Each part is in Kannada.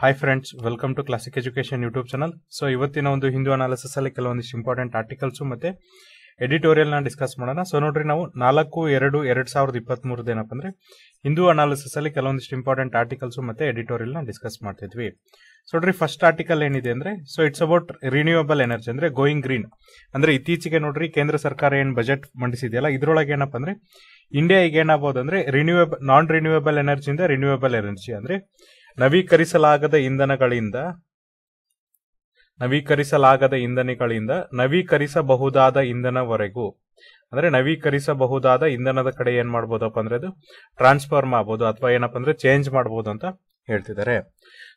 hi friends welcome to classic education YouTube channel so ಇವತ್ತಿನ ಒಂದು ಹಿಂದೂ ಅನಾಲಿಸಿಸ್ ಅಲ್ಲಿ ಕೆಲವೊಂದಿಷ್ಟು ಇಂಪಾರ್ಟೆಂಟ್ ಆರ್ಟಿಕಲ್ಸ್ ಮತ್ತೆ ಎಡಿಟೋರಿಯಲ್ ನ ಡಿಸ್ಕಸ್ ಮಾಡೋಣ ಸೊ ನೋಡ್ರಿ ನಾವು ನಾಲ್ಕು ಎರಡು ಎರಡ್ ಸಾವಿರದ ಇಪ್ಪತ್ತ್ ಮೂರದ ಏನಪ್ಪ ಅಂದ್ರೆ ಹಿಂದೂ ಅನಾಲಿಸಿಸ್ ಅಲ್ಲಿ ಕೆಲವೊಂದಿಷ್ಟು ಇಂಪಾರ್ಟೆಂಟ್ ಆರ್ಟಿಕಲ್ಸ್ ಮತ್ತೆ ಎಡಿಟೋರಿಯಲ್ ನ ಡಿಸ್ಕಸ್ ಮಾಡ್ತಿದ್ವಿ ಸೊ ನೋಡ್ರಿ ಫಸ್ಟ್ ಆರ್ಟಿಕಲ್ ಏನಿದೆ ಅಂದ್ರೆ so it's about renewable energy ಅಂದ್ರೆ ಗೋಯಿಂಗ್ ಗ್ರೀನ್ ಅಂದ್ರೆ ಇತ್ತೀಚೆಗೆ ನೋಡ್ರಿ ಕೇಂದ್ರ ಸರ್ಕಾರ ಏನ್ ಬಜೆಟ್ ಮಂಡಿಸಿದೆಯಲ್ಲ ಇದ್ರೊಳಗೆ ಏನಪ್ಪ ಅಂದ್ರೆ ಇಂಡಿಯಾ ಈಗ ಏನಾಗಬಹುದು ಅಂದ್ರೆ ರಿನ್ಯೂಯಬಲ್ ನಾನ್ ರಿನ್ಯೂಯಬಲ್ ಎನರ್ಜಿಯಿಂದ ರಿನ್ಯೂಯಬಲ್ ಎನರ್ಜಿ ಅಂದ್ರೆ ನವೀಕರಿಸಲಾಗದ ಇಂಧನಗಳಿಂದ ನವೀಕರಿಸಲಾಗದ ಇಂಧನಗಳಿಂದ ನವೀಕರಿಸಬಹುದಾದ ಇಂಧನವರೆಗೂ ಅಂದ್ರೆ ನವೀಕರಿಸಬಹುದಾದ ಇಂಧನದ ಕಡೆ ಏನ್ ಮಾಡ್ಬೋದಪ್ಪ ಅಂದ್ರೆ ಅದು ಟ್ರಾನ್ಸ್ಫಾರ್ಮ್ ಆಗ್ಬೋದು ಅಥವಾ ಏನಪ್ಪ ಅಂದ್ರೆ ಚೇಂಜ್ ಮಾಡಬಹುದು ಅಂತ ಹೇಳ್ತಿದ್ದಾರೆ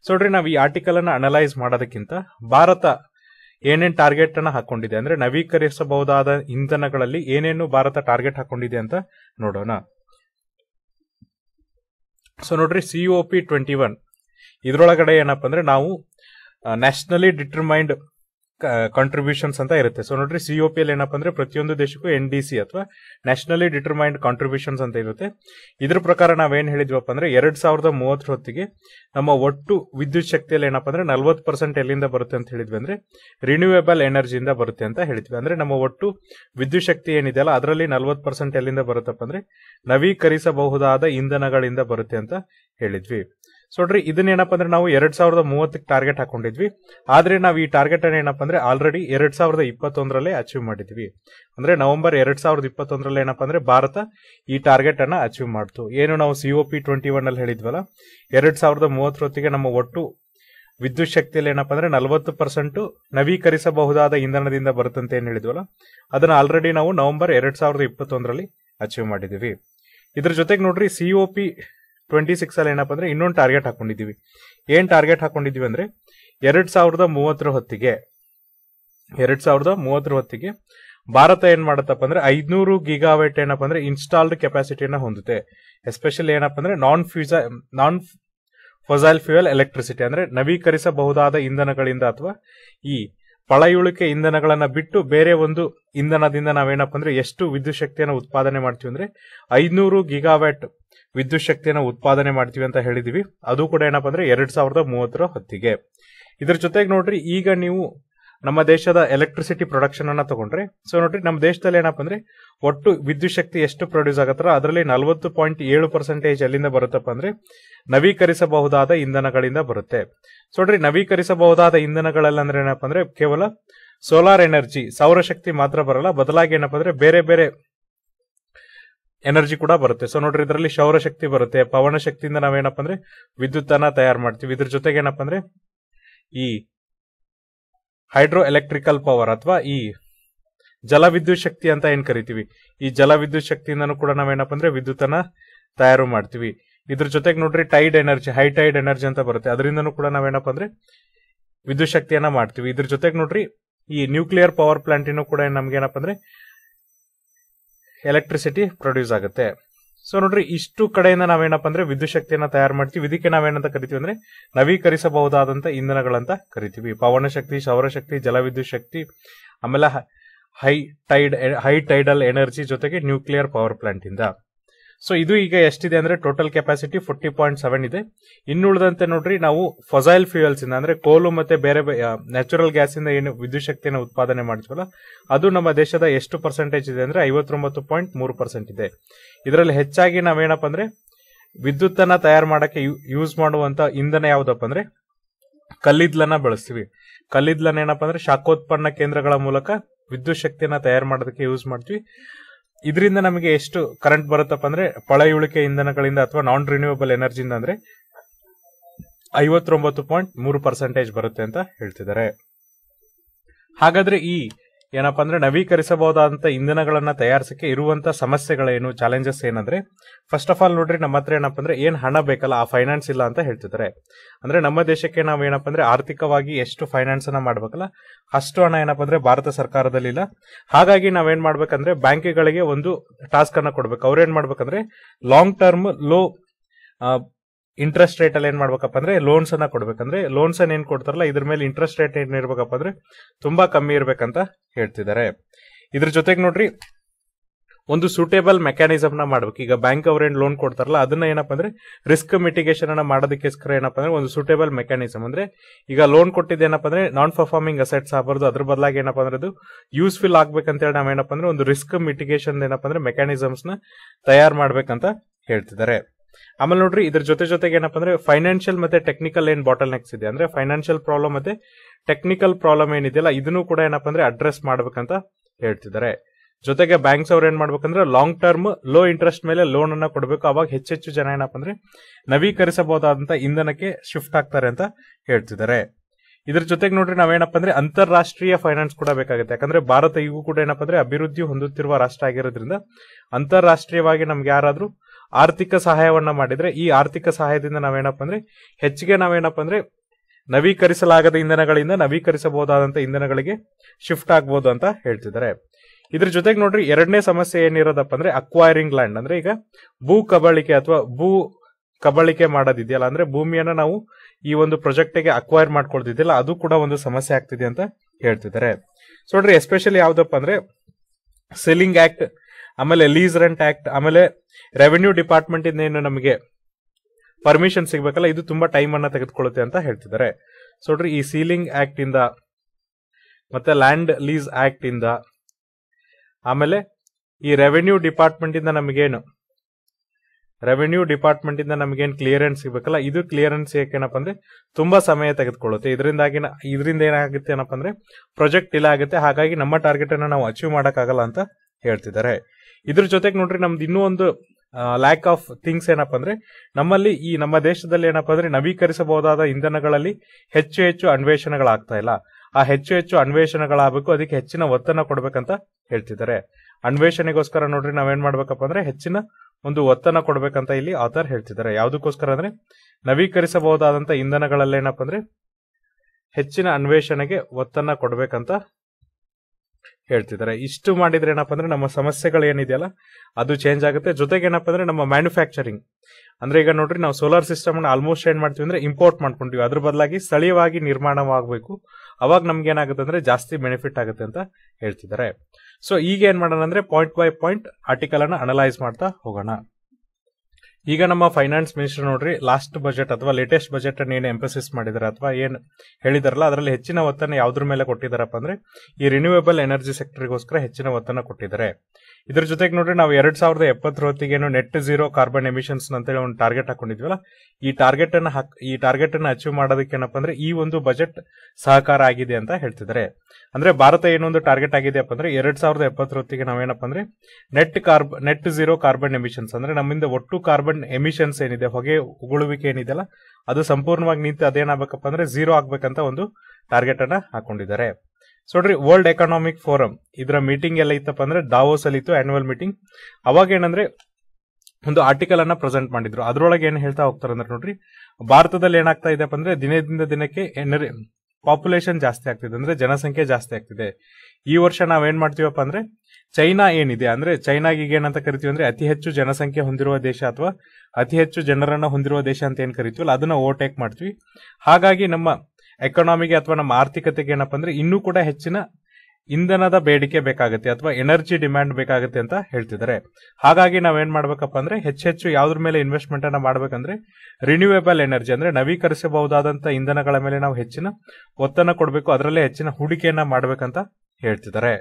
ಸೊ ನೋಡ್ರಿ ನಾವು ಈ ಆರ್ಟಿಕಲ್ ಅನ್ನ ಅನಲೈಸ್ ಮಾಡೋದಕ್ಕಿಂತ ಭಾರತ ಏನೇನು ಟಾರ್ಗೆಟ್ ಅನ್ನ ಹಾಕೊಂಡಿದೆ ಅಂದ್ರೆ ನವೀಕರಿಸಬಹುದಾದ ಇಂಧನಗಳಲ್ಲಿ ಏನೇನು ಭಾರತ ಟಾರ್ಗೆಟ್ ಹಾಕೊಂಡಿದೆ ಅಂತ ನೋಡೋಣ ಸೊ ನೋಡ್ರಿ ಸಿಒಪಿ ಟ್ವೆಂಟಿ ಒನ್ ಇದರೊಳಗಡೆ ಏನಪ್ಪ ಅಂದ್ರೆ ನಾವು ನ್ಯಾಷನಲಿ ಡಿಟರ್ಮೈಂಡ್ ಕಾಂಟ್ರಿಬ್ಯೂಷನ್ಸ್ ಅಂತ ಇರುತ್ತೆ ಸೊ ನೋಡ್ರಿ ಸಿ ಪಿ ಎಲ್ ಏನಪ್ಪ ಅಂದ್ರೆ ಪ್ರತಿಯೊಂದು ದೇಶಕ್ಕೂ ಎನ್ ಡಿ ಸಿ ಅಥವಾ ನ್ಯಾಷನಲಿ ಡಿಟರ್ಮೈಂಡ್ ಕಾಂಟ್ರಿಬ್ಯೂಷನ್ಸ್ ಅಂತ ಇರುತ್ತೆ ಇದ್ರ ಪ್ರಕಾರ ನಾವೇನ್ ಹೇಳಿದ್ವಪ್ಪ ಅಂದ್ರೆ ಎರಡ್ ಸಾವಿರದ ಮೂವತ್ತರ ಹೊತ್ತಿಗೆ ನಮ್ಮ ಒಟ್ಟು ವಿದ್ಯುತ್ ಶಕ್ತಿಯಲ್ಲಿ ಏನಪ್ಪ ಅಂದ್ರೆ ನಲ್ವತ್ತು ಪರ್ಸೆಂಟ್ ಎಲ್ಲಿಂದ ಬರುತ್ತೆ ಅಂತ ಹೇಳಿದ್ವಿ ಅಂದ್ರೆ ರಿನ್ಯೂವೇಬಲ್ ಎನರ್ಜಿಯಿಂದ ಬರುತ್ತೆ ಅಂತ ಹೇಳಿದ್ವಿ ಅಂದ್ರೆ ನಮ್ಮ ಒಟ್ಟು ವಿದ್ಯುತ್ ಶಕ್ತಿ ಏನಿದೆಯಲ್ಲ ಅದರಲ್ಲಿ ನಲ್ವತ್ತು ಪರ್ಸೆಂಟ್ ಎಲ್ಲಿಂದ ಬರುತ್ತಪ್ಪ ಅಂದ್ರೆ ನವೀಕರಿಸಬಹುದಾದ ಇಂಧನಗಳಿಂದ ಬರುತ್ತೆ ಅಂತ ಹೇಳಿದ್ವಿ ಸೊಡ್ರಿ ಇದನ್ನೇನಪ್ಪ ಅಂದ್ರೆ ನಾವು ಎರಡ್ ಸಾವಿರದ ಮೂವತ್ತಕ್ಕೆ ಟಾರ್ಗೆಟ್ ಹಾಕೊಂಡಿದ್ವಿ ಆದ್ರೆ ನಾವು ಈ ಟಾರ್ಗೆಟ್ ಅನ್ನ ಏನಪ್ಪ ಅಂದ್ರೆ ಆಲ್ರೆಡಿ ಎರಡ್ ಸಾವಿರದ ಇಪ್ಪತ್ತೊಂದರಲ್ಲೇ ಅಚೀವ್ ಮಾಡಿದ್ವಿ ಅಂದ್ರೆ ನವೆಂಬರ್ ಎರಡ್ ಸಾವಿರದ ಇಪ್ಪತ್ತೊಂದರಲ್ಲಿ ಏನಪ್ಪ ಅಂದ್ರೆ ಭಾರತ ಈ ಟಾರ್ಗೆಟ್ ಅನ್ನ ಅಚೀವ್ ಮಾಡ್ತು ಏನು ನಾವು ಓ ಪಿ ಟ್ವೆಂಟಿ ಒನ್ ಅಲ್ಲಿ ಹೇಳಿದ್ವಲ್ಲ ಎರಡ್ ಸಾವಿರದ ಮೂವತ್ತರೊತ್ತಿಗೆ ನಮ್ಮ ಒಟ್ಟು ವಿದ್ಯುತ್ ಶಕ್ತಿಯಲ್ಲಿ ಏನಪ್ಪ ಅಂದ್ರೆ ನಲವತ್ತು ಪರ್ಸೆಂಟ್ ನವೀಕರಿಸಬಹುದಾದ ಇಂಧನದಿಂದ ಬರುತ್ತಂತೆ ಏನು ಹೇಳಿದ್ವಲ್ಲ ಅದನ್ನ ಆಲ್ರೆಡಿ ನಾವು ನವೆಂಬರ್ ಎರಡ್ ಸಾವಿರದ ಇಪ್ಪತ್ತೊಂದರಲ್ಲಿ ಅಚೀವ್ ಮಾಡಿದ್ವಿ ಇದ್ರ ಜೊತೆಗೆ ನೋಡ್ರಿ ಸಿಒಪಿ ಟ್ವೆಂಟಿ ಸಿಕ್ಸ್ ಅಲ್ಲಿ ಏನಪ್ಪ ಅಂದ್ರೆ ಇನ್ನೊಂದು ಟಾರ್ಗೆಟ್ ಹಾಕೊಂಡಿದ್ದೀವಿ ಏನ್ ಟಾರ್ಗೆಟ್ ಹಾಕೊಂಡಿದ್ದೀವಿ ಅಂದ್ರೆ ಎರಡ್ ಸಾವಿರದ ಮೂವತ್ತರ ಹೊತ್ತಿಗೆ ಎರಡ್ ಸಾವಿರದ ಮೂವತ್ತರ ಹೊತ್ತಿಗೆ ಭಾರತ ಏನ್ ಮಾಡತ್ತಪ್ಪ ಅಂದ್ರೆ ಐದ್ನೂರು ಗಿಗಾವೆಟ್ ಏನಪ್ಪಾ ಅಂದ್ರೆ ಇನ್ಸ್ಟಾಲ್ಡ್ ಕೆಪಾಸಿಟಿಯನ್ನ ಹೊಂದುತ್ತೆ ಎಸ್ಪೆಷಲಿ ಏನಪ್ಪ ಅಂದ್ರೆ ನಾನ್ ಫ್ಯೂಸ ನಾನ್ ಫೊಸೈಲ್ ಫ್ಯೂಯಲ್ ಎಲೆಕ್ಟ್ರಿಸಿಟಿ ಅಂದ್ರೆ ನವೀಕರಿಸಬಹುದಾದ ಇಂಧನಗಳಿಂದ ಅಥವಾ ಈ ಪಳೆಯುಳಿಕೆ ಇಂಧನಗಳನ್ನ ಬಿಟ್ಟು ಬೇರೆ ಒಂದು ಇಂಧನದಿಂದ ನಾವೇನಪ್ಪ ಅಂದ್ರೆ ಎಷ್ಟು ವಿದ್ಯುತ್ ಶಕ್ತಿಯನ್ನು ಉತ್ಪಾದನೆ ಮಾಡ್ತೀವಿ ಅಂದ್ರೆ ಐನೂರು ಗಿಗಾವ್ಯಾಟ್ ವಿದ್ಯುತ್ ಶಕ್ತಿಯನ್ನು ಉತ್ಪಾದನೆ ಮಾಡ್ತೀವಿ ಅಂತ ಹೇಳಿದೀವಿ ಅದು ಕೂಡ ಏನಪ್ಪ ಅಂದ್ರೆ ಎರಡ್ ಸಾವಿರದ ಮೂವತ್ತರ ಹೊತ್ತಿಗೆ ಇದ್ರ ಜೊತೆಗೆ ನೋಡ್ರಿ ಈಗ ನೀವು ನಮ್ಮ ದೇಶದ ಎಲೆಕ್ಟ್ರಿಸಿಟಿ ಪ್ರೊಡಕ್ಷನ್ ಅನ್ನ ತಗೊಂಡ್ರೆ ಸೊ ನೋಡ್ರಿ ನಮ್ಮ ದೇಶದಲ್ಲಿ ಏನಪ್ಪ ಅಂದ್ರೆ ಒಟ್ಟು ವಿದ್ಯುತ್ ಶಕ್ತಿ ಎಷ್ಟು ಪ್ರೊಡ್ಯೂಸ್ ಆಗತ್ತಾರ ಅದರಲ್ಲಿ ನಲವತ್ತು ಪಾಯಿಂಟ್ ಏಳು ಪರ್ಸೆಂಟೇಜ್ ಎಲ್ಲಿಂದ ಬರುತ್ತಪ್ಪ ಅಂದ್ರೆ ನವೀಕರಿಸಬಹುದಾದ ಇಂಧನಗಳಿಂದ ಬರುತ್ತೆ ನೋಡ್ರಿ ನವೀಕರಿಸಬಹುದಾದ ಇಂಧನಗಳೆಲ್ಲ ಅಂದ್ರೆ ಏನಪ್ಪ ಅಂದ್ರೆ ಕೇವಲ ಸೋಲಾರ್ ಎನರ್ಜಿ ಸೌರಶಕ್ತಿ ಮಾತ್ರ ಬರಲ್ಲ ಬದಲಾಗಿ ಏನಪ್ಪ ಅಂದ್ರೆ ಬೇರೆ ಬೇರೆ ಎನರ್ಜಿ ಕೂಡ ಬರುತ್ತೆ ಸೊ ನೋಡ್ರಿ ಇದರಲ್ಲಿ ಸೌರಶಕ್ತಿ ಬರುತ್ತೆ ಪವನ ಶಕ್ತಿಯಿಂದ ನಾವೇನಪ್ಪ ಅಂದ್ರೆ ವಿದ್ಯುತ್ ಅನ್ನ ತಯಾರು ಮಾಡ್ತೀವಿ ಇದ್ರ ಜೊತೆಗೆ ಏನಪ್ಪ ಅಂದ್ರೆ ಈ ಹೈಡ್ರೋ ಎಲೆಕ್ಟ್ರಿಕಲ್ ಪವರ್ ಅಥವಾ ಈ ಜಲವಿದ್ಯುತ್ ಶಕ್ತಿ ಅಂತ ಏನ್ ಕರಿತೀವಿ ಈ ಜಲವಿದ್ಯುತ್ ಶಕ್ತಿಯಿಂದನೂ ಕೂಡ ನಾವೇನಪ್ಪ ಅಂದ್ರೆ ವಿದ್ಯುತ್ ಅನ್ನ ತಯಾರು ಮಾಡ್ತೀವಿ ಇದ್ರ ಜೊತೆಗೆ ನೋಡ್ರಿ tide energy high tide energy ಅಂತ ಬರುತ್ತೆ ಅದರಿಂದನೂ ಕೂಡ ನಾವೇನಪ್ಪ ಅಂದ್ರೆ ವಿದ್ಯುತ್ ಶಕ್ತಿಯನ್ನ ಮಾಡ್ತೀವಿ ಇದ್ರ ಜೊತೆಗೆ ನೋಡ್ರಿ ಈ ನ್ಯೂಕ್ಲಿಯರ್ ಪವರ್ ಇನ್ನು ಕೂಡ ನಮ್ಗೇನಪ್ಪ ಅಂದ್ರೆ ಎಲೆಕ್ಟ್ರಿಸಿಟಿ ಪ್ರೊಡ್ಯೂಸ್ ಆಗುತ್ತೆ ಸೊ ನೋಡ್ರಿ ಇಷ್ಟು ಕಡೆಯಿಂದ ನಾವೇನಪ್ಪ ಅಂದ್ರೆ ವಿದ್ಯುತ್ ಶಕ್ತಿಯನ್ನ ತಯಾರು ಮಾಡ್ತೀವಿ ಇದಕ್ಕೆ ನಾವೇನಂತ ಕರಿತೀವಿ ಅಂದ್ರೆ ನವೀಕರಿಸಬಹುದಾದಂತ ಇಂಧನಗಳಂತ ಕರಿತೀವಿ ಪವನ ಶಕ್ತಿ ಸೌರಶಕ್ತಿ ಜಲವಿದ್ಯುತ್ ಶಕ್ತಿ ಆಮೇಲೆ high tide high tidal energy ಜೊತೆಗೆ ನ್ಯೂಕ್ಲಿಯರ್ ಪವರ್ ಪ್ಲಾಂಟ್ ಇಂದ ಸೊ ಇದು ಈಗ ಎಷ್ಟಿದೆ ಅಂದ್ರೆ total capacity forty point seven ಇದೆ ಇನ್ನುಳಿದಂತೆ ನೋಡ್ರಿ ನಾವು ಫೊಸೈಲ್ ಫ್ಯೂಯಲ್ಸ್ ಇಂದ ಅಂದ್ರೆ ಕೋಲು ಮತ್ತೆ ಬೇರೆ ನ್ಯಾಚುರಲ್ ಗ್ಯಾಸ್ ಇಂದ ಏನು ವಿದ್ಯುತ್ ಶಕ್ತಿಯನ್ನು ಉತ್ಪಾದನೆ ಮಾಡ್ತೀವಲ್ಲ ಅದು ನಮ್ಮ ದೇಶದ ಎಷ್ಟು ಪರ್ಸೆಂಟೇಜ್ ಇದೆ ಅಂದ್ರೆ ಐವತ್ತೊಂಬತ್ತು ಪಾಯಿಂಟ್ ಮೂರು ಪರ್ಸೆಂಟ್ ಇದೆ ಇದರಲ್ಲಿ ಹೆಚ್ಚಾಗಿ ನಾವೇನಪ್ಪ ಅಂದ್ರೆ ವಿದ್ಯುತ್ ಅನ್ನ ತಯಾರು ಮಾಡಕ್ಕೆ ಯೂಸ್ ಮಾಡುವಂತ ಇಂಧನ ಯಾವ್ದಪ್ಪ ಅಂದ್ರೆ ಕಲ್ಲಿದ್ದಲನ್ನ ಬಳಸ್ತೀವಿ ಕಲ್ಲಿದ್ದಲನ್ನ ಏನಪ್ಪಾ ಅಂದ್ರೆ ಶಾಖೋತ್ಪನ್ನ ಕೇಂದ್ರಗಳ ಮೂಲಕ ವಿದ್ಯುತ್ ಶಕ್ತಿಯನ್ನ ತಯಾರು ಮಾಡೋದಕ್ಕೆ ಯೂಸ್ ಮಾಡ್ತೀವಿ ಇದರಿಂದ ನಮಗೆ ಎಷ್ಟು ಕರೆಂಟ್ ಬರುತ್ತಪ್ಪ ಅಂದ್ರೆ ಪಳೆಯುಳಿಕೆ ಇಂಧನಗಳಿಂದ ಅಥವಾ ನಾನ್ ರಿನ್ಯೂವಬಲ್ ಎನರ್ಜಿಯಿಂದ ಅಂದ್ರೆ ಐವತ್ತೊಂಬತ್ತು ಪಾಯಿಂಟ್ ಮೂರು ಪರ್ಸೆಂಟೇಜ್ ಬರುತ್ತೆ ಅಂತ ಹೇಳ್ತಿದ್ದಾರೆ ಹಾಗಾದ್ರೆ ಈ ಏನಪ್ಪಾ ಅಂದ್ರೆ ನವೀಕರಿಸಬಹುದಾದಂತ ಇಂಧನಗಳನ್ನ ತಯಾರಿಸಕ್ಕೆ ಇರುವಂತ ಸಮಸ್ಯೆಗಳೇನು ಚಾಲೆಂಜಸ್ ಏನಂದ್ರೆ ಫಸ್ಟ್ ಆಫ್ ಆಲ್ ನೋಡ್ರಿ ನಮ್ಮ ಹತ್ರ ಏನಪ್ಪ ಅಂದ್ರೆ ಏನ್ ಹಣ ಬೇಕಲ್ಲ ಆ ಫೈನಾನ್ಸ್ ಇಲ್ಲ ಅಂತ ಹೇಳ್ತಿದ್ದಾರೆ ಅಂದ್ರೆ ನಮ್ಮ ದೇಶಕ್ಕೆ ನಾವು ಏನಪ್ಪ ಅಂದ್ರೆ ಆರ್ಥಿಕವಾಗಿ ಎಷ್ಟು ಫೈನಾನ್ಸ್ ಅನ್ನ ಮಾಡ್ಬೇಕಲ್ಲ ಅಷ್ಟು ಹಣ ಏನಪ್ಪ ಅಂದ್ರೆ ಭಾರತ ಸರ್ಕಾರದಲ್ಲಿ ಇಲ್ಲ ಹಾಗಾಗಿ ನಾವೇನ್ ಮಾಡ್ಬೇಕಂದ್ರೆ ಬ್ಯಾಂಕ್ಗಳಿಗೆ ಒಂದು ಟಾಸ್ಕ್ ಅನ್ನ ಕೊಡ್ಬೇಕು ಅವ್ರೇನ್ ಮಾಡ್ಬೇಕಂದ್ರೆ long term low interest rate ಅಲ್ಲಿ ಏನ್ ಮಾಡ್ಬೇಕಪ್ಪ ಅಂದ್ರೆ ಲೋನ್ಸ್ ಅನ್ನ ಕೊಡ್ಬೇಕಂದ್ರೆ ಲೋನ್ಸ್ ಅನ್ನ ಏನ್ ಕೊಡ್ತಾರಲ್ಲ ಇದ್ರ ಮೇಲೆ ಇಂಟ್ರೆಸ್ಟ್ ರೇಟ್ ಏನ್ ಇರ್ಬೇಕಪ್ಪ ಅಂದ್ರೆ ತುಂಬಾ ಕಮ್ಮಿ ಇರ್ಬೇಕಂತ ಹೇಳ್ತಿದ್ದಾರೆ ಇದ್ರ ಜೊತೆಗೆ ನೋಡ್ರಿ ಒಂದು ಸೂಟೇಬಲ್ ಮೆಕ್ಯಾನಿಸಮ್ ನ ಮಾಡ್ಬೇಕು ಈಗ ಬ್ಯಾಂಕ್ ಅವ್ರ ಏನ್ ಲೋನ್ ಕೊಡ್ತಾರಲ್ಲ ಅದನ್ನ ಏನಪ್ಪ ಅಂದ್ರೆ ರಿಸ್ಕ್ ಮಿಟಿಗೇಷನ್ ಅನ್ನ ಮಾಡೋದಕ್ಕೋಸ್ಕರ ಏನಪ್ಪಾ ಅಂದ್ರೆ ಒಂದು ಸೂಟೇಬಲ್ ಮೆಕ್ಯಾನಿಸಮ್ ಅಂದ್ರೆ ಈಗ ಲೋನ್ ಕೊಟ್ಟಿದ್ದ ಏನಪ್ಪ ಅಂದ್ರೆ ನಾನ್ ಪರ್ಫಾರ್ಮಿಂಗ್ ಅಸೆಟ್ಸ್ ಆಗ್ಬಾರ್ದು ಅದ್ರ ಬದಲಾಗಿ ಏನಪ್ಪ ಅಂದ್ರೆ ಅದು ಯೂಸ್ಫುಲ್ ಆಗ್ಬೇಕಂತ ಹೇಳಿ ನಾವೇನಪ್ಪ ಅಂದ್ರೆ ಒಂದು ರಿಸ್ಕ್ ಮಿಟಿಗೇಷನ್ ಏನಪ್ಪ ಅಂದ್ರೆ ಮೆಕ್ಯಾನಿಸಮ್ಸ್ ನ ತಯಾರು ಮಾಡ್ಬೇಕಂತ ಹೇಳ್ತಿದ್ದಾರೆ ಆಮೇಲೆ ನೋಡ್ರಿ ಇದ್ರ ಜೊತೆ ಜೊತೆಗೆ ಏನಪ್ಪ ಅಂದ್ರೆ ಫೈನಾನ್ಷಿಯಲ್ ಮತ್ತೆ ಟೆಕ್ನಿಕಲ್ ಏನ್ ಬಾಟಲ್ ನೆಕ್ಸ್ ಇದೆ ಅಂದ್ರೆ ಫೈನಾನ್ಷಿಯಲ್ ಪ್ರಾಬ್ಲಮ್ ಮತ್ತೆ ಟೆಕ್ನಿಕಲ್ ಪ್ರಾಬ್ಲಮ್ ಏನಿದೆಯಲ್ಲ ಇದನ್ನು ಕೂಡ ಏನಪ್ಪ ಅಂದ್ರೆ ಅಡ್ರೆಸ್ ಮಾಡ್ಬೇಕಂತ ಹೇಳ್ತಿದ್ದಾರೆ ಜೊತೆಗೆ ಬ್ಯಾಂಕ್ಸ್ ಅವ್ರು ಏನ್ ಮಾಡ್ಬೇಕಂದ್ರೆ ಲಾಂಗ್ ಟರ್ಮ್ ಲೋ ಇಂಟ್ರೆಸ್ಟ್ ಮೇಲೆ ಲೋನ್ ಅನ್ನ ಕೊಡಬೇಕು ಅವಾಗ ಹೆಚ್ಚೆಚ್ಚು ಜನ ಏನಪ್ಪ ಅಂದ್ರೆ ನವೀಕರಿಸಬಹುದಾದಂತ ಇಂಧನಕ್ಕೆ ಶಿಫ್ಟ್ ಆಗ್ತಾರೆ ಅಂತ ಹೇಳ್ತಿದ್ದಾರೆ ಇದ್ರ ಜೊತೆಗೆ ನೋಡ್ರಿ ನಾವೇನಪ್ಪ ಅಂದ್ರೆ ಅಂತಾರಾಷ್ಟ್ರೀಯ ಫೈನಾನ್ಸ್ ಕೂಡ ಬೇಕಾಗುತ್ತೆ ಯಾಕಂದ್ರೆ ಭಾರತ ಈಗೂ ಕೂಡ ಏನಪ್ಪ ಅಂದ್ರೆ ಅಭಿವೃದ್ಧಿ ಹೊಂದುತ್ತಿರುವ ರಾಷ್ಟ್ರ ಆಗಿರೋದ್ರಿಂದ ಅಂತಾರಾಷ್ಟ್ರೀಯವಾಗಿ ನಮ್ಗೆ ಯಾರಾದ್ರೂ ಆರ್ಥಿಕ ಸಹಾಯವನ್ನ ಮಾಡಿದ್ರೆ ಈ ಆರ್ಥಿಕ ಸಹಾಯದಿಂದ ನಾವೇನಪ್ಪ ಅಂದ್ರೆ ಹೆಚ್ಚಿಗೆ ನಾವೇನಪ್ಪ ಅಂದ್ರೆ ನವೀಕರಿಸಲಾಗದ ಇಂಧನಗಳಿಂದ ನವೀಕರಿಸಬಹುದಾದಂತ ಇಂಧನಗಳಿಗೆ ಶಿಫ್ಟ್ ಆಗ್ಬಹುದು ಅಂತ ಹೇಳ್ತಿದ್ದಾರೆ ಇದ್ರ ಜೊತೆಗೆ ನೋಡ್ರಿ ಎರಡನೇ ಸಮಸ್ಯೆ ಏನಿರೋದಪ್ಪ ಅಂದ್ರೆ ಅಕ್ವೈರಿಂಗ್ ಲ್ಯಾಂಡ್ ಅಂದ್ರೆ ಈಗ ಭೂ ಕಬಳಿಕೆ ಅಥವಾ ಭೂ ಕಬಳಿಕೆ ಮಾಡೋದಿದೆಯಲ್ಲ ಅಂದ್ರೆ ಭೂಮಿಯನ್ನ ನಾವು ಈ ಒಂದು ಪ್ರಾಜೆಕ್ಟ್ಗೆ ಅಕ್ವೈರ್ ಮಾಡ್ಕೊಳ್ತಿದ್ದಿಲ್ಲ ಅದು ಕೂಡ ಒಂದು ಸಮಸ್ಯೆ ಆಗ್ತಿದೆ ಅಂತ ಹೇಳ್ತಿದ್ದಾರೆ ಸೊ ನೋಡ್ರಿ ಎಸ್ಪೆಷಲಿ ಯಾವ್ದಪ್ಪ ಅಂದ್ರೆ ಸೆಲ್ಲಿಂಗ್ ಆಕ್ಟ್ ಆಮೇಲೆ ಲೀಸ್ ರೆಂಟ್ ಆಕ್ಟ್ ಆಮೇಲೆ ರೆವೆನ್ಯೂ ಡಿಪಾರ್ಟ್ಮೆಂಟ್ ಇಂದ ಏನು ನಮಗೆ ಪರ್ಮಿಷನ್ ಸಿಗಬೇಕಲ್ಲ ಇದು ತುಂಬಾ ಟೈಮ್ ಅನ್ನ ತೆಗೆದುಕೊಳ್ಳುತ್ತೆ ಅಂತ ಹೇಳ್ತಿದ್ದಾರೆ ಸೊ ನೋಡ್ರಿ ಈ ಸೀಲಿಂಗ್ ಆಕ್ಟ್ ಇಂದ ಮತ್ತೆ ಲ್ಯಾಂಡ್ ಲೀಸ್ ಆಕ್ಟ್ ಇಂದ ಆಮೇಲೆ ಈ ರೆವೆನ್ಯೂ ಡಿಪಾರ್ಟ್ಮೆಂಟ್ ಇಂದ ನಮಗೇನು ರೆವೆನ್ಯೂ ಡಿಪಾರ್ಟ್ಮೆಂಟ್ ಇಂದ ನಮಗೇನು ಕ್ಲಿಯರೆನ್ಸ್ ಸಿಗಬೇಕಲ್ಲ ಇದು ಕ್ಲಿಯರೆನ್ಸ್ ಏಕೆನಪ್ಪ ಅಂದ್ರೆ ತುಂಬಾ ಸಮಯ ತೆಗೆದುಕೊಳ್ಳುತ್ತೆ ಇದರಿಂದಾಗಿ ಇದರಿಂದ ಏನಾಗುತ್ತೆ ಏನಪ್ಪ ಅಂದ್ರೆ ಪ್ರೊಜೆಕ್ಟ್ ಇಲ್ಲ ಆಗುತ್ತೆ ಹಾಗಾಗಿ ನಮ್ಮ ಟಾರ್ಗೆಟ್ ಅನ್ನ ನಾವು ಅಚೀವ್ ಮಾಡೋಕ್ಕಾಗಲ್ಲ ಅಂತ ಹೇಳ್ತಿದ್ದಾರೆ ಇದ್ರ ಜೊತೆಗೆ ನೋಡ್ರಿ ನಮ್ದು ಇನ್ನೂ ಒಂದು ಲ್ಯಾಕ್ ಆಫ್ ಥಿಂಗ್ಸ್ ಏನಪ್ಪ ಅಂದ್ರೆ ನಮ್ಮಲ್ಲಿ ಈ ನಮ್ಮ ದೇಶದಲ್ಲಿ ಏನಪ್ಪಾ ಅಂದ್ರೆ ನವೀಕರಿಸಬಹುದಾದ ಇಂಧನಗಳಲ್ಲಿ ಹೆಚ್ಚು ಹೆಚ್ಚು ಅನ್ವೇಷಣೆಗಳಾಗ್ತಾ ಇಲ್ಲ ಆ ಹೆಚ್ಚು ಹೆಚ್ಚು ಅನ್ವೇಷಣೆಗಳಾಗಬೇಕು ಅದಕ್ಕೆ ಹೆಚ್ಚಿನ ಒತ್ತನ್ನು ಕೊಡ್ಬೇಕಂತ ಹೇಳ್ತಿದ್ದಾರೆ ಅನ್ವೇಷಣೆಗೋಸ್ಕರ ನೋಡ್ರಿ ನಾವೇನ್ ಮಾಡ್ಬೇಕಪ್ಪ ಅಂದ್ರೆ ಹೆಚ್ಚಿನ ಒಂದು ಒತ್ತನ್ನು ಕೊಡ್ಬೇಕಂತ ಇಲ್ಲಿ ಆತರ್ ಹೇಳ್ತಿದ್ದಾರೆ ಯಾವುದಕ್ಕೋಸ್ಕರ ಅಂದ್ರೆ ನವೀಕರಿಸಬಹುದಾದಂತ ಇಂಧನಗಳಲ್ಲೇನಪ್ಪ ಅಂದ್ರೆ ಹೆಚ್ಚಿನ ಅನ್ವೇಷಣೆಗೆ ಒತ್ತನ್ನ ಕೊಡ್ಬೇಕಂತ ಹೇಳ್ತಿದ್ದಾರೆ ಇಷ್ಟು ಮಾಡಿದ್ರೆ ಏನಪ್ಪ ಅಂದ್ರೆ ನಮ್ಮ ಸಮಸ್ಯೆಗಳು ಏನಿದೆಯಲ್ಲ ಅದು ಚೇಂಜ್ ಆಗುತ್ತೆ ಜೊತೆಗೆ ಏನಪ್ಪ ಅಂದ್ರೆ ನಮ್ಮ ಮ್ಯಾನುಫ್ಯಾಕ್ಚರಿಂಗ್ ಅಂದ್ರೆ ಈಗ ನೋಡ್ರಿ ನಾವು ಸೋಲಾರ್ ಸಿಸ್ಟಮ್ ಅನ್ನು ಆಲ್ಮೋಸ್ಟ್ ಏನ್ ಮಾಡ್ತೀವಿ ಅಂದ್ರೆ ಇಂಪೋರ್ಟ್ ಮಾಡ್ಕೊಂಡಿವಿ ಅದ್ರ ಬದಲಾಗಿ ಸ್ಥಳೀಯವಾಗಿ ನಿರ್ಮಾಣವಾಗಬೇಕು ಅವಾಗ ನಮ್ಗೆ ಏನಾಗುತ್ತೆ ಅಂದ್ರೆ ಜಾಸ್ತಿ ಬೆನಿಫಿಟ್ ಆಗುತ್ತೆ ಅಂತ ಹೇಳ್ತಿದ್ದಾರೆ ಸೊ ಈಗ ಏನ್ ಮಾಡೋಣ ಅಂದ್ರೆ ಪಾಯಿಂಟ್ ಬೈ ಪಾಯಿಂಟ್ ಆರ್ಟಿಕಲ್ ಅನ್ನು ಅನಲೈಸ್ ಮಾಡ್ತಾ ಹೋಗೋಣ ಈಗ ನಮ್ಮ ಫೈನಾನ್ಸ್ ಮಿನಿಸ್ಟರ್ ನೋಡ್ರಿ ಲಾಸ್ಟ್ ಬಜೆಟ್ ಅಥವಾ ಲೇಟೆಸ್ಟ್ ಬಜೆಟ್ ಏನು ಎಂಪಸಿಸ್ ಮಾಡಿದಾರೆ ಅಥವಾ ಏನು ಹೇಳಿದಾರಲ್ಲ ಅದರಲ್ಲಿ ಹೆಚ್ಚಿನ ಒತ್ತನ್ನು ಯಾವ್ದ್ರ ಮೇಲೆ ಕೊಟ್ಟಿದ್ದಾರಪ್ಪ ಅಂದ್ರೆ ಈ ರಿನ್ಯೂವೇಬಲ್ ಎನರ್ಜಿ ಸೆಕ್ಟರ್ಗೋಸ್ಕರ ಹೆಚ್ಚಿನ ಒತ್ತನ್ನು ಕೊಟ್ಟಿದ್ದಾರೆ ಇದ್ರ ಜೊತೆಗೆ ನೋಡ್ರಿ ನಾವು ಎರಡ್ ಸಾವಿರದ ಎಪ್ಪತ್ತರ ಹೊತ್ತಿಗೇನು ನೆಟ್ ಜೀರೋ ಕಾರ್ಬನ್ ಎಮಿಷನ್ಸ್ ಅಂತೇಳಿ ಒಂದು ಟಾರ್ಗೆಟ್ ಹಾಕೊಂಡಿದ್ವಲ್ಲ ಈ ಟಾರ್ಗೆಟ್ ಅನ್ನ ಈ ಟಾರ್ಗೆಟ್ ಅನ್ನ ಅಚೀವ್ ಮಾಡೋದಕ್ಕೆ ಏನಪ್ಪ ಅಂದ್ರೆ ಈ ಒಂದು ಬಜೆಟ್ ಸಹಕಾರ ಆಗಿದೆ ಅಂತ ಹೇಳ್ತಿದ್ದಾರೆ ಅಂದ್ರೆ ಭಾರತ ಏನೊಂದು ಟಾರ್ಗೆಟ್ ಆಗಿದೆಯಪ್ಪ ಅಂದ್ರೆ ಎರಡ್ ಸಾವಿರದ ಎಪ್ಪತ್ತರ ಹೊತ್ತಿಗೆ ನಾವೇನಪ್ಪ ಅಂದ್ರೆ net carb net zero carbon emissions ಅಂದ್ರೆ ನಮ್ಮಿಂದ ಒಟ್ಟು ಕಾರ್ಬನ್ ಎಮಿಷನ್ಸ್ ಏನಿದೆ ಹೊಗೆ ಉಗುಳುವಿಕೆ ಏನಿದೆಯಲ್ಲ ಅದು ಸಂಪೂರ್ಣವಾಗಿ ನಿಂತು ಅದೇನಾಗಬೇಕಪ್ಪ ಅಂದ್ರೆ ಜೀರೋ ಆಗ್ಬೇಕಂತ ಒಂದು ಟಾರ್ಗೆಟ್ ಅನ್ನ ಹಾಕೊಂಡಿದ್ದಾರೆ ನೋಡ್ರಿ ವರ್ಲ್ಡ್ ಎಕನಾಮಿಕ್ ಫೋರಂ ಇದರ ಮೀಟಿಂಗ್ ಎಲ್ಲ ಇತ್ತಪ್ಪ ಅಂದ್ರೆ ದಾವೋಸ್ ಅಲ್ಲಿ ಇತ್ತು ಆನ್ಯುವಲ್ ಮೀಟಿಂಗ್ ಅವಾಗ ಏನಂದ್ರೆ ಒಂದು ಆರ್ಟಿಕಲ್ ಅನ್ನ ಪ್ರೆಸೆಂಟ್ ಮಾಡಿದ್ರು ಅದರೊಳಗೆ ಏನ್ ಹೇಳ್ತಾ ಹೋಗ್ತಾರೆ ಅಂದ್ರೆ ನೋಡ್ರಿ ಭಾರತದಲ್ಲಿ ಏನಾಗ್ತಾ ಇದೆಪ್ಪ ಅಂದ್ರೆ ದಿನದಿಂದ ದಿನಕ್ಕೆ ಏನಾರ ಪಾಪ್ಯುಲೇಷನ್ ಜಾಸ್ತಿ ಆಗ್ತಿದೆ ಅಂದ್ರೆ ಜನಸಂಖ್ಯೆ ಜಾಸ್ತಿ ಆಗ್ತಿದೆ ಈ ವರ್ಷ ನಾವೇನ್ ಮಾಡ್ತೀವಪ್ಪ ಅಂದ್ರೆ ಚೈನಾ ಏನಿದೆ ಅಂದ್ರೆ ಚೈನಾಗ ಈಗ ಏನಂತ ಕರಿತೀವಿ ಅಂದ್ರೆ ಅತಿ ಹೆಚ್ಚು ಜನಸಂಖ್ಯೆ ಹೊಂದಿರುವ ದೇಶ ಅಥವಾ ಅತಿ ಹೆಚ್ಚು ಜನರನ್ನ ಹೊಂದಿರುವ ದೇಶ ಅಂತ ಏನ್ ಕರಿತೀವಲ್ಲ ಅದನ್ನ ಓವರ್ಟೇಕ್ ಮಾಡ್ತೀವಿ ಹಾಗಾಗಿ ನಮ್ಮ ಎಕನಾಮಿಗೆ ಅಥವಾ ನಮ್ಮ ಆರ್ಥಿಕತೆಗೆ ಏನಪ್ಪಾ ಅಂದ್ರೆ ಇನ್ನೂ ಕೂಡ ಹೆಚ್ಚಿನ ಇಂಧನದ ಬೇಡಿಕೆ ಬೇಕಾಗುತ್ತೆ ಅಥವಾ ಎನರ್ಜಿ ಡಿಮ್ಯಾಂಡ್ ಬೇಕಾಗುತ್ತೆ ಅಂತ ಹೇಳ್ತಿದ್ದಾರೆ ಹಾಗಾಗಿ ನಾವೇನ್ ಮಾಡ್ಬೇಕಪ್ಪ ಅಂದ್ರೆ ಹೆಚ್ಚೆಚ್ಚು ಯಾವ್ದ್ರ ಮೇಲೆ ಇನ್ವೆಸ್ಟ್ಮೆಂಟ್ ಅನ್ನ ಮಾಡ್ಬೇಕಂದ್ರೆ ರಿನ್ಯೂವೇಬಲ್ ಎನರ್ಜಿ ಅಂದ್ರೆ ನವೀಕರಿಸಬಹುದಾದಂತ ಇಂಧನಗಳ ಮೇಲೆ ನಾವು ಹೆಚ್ಚಿನ ಒತ್ತನ್ನು ಕೊಡಬೇಕು ಅದರಲ್ಲೇ ಹೆಚ್ಚಿನ ಹೂಡಿಕೆಯನ್ನ ಮಾಡ್ಬೇಕಂತ ಹೇಳ್ತಿದ್ದಾರೆ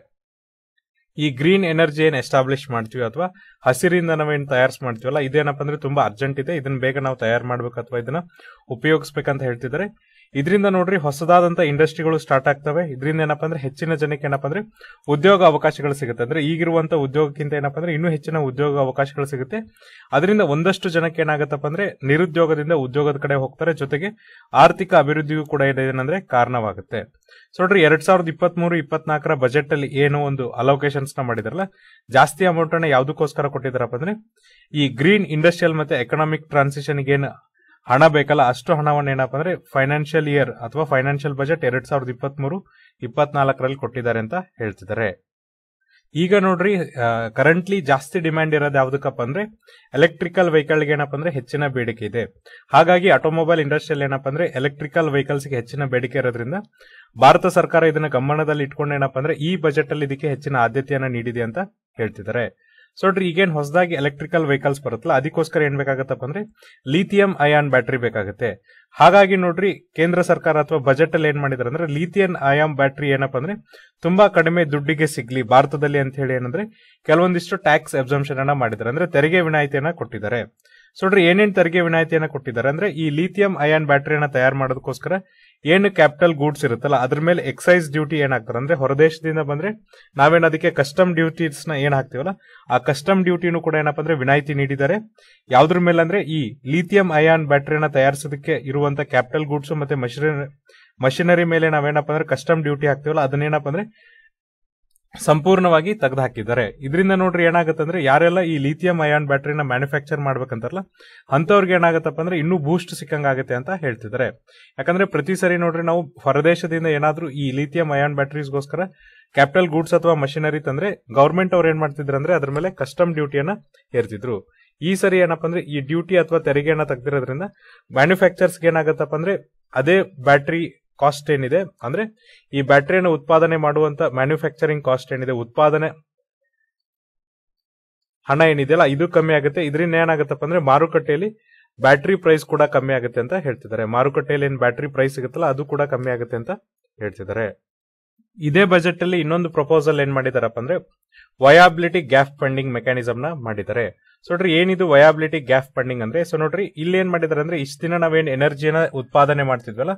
ಈ ಗ್ರೀನ್ ಎನರ್ಜಿ ಏನ್ ಎಸ್ಟಾಬ್ಲಿಷ್ ಮಾಡ್ತೀವಿ ಅಥವಾ ಹಸಿರಿಂದ ನಾವೇನ್ ತಯಾರಿಸ್ ಮಾಡ್ತೀವಲ್ಲ ಇದೇನಪ್ಪ ಅಂದ್ರೆ ತುಂಬಾ ಅರ್ಜೆಂಟ್ ಇದೆ ಇದನ್ನ ಬೇಗ ನಾವು ತಯಾರು ಮಾಡ್ಬೇಕು ಅಥವಾ ಇದನ್ನ ಉಪಯೋಗಿಸ್ಬೇಕಂತ ಹೇಳ್ತಿದ್ದಾರೆ ಇದರಿಂದ ನೋಡ್ರಿ ಹೊಸದಾದಂತ ಇಂಡಸ್ಟ್ರಿಗಳು ಸ್ಟಾರ್ಟ್ ಆಗ್ತವೆ ಇದರಿಂದ ಏನಪ್ಪಾ ಅಂದ್ರೆ ಹೆಚ್ಚಿನ ಜನಕ್ಕೆ ಏನಪ್ಪಾ ಅಂದ್ರೆ ಉದ್ಯೋಗ ಅವಕಾಶಗಳು ಸಿಗುತ್ತೆ ಅಂದ್ರೆ ಈಗಿರುವಂತ ಉದ್ಯೋಗಕ್ಕಿಂತ ಏನಪ್ಪಾ ಅಂದ್ರೆ ಇನ್ನೂ ಹೆಚ್ಚಿನ ಉದ್ಯೋಗ ಅವಕಾಶಗಳು ಸಿಗುತ್ತೆ ಅದರಿಂದ ಒಂದಷ್ಟು ಜನಕ್ಕೆ ಏನಾಗತ್ತಪ್ಪ ಅಂದ್ರೆ ನಿರುದ್ಯೋಗದಿಂದ ಉದ್ಯೋಗದ ಕಡೆ ಹೋಗ್ತಾರೆ ಜೊತೆಗೆ ಆರ್ಥಿಕ ಅಭಿವೃದ್ಧಿಯೂ ಕೂಡ ಏನಂದ್ರೆ ಕಾರಣವಾಗುತ್ತೆ ಸೊ ನೋಡ್ರಿ ಎರಡ್ ಸಾವಿರದ ಇಪ್ಪತ್ತ್ ಮೂರು ಇಪ್ಪತ್ನಾಲ್ಕರ ಬಜೆಟ್ ಅಲ್ಲಿ ಏನೋ ಒಂದು ಅಲೋಕೇಶನ್ಸ್ ನ ಮಾಡಿದಾರಲ್ಲ ಜಾಸ್ತಿ ಅಮೌಂಟ್ ಅನ್ನ ಯಾವ್ದಕ್ಕೋಸ್ಕರ ಕೊಟ್ಟಿದಾರಪ್ಪ ಅಂದ್ರೆ ಈ ಗ್ರೀನ್ ಇಂಡಸ್ಟ್ರಿಯಲ್ ಮತ್ತೆ ಎಕನಾಮಿಕ್ ಟ್ರಾನ್ಸಿಷನ್ ಏನು ಹಣ ಬೇಕಲ್ಲ ಅಷ್ಟು ಹಣವನ್ನು ಏನಪ್ಪ ಅಂದ್ರೆ ಫೈನಾನ್ಷಿಯಲ್ ಇಯರ್ ಅಥವಾ ಫೈನಾನ್ಷಿಯಲ್ ಬಜೆಟ್ ಎರಡ್ ಸಾವಿರದ ಇಪ್ಪತ್ಮೂರು ಇಪ್ಪತ್ನಾಲ್ಕರಲ್ಲಿ ಕೊಟ್ಟಿದ್ದಾರೆ ಅಂತ ಹೇಳ್ತಿದ್ದಾರೆ ಈಗ ನೋಡ್ರಿ ಕರೆಂಟ್ಲಿ ಜಾಸ್ತಿ ಡಿಮ್ಯಾಂಡ್ ಇರೋದು ಯಾವ್ದಕ್ಕಪ್ಪ ಅಂದ್ರೆ ಎಲೆಕ್ಟ್ರಿಕಲ್ ವೆಹಿಕಲ್ಗೆ ಏನಪ್ಪ ಅಂದ್ರೆ ಹೆಚ್ಚಿನ ಬೇಡಿಕೆ ಇದೆ ಹಾಗಾಗಿ ಆಟೋಮೊಬೈಲ್ ಇಂಡಸ್ಟ್ರಿಯಲ್ಲಿ ಏನಪ್ಪ ಅಂದ್ರೆ ಎಲೆಕ್ಟ್ರಿಕಲ್ ವೆಹಿಕಲ್ಸ್ಗೆ ಹೆಚ್ಚಿನ ಬೇಡಿಕೆ ಇರೋದ್ರಿಂದ ಭಾರತ ಸರ್ಕಾರ ಇದನ್ನ ಗಮನದಲ್ಲಿ ಇಟ್ಕೊಂಡು ಏನಪ್ಪ ಅಂದ್ರೆ ಈ ಬಜೆಟ್ ಅಲ್ಲಿ ಇದಕ್ಕೆ ಹೆಚ್ಚಿನ ಆದ್ಯತೆಯನ್ನು ನೀಡಿದೆ ಅಂತ ಹೇಳ್ತಿದ್ದಾರೆ ಸೊ ನೋಡ್ರಿ ಈಗೇನು ಹೊಸದಾಗಿ ಎಲೆಕ್ಟ್ರಿಕಲ್ ವೆಹಿಕಲ್ಸ್ ಬರುತ್ತಲ್ಲ ಅದಕ್ಕೋಸ್ಕರ ಏನ್ ಬೇಕಾಗತ್ತಪ್ಪ ಅಂದ್ರೆ ಲೀಥಿಯಂ ಅಯಾನ್ ಬ್ಯಾಟ್ರಿ ಬೇಕಾಗುತ್ತೆ ಹಾಗಾಗಿ ನೋಡ್ರಿ ಕೇಂದ್ರ ಸರ್ಕಾರ ಅಥವಾ ಬಜೆಟ್ ಅಲ್ಲಿ ಏನ್ ಮಾಡಿದಾರೆ ಅಂದ್ರೆ ಲೀಥಿಯನ್ ಅಯಾನ್ ಬ್ಯಾಟ್ರಿ ಏನಪ್ಪಾ ಅಂದ್ರೆ ತುಂಬಾ ಕಡಿಮೆ ದುಡ್ಡಿಗೆ ಸಿಗ್ಲಿ ಭಾರತದಲ್ಲಿ ಅಂತ ಹೇಳಿ ಏನಂದ್ರೆ ಕೆಲವೊಂದಿಷ್ಟು ಟ್ಯಾಕ್ಸ್ ಎಬ್ಸಂಪ್ಷನ್ ಅನ್ನ ಮಾಡಿದ್ದಾರೆ ಅಂದ್ರೆ ತೆರಿಗೆ ವಿನಾಯಿತಿಯನ್ನ ಕೊಟ್ಟಿದ್ದಾರೆ ಸೊ ನೋಡ್ರಿ ಏನೇನ್ ತೆರಿಗೆ ವಿನಾಯಿತಿಯನ್ನ ಕೊಟ್ಟಿದ್ದಾರೆ ಅಂದ್ರೆ ಈ ಲೀಥಿಯಂ ಅಯಾನ್ ಬ್ಯಾಟ್ರಿಯನ್ನ ತಯಾರು ಮಾಡೋದಕ್ಕೋಸ್ಕರ ಏನು ಕ್ಯಾಪಿಟಲ್ ಗೂಡ್ಸ್ ಇರುತ್ತಲ್ಲ ಅದ್ರ ಮೇಲೆ ಎಕ್ಸೈಸ್ ಡ್ಯೂಟಿ ಏನ್ ಹಾಕ್ತಾರೆ ಅಂದ್ರೆ ಹೊರದೇಶದಿಂದ ಬಂದ್ರೆ ನಾವೇನು ಅದಕ್ಕೆ ಕಸ್ಟಮ್ ಡ್ಯೂಟೀಸ್ ನ ಏನ್ ಹಾಕ್ತಿವಲ್ಲ ಆ ಕಸ್ಟಮ್ ಡ್ಯೂಟಿನೂ ಕೂಡ ಏನಪ್ಪ ಅಂದ್ರೆ ವಿನಾಯಿತಿ ನೀಡಿದ್ದಾರೆ ಯಾವ್ದ್ರ ಮೇಲೆ ಅಂದ್ರೆ ಈ ಲಿಥಿಯಂ ಅಯಾನ್ ಬ್ಯಾಟ್ರಿನ ತಯಾರಿಸೋದಕ್ಕೆ ಇರುವಂತ ಕ್ಯಾಪಿಟಲ್ ಗೂಡ್ಸ್ ಮತ್ತೆ ಮಷಿನರಿ ಮಷಿನರಿ ಮೇಲೆ ನಾವೇನಪ್ಪ ಅಂದ್ರೆ ಕಸ್ಟಮ್ ಡ್ಯೂಟಿ ಹಾಕ್ತಿವಲ್ಲ ಅದನ್ನೇನಪ್ಪ ಅಂದ್ರೆ ಸಂಪೂರ್ಣವಾಗಿ ತೆಗೆದು ಹಾಕಿದ್ದಾರೆ ಇದರಿಂದ ನೋಡ್ರಿ ಅಂದ್ರೆ ಯಾರೆಲ್ಲ ಈ ಲಿಥಿಯಂ ಅಯಾನ್ ಬ್ಯಾಟ್ರಿನ ಮ್ಯಾನುಫ್ಯಾಕ್ಚರ್ ಮಾಡ್ಬೇಕಂತಾರಲ್ಲ ಅಂತವ್ರಿಗೆ ಏನಾಗತ್ತಪ್ಪ ಅಂದ್ರೆ ಇನ್ನೂ ಬೂಸ್ಟ್ ಸಿಕ್ಕಂಗಾಗತ್ತೆ ಅಂತ ಹೇಳ್ತಿದ್ದಾರೆ ಯಾಕಂದ್ರೆ ಪ್ರತಿ ಸರಿ ನೋಡ್ರಿ ನಾವು ಹೊರದೇಶದಿಂದ ಏನಾದ್ರೂ ಈ ಲಿಥಿಯಂ ಅಯಾನ್ ಬ್ಯಾಟ್ರೀಸ್ಗೋಸ್ಕರ ಕ್ಯಾಪಿಟಲ್ ಗೂಡ್ಸ್ ಅಥವಾ ಮಷಿನರಿ ತಂದ್ರೆ ಗೌರ್ಮೆಂಟ್ ಅವ್ರು ಏನ್ ಮಾಡ್ತಿದ್ರು ಅಂದ್ರೆ ಅದ್ರ ಮೇಲೆ ಕಸ್ಟಮ್ ಡ್ಯೂಟಿಯನ್ನ ಏರ್ತಿದ್ರು ಈ ಸರಿ ಏನಪ್ಪ ಅಂದ್ರೆ ಈ ಡ್ಯೂಟಿ ಅಥವಾ ತೆರಿಗೆಯನ್ನ ತೆಗ್ದಿರೋದ್ರಿಂದ ಮ್ಯಾನುಫ್ಯಾಕ್ಚರ್ಸ್ಗೆ ಏನಾಗತ್ತಪ್ಪ ಅಂದ್ರೆ ಅದೇ ಬ್ಯಾಟ್ರಿ ಕಾಸ್ಟ್ ಏನಿದೆ ಅಂದ್ರೆ ಈ ಬ್ಯಾಟ್ರಿಯನ್ನು ಉತ್ಪಾದನೆ ಮಾಡುವಂತ ಮ್ಯಾನುಫ್ಯಾಕ್ಚರಿಂಗ್ ಕಾಸ್ಟ್ ಏನಿದೆ ಉತ್ಪಾದನೆ ಹಣ ಏನಿದೆಯಲ್ಲ ಇದು ಕಮ್ಮಿ ಆಗುತ್ತೆ ಇದರಿಂದ ಏನಾಗುತ್ತಪ್ಪ ಅಂದ್ರೆ ಮಾರುಕಟ್ಟೆಯಲ್ಲಿ ಬ್ಯಾಟ್ರಿ ಪ್ರೈಸ್ ಕೂಡ ಕಮ್ಮಿ ಆಗುತ್ತೆ ಅಂತ ಹೇಳ್ತಿದ್ದಾರೆ ಮಾರುಕಟ್ಟೆಯಲ್ಲಿ ಏನ್ ಬ್ಯಾಟ್ರಿ ಪ್ರೈಸ್ ಸಿಗುತ್ತಲ್ಲ ಅದು ಕೂಡ ಕಮ್ಮಿ ಆಗುತ್ತೆ ಅಂತ ಹೇಳ್ತಿದ್ದಾರೆ ಇದೇ ಬಜೆಟ್ ಅಲ್ಲಿ ಇನ್ನೊಂದು ಪ್ರಪೋಸಲ್ ಏನ್ ಮಾಡಿದಾರಪ್ಪ ಅಂದ್ರೆ ವಯಾಬಿಲಿಟಿ ಗ್ಯಾಪ್ ಫಂಡಿಂಗ್ ಮೆಕ್ಯಾನಿಸಮ್ ಮಾಡಿದ್ದಾರೆ ಸೊ ನೋಡ್ರಿ ಏನಿದು ವಯಾಬಿಲಿಟಿ ಗ್ಯಾಪ್ ಫಂಡಿಂಗ್ ಅಂದ್ರೆ ಸೊ ನೋಡ್ರಿ ಇಲ್ಲಿ ಏನ್ ಮಾಡಿದಾರೆ ಅಂದ್ರೆ ಇಷ್ಟು ದಿನ ನಾವೇನ್ ಎನರ್ಜಿನ ಉತ್ಪಾದನೆ ಮಾಡ್ತಿದ್ವಲ್ಲ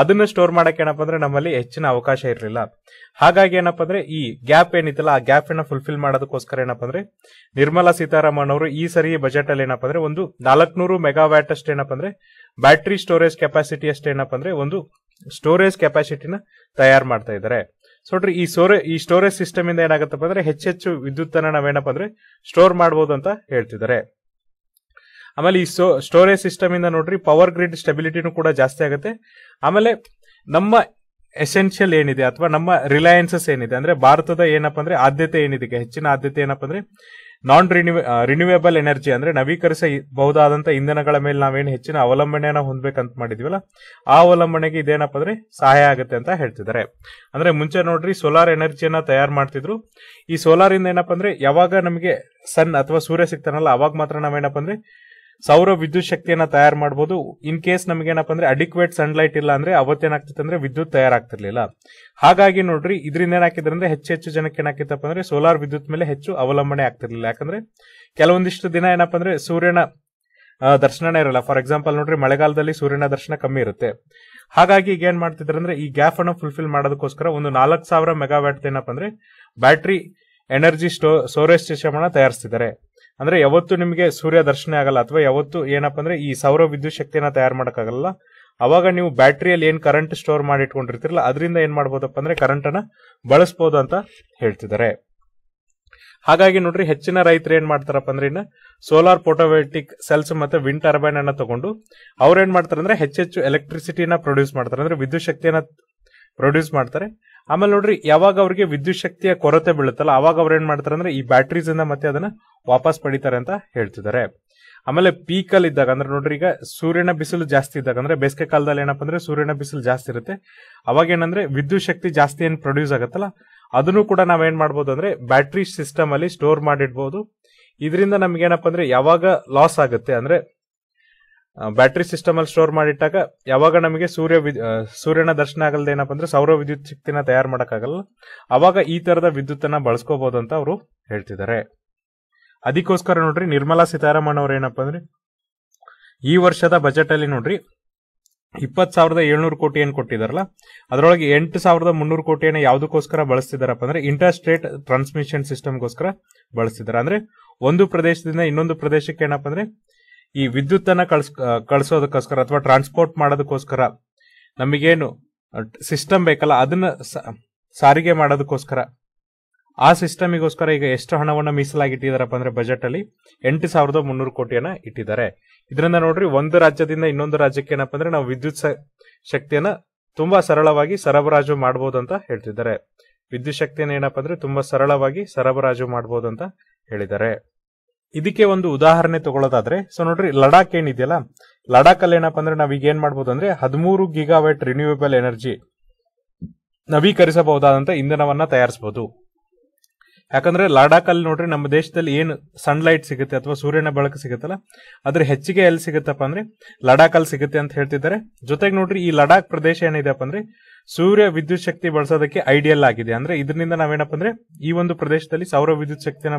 ಅದನ್ನ ಸ್ಟೋರ್ ಮಾಡಕ್ಕೆ ಏನಪ್ಪ ಅಂದ್ರೆ ನಮ್ಮಲ್ಲಿ ಹೆಚ್ಚಿನ ಅವಕಾಶ ಇರಲಿಲ್ಲ ಹಾಗಾಗಿ ಏನಪ್ಪ ಅಂದ್ರೆ ಈ ಗ್ಯಾಪ್ ಏನಿತ್ತಲ್ಲ ಆ ಗ್ಯಾಪ್ ಅನ್ನ ಫುಲ್ಫಿಲ್ ಮಾಡೋದಕ್ಕೋಸ್ಕರ ಏನಪ್ಪ ಅಂದ್ರೆ ನಿರ್ಮಲಾ ಸೀತಾರಾಮನ್ ಅವರು ಈ ಸರಿ ಬಜೆಟ್ ಅಲ್ಲಿ ಏನಪ್ಪ ಅಂದ್ರೆ ಒಂದು ನಾಲ್ಕನೂರು ಮೆಗಾವ್ಯಾಟ್ ಅಷ್ಟು ಏನಪ್ಪ ಅಂದ್ರೆ ಬ್ಯಾಟ್ರಿ ಸ್ಟೋರೇಜ್ ಕೆಪಾಸಿಟಿ ಅಷ್ಟೇನಪ್ಪ ಅಂದ್ರೆ ಒಂದು ಸ್ಟೋರೇಜ್ ಕೆಪಾಸಿಟಿನ ತಯಾರು ಮಾಡ್ತಾ ಇದ್ದಾರೆ ಸೊ ನೋಡ್ರಿ ಈ ಸೋರೆ ಈ ಸ್ಟೋರೇಜ್ ಸಿಸ್ಟಮ್ ಇಂದ ಏನಾಗತ್ತಪ್ಪ ಅಂದ್ರೆ ಹೆಚ್ಚೆಚ್ಚು ವಿದ್ಯುತ್ ಅನ್ನ ನಾವೇನಪ್ಪ ಅಂದ್ರೆ ಸ್ಟೋರ್ ಮಾಡಬಹುದು ಅಂತ ಹೇಳ್ತಿದ್ದಾರೆ ಆಮೇಲೆ ಈ ಸೋ ಸ್ಟೋರೇಜ್ ಸಿಸ್ಟಮ್ ಇಂದ ನೋಡ್ರಿ ಪವರ್ ಗ್ರಿಡ್ ಸ್ಟೆಬಿಲಿಟಿನೂ ಕೂಡ ಜಾಸ್ತಿ ಆಗುತ್ತೆ ಆಮೇಲೆ ನಮ್ಮ ಎಸೆನ್ಷಿಯಲ್ ಏನಿದೆ ಅಥವಾ ನಮ್ಮ ರಿಲಯನ್ಸಸ್ ಏನಿದೆ ಅಂದ್ರೆ ಭಾರತದ ಏನಪ್ಪ ಅಂದ್ರೆ ಆದ್ಯತೆ ಏನಿದೆ ಹೆಚ್ಚಿನ ಆದ್ಯತೆ ಏನಪ್ಪ ಅಂದ್ರೆ ನಾನ್ ರಿನ್ಯೂ ರಿನ್ಯೂವೇಬಲ್ ಎನರ್ಜಿ ಅಂದ್ರೆ ನವೀಕರಿಸಬಹುದಾದಂತಹ ಇಂಧನಗಳ ಮೇಲೆ ನಾವೇನು ಹೆಚ್ಚಿನ ಅವಲಂಬನೆಯನ್ನ ಹೊಂದಬೇಕಂತ ಅಲ್ಲ ಆ ಅವಲಂಬನೆಗೆ ಇದೇನಪ್ಪ ಅಂದ್ರೆ ಸಹಾಯ ಆಗುತ್ತೆ ಅಂತ ಹೇಳ್ತಿದ್ದಾರೆ ಅಂದ್ರೆ ಮುಂಚೆ ನೋಡ್ರಿ ಸೋಲಾರ್ ಎನರ್ಜಿಯನ್ನ ತಯಾರು ಮಾಡ್ತಿದ್ರು ಈ ಸೋಲಾರ್ ಇಂದ ಏನಪ್ಪ ಅಂದ್ರೆ ಯಾವಾಗ ನಮಗೆ ಸನ್ ಅಥವಾ ಸೂರ್ಯ ಸಿಗ್ತಾನಲ್ಲ ಅವಾಗ ಮಾತ್ರ ನಾವೇನಪ್ಪ ಅಂದ್ರೆ ಸೌರ ವಿದ್ಯುತ್ ಶಕ್ತಿಯನ್ನ ತಯಾರು ಮಾಡಬಹುದು ಇನ್ ಕೇಸ್ ನಮಗೇನಪ್ಪ ಅಂದ್ರೆ ಅಡಿಕ್ವೇಟ್ ಸನ್ಲೈಟ್ ಇಲ್ಲ ಅಂದ್ರೆ ಅವತ್ತೇನಾಗ್ತಿತ್ತು ಅಂದ್ರೆ ವಿದ್ಯುತ್ ತಯಾರಾಗ್ತಿರ್ಲಿಲ್ಲ ಹಾಗಾಗಿ ನೋಡ್ರಿ ಇದರಿಂದ ಏನಾಕಿದ್ರೆ ಅಂದ್ರೆ ಹೆಚ್ಚು ಹೆಚ್ಚು ಜನಕ್ಕೆ ಏನಾಕಿತ್ತಪ್ಪ ಅಂದ್ರೆ ಸೋಲಾರ್ ವಿದ್ಯುತ್ ಮೇಲೆ ಹೆಚ್ಚು ಅವಲಂಬನೆ ಆಗ್ತಿರ್ಲಿಲ್ಲ ಯಾಕಂದ್ರೆ ಕೆಲವೊಂದಿಷ್ಟು ದಿನ ಏನಪ್ಪ ಅಂದ್ರೆ ಸೂರ್ಯನ ದರ್ಶನ ಇರಲ್ಲ ಫಾರ್ ಎಕ್ಸಾಂಪಲ್ ನೋಡ್ರಿ ಮಳೆಗಾಲದಲ್ಲಿ ಸೂರ್ಯನ ದರ್ಶನ ಕಮ್ಮಿ ಇರುತ್ತೆ ಹಾಗಾಗಿ ಈಗ ಏನ್ ಮಾಡ್ತಿದ್ರು ಅಂದ್ರೆ ಈ ಗ್ಯಾಪ್ ಅನ್ನು ಫುಲ್ಫಿಲ್ ಮಾಡೋದಕ್ಕೋಸ್ಕರ ಒಂದು ನಾಲ್ಕು ಸಾವಿರ ಮೆಗಾವ್ಯಾಟ್ ಏನಪ್ಪ ಅಂದ್ರೆ ಬ್ಯಾಟ್ರಿ ಎನರ್ಜಿ ಸ್ಟೋ ಸ್ಟೋರೇಜ್ ಸಿಸ್ಟಮ್ ತಯಾರಿಸ್ತಿದ್ದಾರೆ ಅಂದ್ರೆ ಯಾವತ್ತು ನಿಮಗೆ ಸೂರ್ಯ ದರ್ಶನ ಆಗಲ್ಲ ಅಥವಾ ಯಾವತ್ತು ಏನಪ್ಪ ಅಂದ್ರೆ ಈ ಸೌರ ವಿದ್ಯುತ್ ಶಕ್ತಿಯನ್ನ ತಯಾರು ಮಾಡೋಕ್ಕಾಗಲ್ಲ ಅವಾಗ ನೀವು ಬ್ಯಾಟ್ರಿಯಲ್ಲಿ ಏನು ಕರೆಂಟ್ ಸ್ಟೋರ್ ಮಾಡಿ ಇಟ್ಕೊಂಡಿರ್ತೀರಲ್ಲ ಅದರಿಂದ ಏನ್ ಮಾಡ್ಬೋದಪ್ಪ ಅಂದ್ರೆ ಕರೆಂಟ್ ಅನ್ನ ಬಳಸ್ಬೋದು ಅಂತ ಹೇಳ್ತಿದ್ದಾರೆ ಹಾಗಾಗಿ ನೋಡ್ರಿ ಹೆಚ್ಚಿನ ರೈತರು ಏನ್ ಮಾಡ್ತಾರಪ್ಪ ಅಂದ್ರೆ ಇನ್ನ ಸೋಲಾರ್ ಫೋಟೋವೆಟಿಕ್ ಸೆಲ್ಸ್ ಮತ್ತೆ ವಿಂಡ್ ಟರ್ಬೈನ್ ಅನ್ನ ತಗೊಂಡು ಅವ್ರ ಏನ್ ಮಾಡ್ತಾರೆ ಅಂದ್ರೆ ಹೆಚ್ಚೆಚ್ಚು ಎಲೆಕ್ಟ್ರಿಸಿಟಿನ ಪ್ರೊಡ್ಯೂಸ್ ಮಾಡ್ತಾರೆ ಅಂದ್ರೆ ವಿದ್ಯುತ್ ಶಕ್ತಿಯನ್ನ ಪ್ರೊಡ್ಯೂಸ್ ಮಾಡ್ತಾರೆ ಆಮೇಲೆ ನೋಡ್ರಿ ಯಾವಾಗ ಅವ್ರಿಗೆ ವಿದ್ಯುತ್ ಶಕ್ತಿಯ ಕೊರತೆ ಬೀಳುತ್ತಲ್ಲ ಅವಾಗ ಅವ್ರು ಏನ್ ಮಾಡ್ತಾರೆ ಅಂದ್ರೆ ಈ ಬ್ಯಾಟ್ರೀಸ್ ಇಂದ ಮತ್ತೆ ಅದನ್ನ ವಾಪಸ್ ಪಡಿತಾರೆ ಅಂತ ಹೇಳ್ತಿದ್ದಾರೆ ಆಮೇಲೆ ಪೀಕಲ್ ಇದ್ದಾಗ ಅಂದ್ರೆ ನೋಡ್ರಿ ಈಗ ಸೂರ್ಯನ ಬಿಸಿಲು ಜಾಸ್ತಿ ಇದ್ದಾಗ ಅಂದ್ರೆ ಬೇಸಿಗೆ ಕಾಲದಲ್ಲಿ ಏನಪ್ಪ ಅಂದ್ರೆ ಸೂರ್ಯನ ಬಿಸಿಲು ಜಾಸ್ತಿ ಇರುತ್ತೆ ಅವಾಗ ಏನಂದ್ರೆ ವಿದ್ಯುತ್ ಶಕ್ತಿ ಜಾಸ್ತಿ ಏನ್ ಪ್ರೊಡ್ಯೂಸ್ ಆಗುತ್ತಲ್ಲ ಅದನ್ನು ಕೂಡ ನಾವ್ ಏನ್ ಮಾಡ್ಬೋದು ಅಂದ್ರೆ ಬ್ಯಾಟ್ರಿ ಸಿಸ್ಟಮ್ ಅಲ್ಲಿ ಸ್ಟೋರ್ ಮಾಡಿಡ್ಬೋದು ಇದರಿಂದ ನಮ್ಗೆ ಏನಪ್ಪಾ ಅಂದ್ರೆ ಯಾವಾಗ ಲಾಸ್ ಆಗುತ್ತೆ ಅಂದ್ರೆ ಬ್ಯಾಟ್ರಿ ಸಿಸ್ಟಮ್ ಅಲ್ಲಿ ಸ್ಟೋರ್ ಮಾಡಿಟ್ಟಾಗ ಯಾವಾಗ ನಮಗೆ ಸೂರ್ಯ ಸೂರ್ಯನ ದರ್ಶನ ಏನಪ್ಪ ಅಂದ್ರೆ ಸೌರ ವಿದ್ಯುತ್ ಶಕ್ತಿನ ತಯಾರು ಆಗಲ್ಲ ಅವಾಗ ಈ ತರದ ವಿದ್ಯುತ್ ಅನ್ನ ಬಳಸ್ಕೋಬಹುದು ಅಂತ ಅವರು ಹೇಳ್ತಿದ್ದಾರೆ ಅದಕ್ಕೋಸ್ಕರ ನೋಡ್ರಿ ನಿರ್ಮಲಾ ಸೀತಾರಾಮನ್ ಅವ್ರು ಏನಪ್ಪ ಅಂದ್ರೆ ಈ ವರ್ಷದ ಬಜೆಟ್ ಅಲ್ಲಿ ನೋಡ್ರಿ ಇಪ್ಪತ್ ಸಾವಿರದ ಏಳ್ನೂರು ಕೋಟಿ ಏನ್ ಕೊಟ್ಟಿದಾರಲ್ಲ ಅದರೊಳಗೆ ಎಂಟು ಸಾವಿರದ ಮುನ್ನೂರು ಕೋಟಿಯನ್ನು ಯಾವುದಕ್ಕೋಸ್ಕರ ಬಳಸ್ತಿದಾರಪ್ಪ ಅಂದ್ರೆ ಇಂಟರ್ ಸ್ಟೇಟ್ ಟ್ರಾನ್ಸ್ಮಿಷನ್ ಸಿಸ್ಟಮ್ಗೋಸ್ಕರ ಬಳಸ್ತಿದಾರೆ ಅಂದ್ರೆ ಒಂದು ಪ್ರದೇಶದಿಂದ ಇನ್ನೊಂದು ಪ್ರದೇಶಕ್ಕೆ ಏನಪ್ಪ ಅಂದ್ರೆ ಈ ಅನ್ನ ಕಳ್ಸ್ ಕಳಿಸೋದಕ್ಕೋಸ್ಕರ ಅಥವಾ ಟ್ರಾನ್ಸ್ಪೋರ್ಟ್ ಮಾಡೋದಕ್ಕೋಸ್ಕರ ನಮಗೇನು ಸಿಸ್ಟಮ್ ಬೇಕಲ್ಲ ಅದನ್ನ ಸಾರಿಗೆ ಮಾಡೋದಕ್ಕೋಸ್ಕರ ಆ ಸಿಸ್ಟಮಿಗೋಸ್ಕರ ಈಗ ಎಷ್ಟು ಹಣವನ್ನು ಮೀಸಲಾಗಿಟ್ಟಿದಾರಪ್ಪ ಅಂದ್ರೆ ಬಜೆಟ್ ಅಲ್ಲಿ ಎಂಟು ಸಾವಿರದ ಮುನ್ನೂರು ಕೋಟಿಯನ್ನ ಇಟ್ಟಿದ್ದಾರೆ ಇದರಿಂದ ನೋಡ್ರಿ ಒಂದು ರಾಜ್ಯದಿಂದ ಇನ್ನೊಂದು ರಾಜ್ಯಕ್ಕೆ ಏನಪ್ಪ ಅಂದ್ರೆ ನಾವು ವಿದ್ಯುತ್ ಶಕ್ತಿಯನ್ನ ತುಂಬಾ ಸರಳವಾಗಿ ಸರಬರಾಜು ಮಾಡಬಹುದು ಅಂತ ಹೇಳ್ತಿದ್ದಾರೆ ವಿದ್ಯುತ್ ಶಕ್ತಿಯನ್ನು ಏನಪ್ಪ ಅಂದ್ರೆ ತುಂಬಾ ಸರಳವಾಗಿ ಸರಬರಾಜು ಮಾಡಬಹುದು ಅಂತ ಹೇಳಿದ್ದಾರೆ ಇದಕ್ಕೆ ಒಂದು ಉದಾಹರಣೆ ತಗೊಳ್ಳೋದಾದ್ರೆ ಸೊ ನೋಡ್ರಿ ಲಡಾಖ್ ಏನಿದೆಯಲ್ಲ ಲಡಾಖ್ ಅಲ್ಲಿ ಏನಪ್ಪಾ ಅಂದ್ರೆ ನಾವೀಗ ಏನ್ ಮಾಡ್ಬೋದು ಅಂದ್ರೆ ಹದಿಮೂರು ಗಿಗಾವೆಟ್ ರಿನ್ಯೂವೇಬಲ್ ಎನರ್ಜಿ ನವೀಕರಿಸಬಹುದಾದಂತ ಇಂಧನವನ್ನ ತಯಾರಿಸಬಹುದು ಯಾಕಂದ್ರೆ ಲಡಾಖ್ ಅಲ್ಲಿ ನೋಡ್ರಿ ನಮ್ಮ ದೇಶದಲ್ಲಿ ಏನು ಸನ್ಲೈಟ್ ಸಿಗುತ್ತೆ ಅಥವಾ ಸೂರ್ಯನ ಬೆಳಕು ಸಿಗುತ್ತಲ್ಲ ಅದ್ರ ಹೆಚ್ಚಿಗೆ ಎಲ್ಲಿ ಸಿಗುತ್ತಪ್ಪ ಅಂದ್ರೆ ಲಡಾಖ್ ಅಲ್ಲಿ ಸಿಗುತ್ತೆ ಅಂತ ಹೇಳ್ತಿದ್ದಾರೆ ಜೊತೆಗೆ ನೋಡ್ರಿ ಈ ಲಡಾಖ್ ಪ್ರದೇಶ ಏನಿದೆಪ್ಪ ಅಂದ್ರೆ ಸೂರ್ಯ ವಿದ್ಯುತ್ ಶಕ್ತಿ ಬಳಸೋದಕ್ಕೆ ಐಡಿಯಲ್ ಆಗಿದೆ ಅಂದ್ರೆ ಇದರಿಂದ ನಾವೇನಪ್ಪ ಅಂದ್ರೆ ಈ ಒಂದು ಪ್ರದೇಶದಲ್ಲಿ ಸೌರ ವಿದ್ಯುತ್ ಶಕ್ತಿಯನ್ನ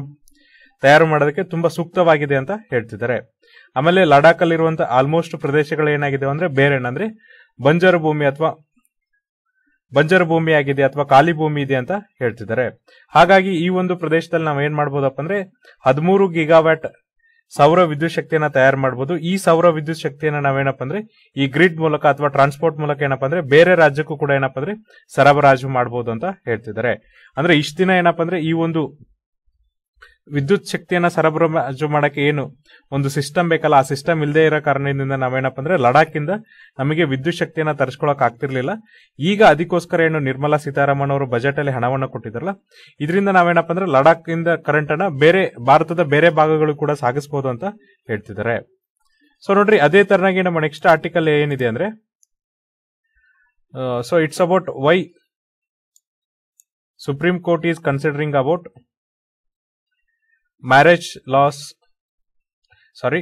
ತಯಾರು ಮಾಡೋದಕ್ಕೆ ತುಂಬಾ ಸೂಕ್ತವಾಗಿದೆ ಅಂತ ಹೇಳ್ತಿದ್ದಾರೆ ಆಮೇಲೆ ಲಡಾಖ್ ಅಲ್ಲಿರುವಂತಹ ಆಲ್ಮೋಸ್ಟ್ ಪ್ರದೇಶಗಳು ಏನಾಗಿದೆ ಅಂದ್ರೆ ಬೇರೆ ಏನಂದ್ರೆ ಬಂಜರು ಭೂಮಿ ಅಥವಾ ಬಂಜರು ಭೂಮಿ ಆಗಿದೆ ಅಥವಾ ಖಾಲಿ ಭೂಮಿ ಇದೆ ಅಂತ ಹೇಳ್ತಿದ್ದಾರೆ ಹಾಗಾಗಿ ಈ ಒಂದು ಪ್ರದೇಶದಲ್ಲಿ ನಾವು ಏನ್ ಮಾಡ್ಬೋದಪ್ಪ ಅಂದ್ರೆ ಹದಿಮೂರು ಗಿಗಾವ್ಯಾಟ್ ಸೌರ ವಿದ್ಯುತ್ ಶಕ್ತಿಯನ್ನ ತಯಾರು ಮಾಡಬಹುದು ಈ ಸೌರ ವಿದ್ಯುತ್ ಶಕ್ತಿಯನ್ನ ನಾವೇನಪ್ಪ ಅಂದ್ರೆ ಈ ಗ್ರಿಡ್ ಮೂಲಕ ಅಥವಾ ಟ್ರಾನ್ಸ್ಪೋರ್ಟ್ ಮೂಲಕ ಏನಪ್ಪ ಅಂದ್ರೆ ಬೇರೆ ರಾಜ್ಯಕ್ಕೂ ಕೂಡ ಏನಪ್ಪ ಅಂದ್ರೆ ಸರಬರಾಜು ಮಾಡಬಹುದು ಅಂತ ಹೇಳ್ತಿದ್ದಾರೆ ಅಂದ್ರೆ ಇಷ್ಟ ದಿನ ಏನಪ್ಪ ಅಂದ್ರೆ ಈ ಒಂದು ವಿದ್ಯುತ್ ಶಕ್ತಿಯನ್ನ ಸರಬರಾಜು ಮಾಡಕ್ಕೆ ಏನು ಒಂದು ಸಿಸ್ಟಮ್ ಬೇಕಲ್ಲ ಆ ಸಿಸ್ಟಮ್ ಇಲ್ಲದೆ ಇರೋ ಕಾರಣದಿಂದ ನಾವೇನಪ್ಪ ಅಂದ್ರೆ ಇಂದ ನಮಗೆ ವಿದ್ಯುತ್ ಶಕ್ತಿಯನ್ನ ತರಿಸ್ಕೊಳಕ್ ಆಗ್ತಿರ್ಲಿಲ್ಲ ಈಗ ಅದಕ್ಕೋಸ್ಕರ ಏನು ನಿರ್ಮಲಾ ಸೀತಾರಾಮನ್ ಅವರು ಬಜೆಟ್ ಅಲ್ಲಿ ಹಣವನ್ನು ಕೊಟ್ಟಿದ್ರಲ್ಲ ಇದರಿಂದ ನಾವೇನಪ್ಪ ಅಂದ್ರೆ ಲಡಾಖ್ ಇಂದ ಕರೆಂಟ್ ಅನ್ನ ಬೇರೆ ಭಾರತದ ಬೇರೆ ಭಾಗಗಳು ಕೂಡ ಸಾಗಿಸಬಹುದು ಅಂತ ಹೇಳ್ತಿದ್ದಾರೆ ಸೊ ನೋಡ್ರಿ ಅದೇ ತರನಾಗಿ ನಮ್ಮ ನೆಕ್ಸ್ಟ್ ಆರ್ಟಿಕಲ್ ಏನಿದೆ ಅಂದ್ರೆ so it's about why Supreme Court is considering about marriage laws sorry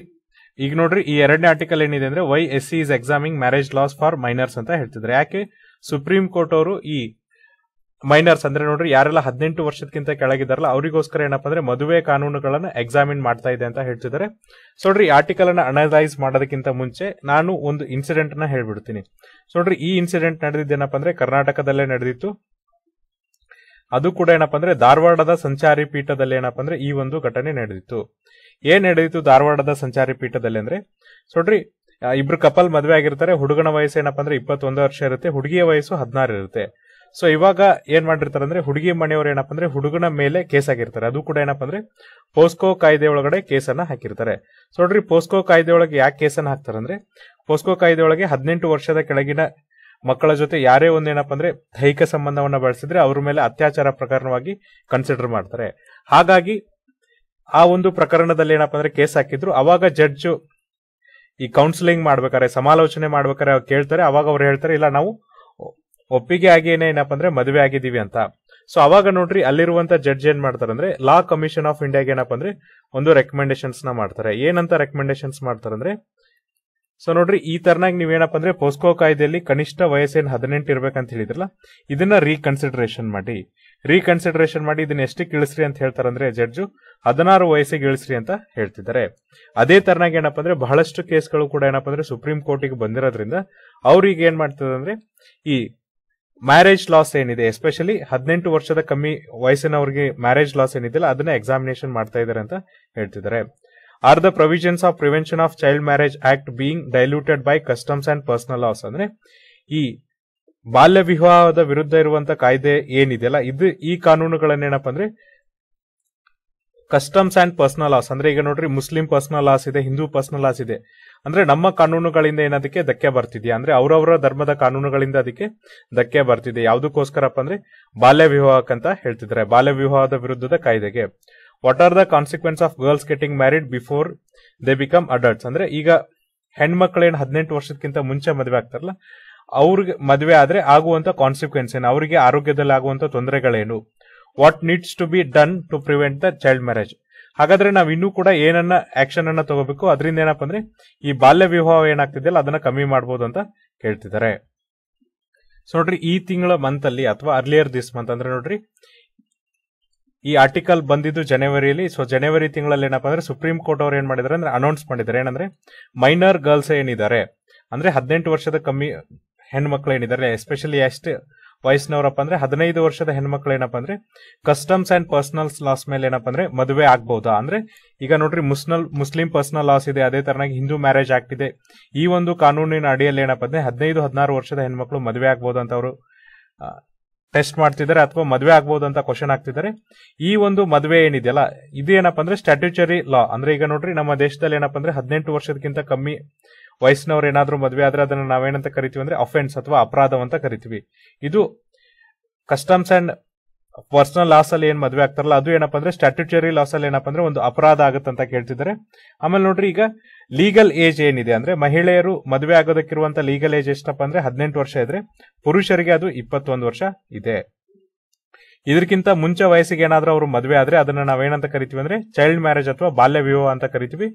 ಈಗ ನೋಡ್ರಿ ಈ ಎರಡನೇ ಆರ್ಟಿಕಲ್ ಏನಿದೆ ಅಂದ್ರೆ why S C is examining marriage laws for minors ಅಂತ ಹೇಳ್ತಿದ್ರೆ ಯಾಕೆ ಸುಪ್ರೀಂ ಕೋರ್ಟ್ ಅವರು ಈ ಮೈನರ್ಸ್ ಅಂದ್ರೆ ನೋಡ್ರಿ ಯಾರೆಲ್ಲ ಹದಿನೆಂಟು ವರ್ಷದಕ್ಕಿಂತ ಕೆಳಗಿದಾರಲ್ಲ ಅವರಿಗೋಸ್ಕರ ಏನಪ್ಪಾ ಅಂದ್ರೆ ಮದುವೆ ಕಾನೂನುಗಳನ್ನ ಎಕ್ಸಾಮಿನ್ ಮಾಡ್ತಾ ಇದೆ ಅಂತ ಹೇಳ್ತಿದ್ದಾರೆ ಸೊ ನೋಡ್ರಿ ಆರ್ಟಿಕಲ್ ಅನ್ನ ಅನಲೈಸ್ ಮಾಡೋದಕ್ಕಿಂತ ಮುಂಚೆ ನಾನು ಒಂದು ಇನ್ಸಿಡೆಂಟ್ ನ ಹೇಳ್ಬಿಡ್ತೀನಿ ಸೊ ನೋಡ್ರಿ ಈ ಇನ್ಸಿಡೆಂಟ್ ನಡೆದಿದ್ದೇನಪ್ಪ ಅಂದ್ರೆ ಕರ್ನಾಟಕದಲ್ಲೇ ನಡೆದಿತ್ತು ಅದು ಕೂಡ ಏನಪ್ಪಾ ಅಂದ್ರೆ ಧಾರವಾಡದ ಸಂಚಾರಿ ಪೀಠದಲ್ಲಿ ಏನಪ್ಪಾ ಅಂದ್ರೆ ಈ ಒಂದು ಘಟನೆ ನಡೆದಿತ್ತು ಏನ್ ನಡೆದಿತ್ತು ಧಾರವಾಡದ ಸಂಚಾರಿ ಪೀಠದಲ್ಲಿ ಅಂದ್ರೆ ಸೊಡ್ರಿ ಇಬ್ರು ಕಪಲ್ ಮದುವೆ ಆಗಿರ್ತಾರೆ ಹುಡುಗನ ವಯಸ್ಸು ಏನಪ್ಪಾ ಅಂದ್ರೆ ಇಪ್ಪತ್ತೊಂದು ವರ್ಷ ಇರುತ್ತೆ ಹುಡುಗಿಯ ವಯಸ್ಸು ಹದಿನಾರು ಇರುತ್ತೆ ಸೊ ಇವಾಗ ಏನ್ ಮಾಡಿರ್ತಾರೆ ಅಂದ್ರೆ ಹುಡುಗಿ ಮನೆಯವರು ಏನಪ್ಪಾ ಅಂದ್ರೆ ಹುಡುಗನ ಮೇಲೆ ಕೇಸ್ ಆಗಿರ್ತಾರೆ ಅದು ಕೂಡ ಏನಪ್ಪಾ ಅಂದ್ರೆ ಪೋಸ್ಕೋ ಕಾಯ್ದೆ ಒಳಗಡೆ ಕೇಸನ್ನ ಹಾಕಿರ್ತಾರೆ ಸೊ ನೋಡ್ರಿ ಪೋಸ್ಕೋ ಕಾಯ್ದೆ ಒಳಗೆ ಯಾಕೆ ಕೇಸನ್ನ ಹಾಕ್ತಾರೆ ಅಂದ್ರೆ ಪೋಸ್ಕೋ ಕಾಯ್ದೆ ಒಳಗೆ ಹದಿನೆಂಟು ವರ್ಷದ ಕೆಳಗಿನ ಮಕ್ಕಳ ಜೊತೆ ಯಾರೇ ಒಂದೇನಪ್ಪ ಅಂದ್ರೆ ದೈಹಿಕ ಸಂಬಂಧವನ್ನ ಬಳಸಿದ್ರೆ ಅವ್ರ ಮೇಲೆ ಅತ್ಯಾಚಾರ ಪ್ರಕರಣವಾಗಿ ಕನ್ಸಿಡರ್ ಮಾಡ್ತಾರೆ ಹಾಗಾಗಿ ಆ ಒಂದು ಪ್ರಕರಣದಲ್ಲಿ ಏನಪ್ಪ ಅಂದ್ರೆ ಕೇಸ್ ಹಾಕಿದ್ರು ಅವಾಗ ಜಡ್ಜ್ ಈ ಕೌನ್ಸಿಲಿಂಗ್ ಮಾಡ್ಬೇಕಾರೆ ಸಮಾಲೋಚನೆ ಮಾಡ್ಬೇಕಾರೆ ಕೇಳ್ತಾರೆ ಅವಾಗ ಅವ್ರು ಹೇಳ್ತಾರೆ ಇಲ್ಲ ನಾವು ಒಪ್ಪಿಗೆ ಆಗಿನೇ ಏನಪ್ಪ ಅಂದ್ರೆ ಮದುವೆ ಆಗಿದ್ದೀವಿ ಅಂತ ಸೊ ಅವಾಗ ನೋಡ್ರಿ ಅಲ್ಲಿರುವಂತ ಜಡ್ಜ್ ಏನ್ ಮಾಡ್ತಾರೆ ಅಂದ್ರೆ ಲಾ ಕಮಿಷನ್ ಆಫ್ ಇಂಡಿಯಾಗೆ ಏನಪ್ಪ ಅಂದ್ರೆ ಒಂದು ರೆಕಮೆಂಡೇಶನ್ಸ್ ನ ಮಾಡ್ತಾರೆ ಏನಂತ ರೆಕಮೆಂಡೇಶನ್ಸ್ ಮಾಡ್ತಾರೆ ಅಂದ್ರೆ ಸೊ ನೋಡ್ರಿ ಈ ತರನಾಗಿ ನೀವೇನಪ್ಪ ಅಂದ್ರೆ ಪೋಸ್ಕೋ ಕಾಯ್ದೆಯಲ್ಲಿ ಕನಿಷ್ಠ ವಯಸ್ಸೇನು ಹದಿನೆಂಟು ಇರ್ಬೇಕಂತ ಹೇಳಿದ್ರಲ್ಲ ಇದನ್ನ ರೀಕನ್ಸಿಡರೇಷನ್ ಮಾಡಿ ರೀಕನ್ಸಿಡರೇಷನ್ ಮಾಡಿ ಇದನ್ನ ಎಷ್ಟಕ್ಕೆ ಇಳಿಸ್ರಿ ಅಂತ ಹೇಳ್ತಾರಂದ್ರೆ ಜಡ್ಜು ಹದಿನಾರು ವಯಸ್ಸಿಗೆ ಇಳಿಸ್ರಿ ಅಂತ ಹೇಳ್ತಿದ್ದಾರೆ ಅದೇ ತರನಾಗಿ ಏನಪ್ಪ ಅಂದ್ರೆ ಬಹಳಷ್ಟು ಕೇಸ್ಗಳು ಕೂಡ ಏನಪ್ಪ ಅಂದ್ರೆ ಸುಪ್ರೀಂ ಕೋರ್ಟಿಗೆ ಬಂದಿರೋದ್ರಿಂದ ಅವ್ರಿಗೆ ಏನ್ ಮಾಡ್ತದೆ ಅಂದ್ರೆ ಈ ಮ್ಯಾರೇಜ್ ಲಾಸ್ ಏನಿದೆ ಎಸ್ಪೆಷಲಿ ಹದಿನೆಂಟು ವರ್ಷದ ಕಮ್ಮಿ ವಯಸ್ಸಿನವ್ರಿಗೆ ಮ್ಯಾರೇಜ್ ಲಾಸ್ ಏನಿದೆಯಲ್ಲ ಅದನ್ನ ಎಕ್ಸಾಮಿನೇಷನ್ ಮಾಡ್ತಾ ಇದ್ದಾರೆ ಅಂತ ಹೇಳ್ತಿದ್ದಾರೆ are the provisions of prevention of child marriage act being diluted by customs and personal laws ಅಂದ್ರೆ ಈ ಬಾಲ್ಯ ವಿವಾಹದ ವಿರುದ್ಧ ಇರುವಂತ ಕಾಯ್ದೆ ಏನಿದೆಯಲ್ಲ ಇದು ಈ ಕಾನೂನುಗಳನ್ನೇನಪ್ಪ ಅಂದ್ರೆ ಕಸ್ಟಮ್ಸ್ ಅಂಡ್ ಪರ್ಸನಲ್ ಲಾಸ್ ಅಂದ್ರೆ ಈಗ ನೋಡ್ರಿ ಮುಸ್ಲಿಂ ಪರ್ಸನಲ್ ಲಾಸ್ ಇದೆ ಹಿಂದೂ ಪರ್ಸನಲ್ ಲಾಸ್ ಇದೆ ಅಂದ್ರೆ ನಮ್ಮ ಕಾನೂನುಗಳಿಂದ ಏನದಕ್ಕೆ ಧಕ್ಕೆ ಬರ್ತಿದೆಯಾ ಅಂದ್ರೆ ಅವರವರ ಧರ್ಮದ ಕಾನೂನುಗಳಿಂದ ಅದಕ್ಕೆ ಧಕ್ಕೆ ಬರ್ತಿದೆ ಯಾವುದಕ್ಕೋಸ್ಕರಪ್ಪ ಅಂದ್ರೆ ಬಾಲ್ಯ ವಿವಾಹಕ್ಕಂತ ಹೇಳ್ತಿದ್ದಾರೆ ಬಾಲ್ಯ ವಿವಾಹದ ವಿರುದ್ಧದ ಕಾಯ್ದೆಗೆ what are the consequences of girls getting married before they become adults ಅಂದ್ರೆ ಈಗ ಹೆಣ್ಮಕ್ಳೇನು ಹದಿನೆಂಟು ವರ್ಷಕ್ಕಿಂತ ಮುಂಚೆ ಮದುವೆ ಆಗ್ತಾರಲ್ಲ ಅವ್ರಿಗೆ ಮದುವೆ ಆದ್ರೆ ಆಗುವಂತ ಕಾನ್ಸಿಕ್ವೆನ್ಸ್ ಏನು ಅವರಿಗೆ ಆರೋಗ್ಯದಲ್ಲಿ ಆಗುವಂತ ತೊಂದರೆಗಳೇನು what needs to be done to prevent the child marriage ಹಾಗಾದ್ರೆ ನಾವು ಇನ್ನೂ ಕೂಡ ಏನನ್ನ ಆಕ್ಷನ್ ಅನ್ನ ತಗೋಬೇಕು ಅದರಿಂದ ಏನಪ್ಪ ಅಂದ್ರೆ ಈ ಬಾಲ್ಯ ವಿವಾಹ ಏನಾಗ್ತಿದೆಯಲ್ಲ ಅದನ್ನ ಕಮ್ಮಿ ಮಾಡಬಹುದು ಅಂತ ಕೇಳ್ತಿದ್ದಾರೆ ಸೊ ನೋಡ್ರಿ ಈ ತಿಂಗಳ ಮಂತ್ ಅಲ್ಲಿ ಅಥವಾ ಅರ್ಲಿಯರ್ ದಿಸ್ ಮಂತ್ ಅಂದ್ರೆ ನೋಡ್ರಿ ಈ ಆರ್ಟಿಕಲ್ ಬಂದಿದ್ದು ಜನವರಿಯಲ್ಲಿ ಸೊ ಜನವರಿ ತಿಂಗಳಲ್ಲಿ ಏನಪ್ಪ ಅಂದ್ರೆ ಸುಪ್ರೀಂ ಕೋರ್ಟ್ ಅವರು ಏನ್ ಮಾಡಿದ್ದಾರೆ ಅಂದ್ರೆ ಅನೌನ್ಸ್ ಮಾಡಿದ್ರೆ ಏನಂದ್ರೆ ಮೈನರ್ ಗರ್ಲ್ಸ್ ಏನಿದ್ದಾರೆ ಅಂದ್ರೆ ಹದಿನೆಂಟು ವರ್ಷದ ಕಮ್ಮಿ ಹೆಣ್ಮಕ್ಳು ಏನಿದ್ದಾರೆ ಎಸ್ಪೆಷಲಿ ಎಸ್ಟ್ ವಯಸ್ಸಿನವರಪ್ಪ ಅಂದ್ರೆ ಹದಿನೈದು ವರ್ಷದ ಹೆಣ್ಮಕ್ಳು ಏನಪ್ಪ ಅಂದ್ರೆ ಕಸ್ಟಮ್ಸ್ ಅಂಡ್ ಪರ್ಸನಲ್ ಲಾಸ್ ಮೇಲೆ ಏನಪ್ಪ ಅಂದ್ರೆ ಮದುವೆ ಆಗ್ಬಹುದಾ ಅಂದ್ರೆ ಈಗ ನೋಡ್ರಿ ಮುಸ್ನಲ್ ಮುಸ್ಲಿಂ ಪರ್ಸನಲ್ ಲಾಸ್ ಇದೆ ಅದೇ ತರನಾಗಿ ಹಿಂದೂ ಮ್ಯಾರೇಜ್ ಆಕ್ಟ್ ಇದೆ ಈ ಒಂದು ಕಾನೂನಿನ ಅಡಿಯಲ್ಲಿ ಏನಪ್ಪ ಅಂದ್ರೆ ಹದಿನೈದು ಹದಿನಾರು ವರ್ಷದ ಹೆಣ್ಮಕ್ಳು ಮದುವೆ ಆಗ್ಬಹುದು ಅಂತ ಅವರು ಟೆಸ್ಟ್ ಮಾಡ್ತಿದ್ದಾರೆ ಅಥವಾ ಮದುವೆ ಆಗ್ಬೋದು ಅಂತ ಕ್ವಶನ್ ಆಗ್ತಿದ್ದಾರೆ ಈ ಒಂದು ಮದುವೆ ಏನಿದೆಯಲ್ಲ ಇದು ಏನಪ್ಪಾ ಅಂದ್ರೆ ಸ್ಟ್ಯಾಟ್ಯೂಚರಿ ಲಾ ಅಂದ್ರೆ ಈಗ ನೋಡ್ರಿ ನಮ್ಮ ದೇಶದಲ್ಲಿ ಏನಪ್ಪ ಅಂದ್ರೆ ಹದಿನೆಂಟು ವರ್ಷದಕ್ಕಿಂತ ಕಮ್ಮಿ ವಯಸ್ಸಿನವ್ರು ಏನಾದ್ರೂ ಮದುವೆ ಆದ್ರೆ ಅದನ್ನ ನಾವೇನಂತ ಕರಿತೀವಿ ಅಂದ್ರೆ ಅಫೆನ್ಸ್ ಅಥವಾ ಅಪರಾಧ ಅಂತ ಕರಿತೀವಿ ಇದು ಕಸ್ಟಮ್ಸ್ ಅಂಡ್ ಪರ್ಸನಲ್ ಲಾಸ್ ಅಲ್ಲಿ ಏನ್ ಮದುವೆ ಆಗ್ತಾರಲ್ಲ ಅದು ಏನಪ್ಪ ಅಂದ್ರೆ ಸ್ಟ್ಯಾಟ್ಯೂಟರಿ ಲಾಸ್ ಅಲ್ಲಿ ಏನಪ್ಪಾ ಅಂದ್ರೆ ಒಂದು ಅಪರಾಧ ಆಗುತ್ತಂತ ಕೇಳ್ತಿದ್ದಾರೆ ಆಮೇಲೆ ನೋಡ್ರಿ ಈಗ ಲೀಗಲ್ ಏಜ್ ಏನಿದೆ ಅಂದ್ರೆ ಮಹಿಳೆಯರು ಮದುವೆ ಆಗೋದಕ್ಕಿರುವಂತ ಲೀಗಲ್ ಏಜ್ ಎಷ್ಟಪ್ಪ ಅಂದ್ರೆ ಹದಿನೆಂಟು ವರ್ಷ ಇದ್ರೆ ಪುರುಷರಿಗೆ ಅದು ಇಪ್ಪತ್ತೊಂದು ವರ್ಷ ಇದೆ ಇದಕ್ಕಿಂತ ಮುಂಚೆ ವಯಸ್ಸಿಗೆ ಏನಾದ್ರೂ ಅವರು ಮದುವೆ ಆದ್ರೆ ಅದನ್ನ ನಾವೇನಂತ ಕರಿತೀವಿ ಅಂದ್ರೆ ಚೈಲ್ಡ್ ಮ್ಯಾರೇಜ್ ಅಥವಾ ಬಾಲ್ಯ ವಿವಾಹ ಅಂತ ಕರಿತೀವಿ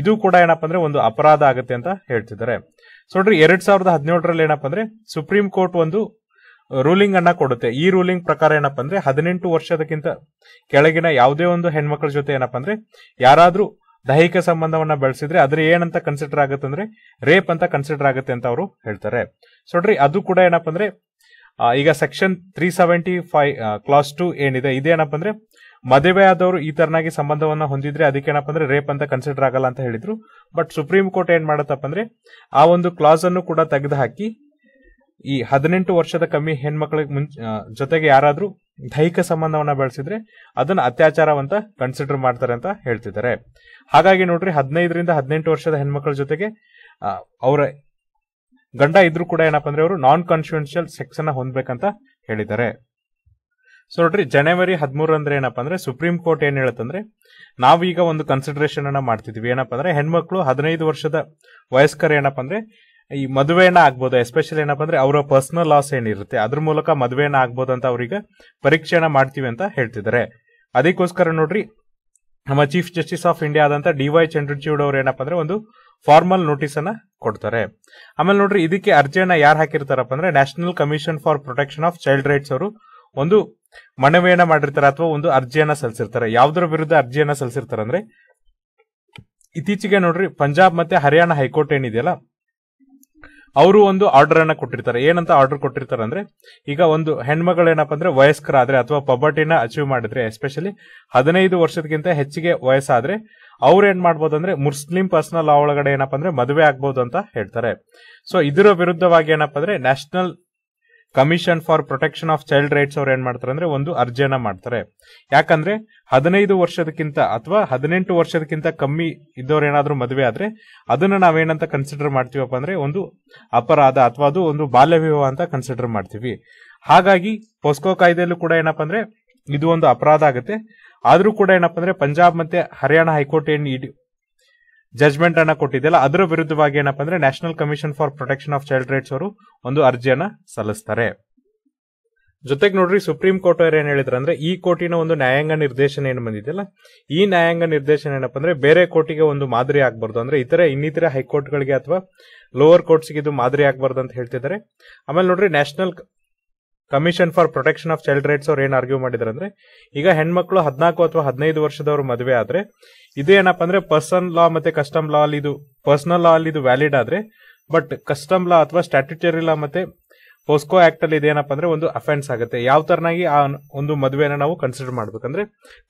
ಇದು ಕೂಡ ಏನಪ್ಪಾ ಅಂದ್ರೆ ಒಂದು ಅಪರಾಧ ಆಗುತ್ತೆ ಅಂತ ಹೇಳ್ತಿದ್ದಾರೆ ಸೊ ನೋಡ್ರಿ ಎರಡ್ ಸಾವಿರದ ಹದಿನೇಳರಲ್ಲಿ ಏನಪ್ಪ ಅಂದ್ರೆ ಸುಪ್ರೀಂ ಕೋರ್ಟ್ ಒಂದು ರೂಲಿಂಗ್ ಅನ್ನ ಕೊಡುತ್ತೆ ಈ ರೂಲಿಂಗ್ ಪ್ರಕಾರ ಏನಪ್ಪ ಅಂದ್ರೆ ಹದಿನೆಂಟು ವರ್ಷದಕ್ಕಿಂತ ಕೆಳಗಿನ ಯಾವುದೇ ಒಂದು ಹೆಣ್ಮಕ್ಳ ಜೊತೆ ಏನಪ್ಪ ಅಂದ್ರೆ ಯಾರಾದ್ರೂ ದೈಹಿಕ ಸಂಬಂಧವನ್ನ ಬೆಳೆಸಿದ್ರೆ ಅದ್ರ ಏನಂತ ಕನ್ಸಿಡರ್ ಆಗುತ್ತೆ ಅಂದ್ರೆ ರೇಪ್ ಅಂತ ಕನ್ಸಿಡರ್ ಆಗುತ್ತೆ ಅಂತ ಅವರು ಹೇಳ್ತಾರೆ ಸೊಡ್ರಿ ಅದು ಕೂಡ ಏನಪ್ಪ ಅಂದ್ರೆ ಈಗ section three seventy five clause two ಏನಿದೆ ಇದೇನಪ್ಪ ಅಂದ್ರೆ ಮದುವೆ ಆದವರು ಈ ತರನಾಗಿ ಸಂಬಂಧವನ್ನ ಹೊಂದಿದ್ರೆ ಅದಕ್ಕೇನಪ್ಪ ಅಂದ್ರೆ ರೇಪ್ ಅಂತ ಕನ್ಸಿಡರ್ ಆಗಲ್ಲ ಅಂತ ಹೇಳಿದ್ರು ಬಟ್ ಸುಪ್ರೀಂ ಕೋರ್ಟ್ ಏನ್ ಮಾಡತ್ತಪ್ಪ ಅಂದ್ರೆ ಆ ಒಂದು ಕ್ಲಾಸ್ ಅನ್ನು ಕೂಡ ತೆಗೆದುಹಾಕಿ ಹಾಕಿ ಈ ಹದಿನೆಂಟು ವರ್ಷದ ಕಮ್ಮಿ ಹೆಣ್ಮಕ್ಳಿಗೆ ಮುಂಚೆ ಜೊತೆಗೆ ಯಾರಾದ್ರೂ ದೈಹಿಕ ಸಂಬಂಧವನ್ನ ಬೆಳೆಸಿದ್ರೆ ಅದನ್ನ ಅತ್ಯಾಚಾರವಂತ ಕನ್ಸಿಡರ್ ಮಾಡ್ತಾರೆ ಅಂತ ಹೇಳ್ತಿದ್ದಾರೆ ಹಾಗಾಗಿ ನೋಡ್ರಿ ಹದಿನೈದರಿಂದ ಹದಿನೆಂಟು ವರ್ಷದ ಹೆಣ್ಮಕ್ಳ ಜೊತೆಗೆ ಅವರ ಗಂಡ ಇದ್ರೂ ಕೂಡ ಏನಪ್ಪ ಅಂದ್ರೆ ಅವರು ನಾನ್ ಕಾನ್ಸ್ಟಿಟ್ಯೂನ್ಷಿಯಲ್ ಸೆಕ್ಸ್ ಅನ್ನ ಹೊಂದ್ಬೇಕಂತ ಹೇಳಿದ್ದಾರೆ ಸೊ ನೋಡ್ರಿ ಜನವರಿ ಹದಿಮೂರು ಅಂದ್ರೆ ಏನಪ್ಪಾ ಅಂದ್ರೆ ಸುಪ್ರೀಂ ಕೋರ್ಟ್ ಏನ್ ಹೇಳುತ್ತಂದ್ರೆ ನಾವೀಗ ಒಂದು ಕನ್ಸಿಡರೇಷನ್ ಅನ್ನ ಮಾಡ್ತಿದ್ವಿ ಏನಪ್ಪಾ ಅಂದ್ರೆ ಹೆಣ್ಮಕ್ಳು ಹದಿನೈದು ವರ್ಷದ ವಯಸ್ಕರ ಏನಪ್ಪಾ ಅಂದ್ರೆ ಈ ಮದುವೆನ ಆಗ್ಬೋದು ಎಸ್ಪೆಷಲಿ ಏನಪ್ಪ ಅಂದ್ರೆ ಅವರ ಪರ್ಸನಲ್ ಲಾಸ್ ಏನಿರುತ್ತೆ ಅದ್ರ ಮೂಲಕ ಮದುವೆಯನ್ನ ಆಗ್ಬೋದು ಅಂತ ಅವರಿಗೆ ಪರೀಕ್ಷೆಯನ್ನ ಮಾಡ್ತೀವಿ ಅಂತ ಹೇಳ್ತಿದ್ದಾರೆ ಅದಕ್ಕೋಸ್ಕರ ನೋಡ್ರಿ ನಮ್ಮ ಚೀಫ್ ಜಸ್ಟಿಸ್ ಆಫ್ ಇಂಡಿಯಾ ಆದಂತ ಡಿ ವೈ ಚಂದ್ರಚೂಡ್ ಅವರು ಏನಪ್ಪ ಅಂದ್ರೆ ಒಂದು ಫಾರ್ಮಲ್ ನೋಟಿಸ್ ಅನ್ನ ಕೊಡ್ತಾರೆ ಆಮೇಲೆ ನೋಡ್ರಿ ಇದಕ್ಕೆ ಅರ್ಜಿಯನ್ನ ಯಾರು ಹಾಕಿರ್ತಾರಪ್ಪ ಅಂದ್ರೆ National commission for protection of Child Rights ಅವರು ಒಂದು ಮನವಿಯನ್ನ ಮಾಡಿರ್ತಾರೆ ಅಥವಾ ಒಂದು ಅರ್ಜಿಯನ್ನ ಸಲ್ಲಿಸಿರ್ತಾರೆ ಯಾವ್ದ್ರ ವಿರುದ್ಧ ಅರ್ಜಿಯನ್ನ ಸಲ್ಲಿಸಿರ್ತಾರೆ ಅಂದ್ರೆ ಇತ್ತೀಚೆಗೆ ನೋಡ್ರಿ ಪಂಜಾಬ್ ಮತ್ತೆ ಹರಿಯಾಣ ಹೈಕೋರ್ಟ್ ಏನಿದೆಯಲ್ಲ ಅವರು ಒಂದು ಆರ್ಡರ್ ಅನ್ನ ಕೊಟ್ಟಿರ್ತಾರೆ ಏನಂತ ಆರ್ಡರ್ ಕೊಟ್ಟಿರ್ತಾರೆ ಅಂದ್ರೆ ಈಗ ಒಂದು ಏನಪ್ಪಾ ಅಂದ್ರೆ ವಯಸ್ಕರಾದ್ರೆ ಅಥವಾ ಪಬರ್ಟಿನ ಅಚೀವ್ ಮಾಡಿದ್ರೆ ಎಸ್ಪೆಷಲಿ ಹದಿನೈದು ವರ್ಷದಕ್ಕಿಂತ ಹೆಚ್ಚಿಗೆ ವಯಸ್ಸಾದ್ರೆ ಅವ್ರು ಏನ್ ಮಾಡ್ಬೋದು ಅಂದ್ರೆ ಮುಸ್ಲಿಂ ಪರ್ಸನಲ್ ಲಾ ಒಳಗಡೆ ಏನಪ್ಪ ಅಂದ್ರೆ ಮದುವೆ ಆಗ್ಬಹುದು ಅಂತ ಹೇಳ್ತಾರೆ ಸೊ ಇದರ ವಿರುದ್ಧವಾಗಿ ಏನಪ್ಪಾ ಅಂದ್ರೆ National commission for protection of Child Rights ಅವ್ರು ಏನ್ ಮಾಡ್ತಾರೆ ಅಂದ್ರೆ ಒಂದು ಅರ್ಜಿಯನ್ನ ಮಾಡ್ತಾರೆ ಯಾಕಂದ್ರೆ ಹದಿನೈದು ವರ್ಷದಕ್ಕಿಂತ ಅಥವಾ ಹದಿನೆಂಟು ವರ್ಷದಕ್ಕಿಂತ ಕಮ್ಮಿ ಇದ್ದವ್ರು ಏನಾದ್ರು ಮದುವೆ ಆದ್ರೆ ಅದನ್ನ ನಾವೇನಂತ ಕನ್ಸಿಡರ್ ಮಾಡ್ತೀವಪ್ಪ ಅಂದ್ರೆ ಒಂದು ಅಪರಾಧ ಅಥವಾ ಅದು ಒಂದು ಬಾಲ್ಯ ವಿವಾಹ ಅಂತ ಕನ್ಸಿಡರ್ ಮಾಡ್ತೀವಿ ಹಾಗಾಗಿ ಪೋಸ್ಕೋ ಕಾಯ್ದೆಯಲ್ಲೂ ಕೂಡ ಏನಪ್ಪ ಅಂದ್ರೆ ಇದು ಒಂದು ಅಪರಾಧ ಆಗುತ್ತೆ ಆದ್ರೂ ಕೂಡ ಏನಪ್ಪ ಅಂದ್ರೆ ಪಂಜಾಬ್ ಮತ್ತೆ ಹರಿಯಾಣ ಹೈಕೋರ್ಟ್ ಏನ್ ಜಜ್ಮೆಂಟ್ ಅನ್ನ ಕೊಟ್ಟಿದೆಯಲ್ಲ ಅದರ ವಿರುದ್ಧವಾಗಿ ಏನಪ್ಪ ಅಂದ್ರೆ National commission for protection of Child Rights ಅವರು ಒಂದು ಅರ್ಜಿಯನ್ನ ಸಲ್ಲಿಸ್ತಾರೆ ಜೊತೆಗೆ ನೋಡ್ರಿ ಸುಪ್ರೀಂ ಕೋರ್ಟ್ ಅವರು ಏನ್ ಹೇಳಿದ್ರು ಅಂದ್ರೆ ಈ ಕೋರ್ಟಿನ ಒಂದು ನ್ಯಾಯಾಂಗ ನಿರ್ದೇಶನ ಏನು ಬಂದಿದೆಯಲ್ಲ ಈ ನ್ಯಾಯಾಂಗ ನಿರ್ದೇಶನ ಏನಪ್ಪ ಅಂದ್ರೆ ಬೇರೆ ಕೋರ್ಟಿಗೆ ಒಂದು ಮಾದರಿ ಆಗ್ಬಾರ್ದು ಅಂದ್ರೆ ಇತರ ಇನ್ನಿತರ ಹೈಕೋರ್ಟ್ಗಳಿಗೆ ಅಥವಾ ಲೋವರ್ ಕೋರ್ಟ್ಸ್ಗೆ ಇದು ಮಾದರಿ ಆಗ್ಬಾರ್ದು ಅಂತ ಹೇಳ್ತಿದ್ದಾರೆ ಆಮೇಲೆ ನೋಡ್ರಿ National commission for protection of Child Rights ಅವ್ರು ಏನ್ ಆರ್ಗ್ಯೂ ಮಾಡಿದ್ರು ಅಂದ್ರೆ ಈಗ ಹೆಣ್ಮಕ್ಳು ಹದಿನಾಲ್ಕು ಅಥವಾ ಹದಿನೈದು ವರ್ಷದವ್ರು ಮದುವೆ ಆದ್ರೆ ಇದು ಏನಪ್ಪ ಅಂದ್ರೆ ಪರ್ಸನ್ ಲಾ ಮತ್ತೆ ಕಸ್ಟಮ್ ಲಾ ಅಲ್ಲಿ ಇದು ಪರ್ಸನಲ್ ಲಾ ಅಲ್ಲಿ ಇದು ವ್ಯಾಲಿಡ್ ಆದ್ರೆ ಬಟ್ ಕಸ್ಟಮ್ ಲಾ ಅಥವಾ ಸ್ಟ್ಯಾಟ್ಯೂಟರಿ ಲಾ ಮತ್ತೆ ಪೋಸ್ಕೋ ಆಕ್ಟ್ ಅಲ್ಲಿ ಇದೇನಪ್ಪ ಅಂದ್ರೆ ಒಂದು ಅಫೆನ್ಸ್ ಆಗುತ್ತೆ ಯಾವ ತರನಾಗಿ ಆ ಒಂದು ಮದುವೆನ ನಾವು ಕನ್ಸಿಡರ್ ಮಾಡ್ಬೇಕಂದ್ರೆ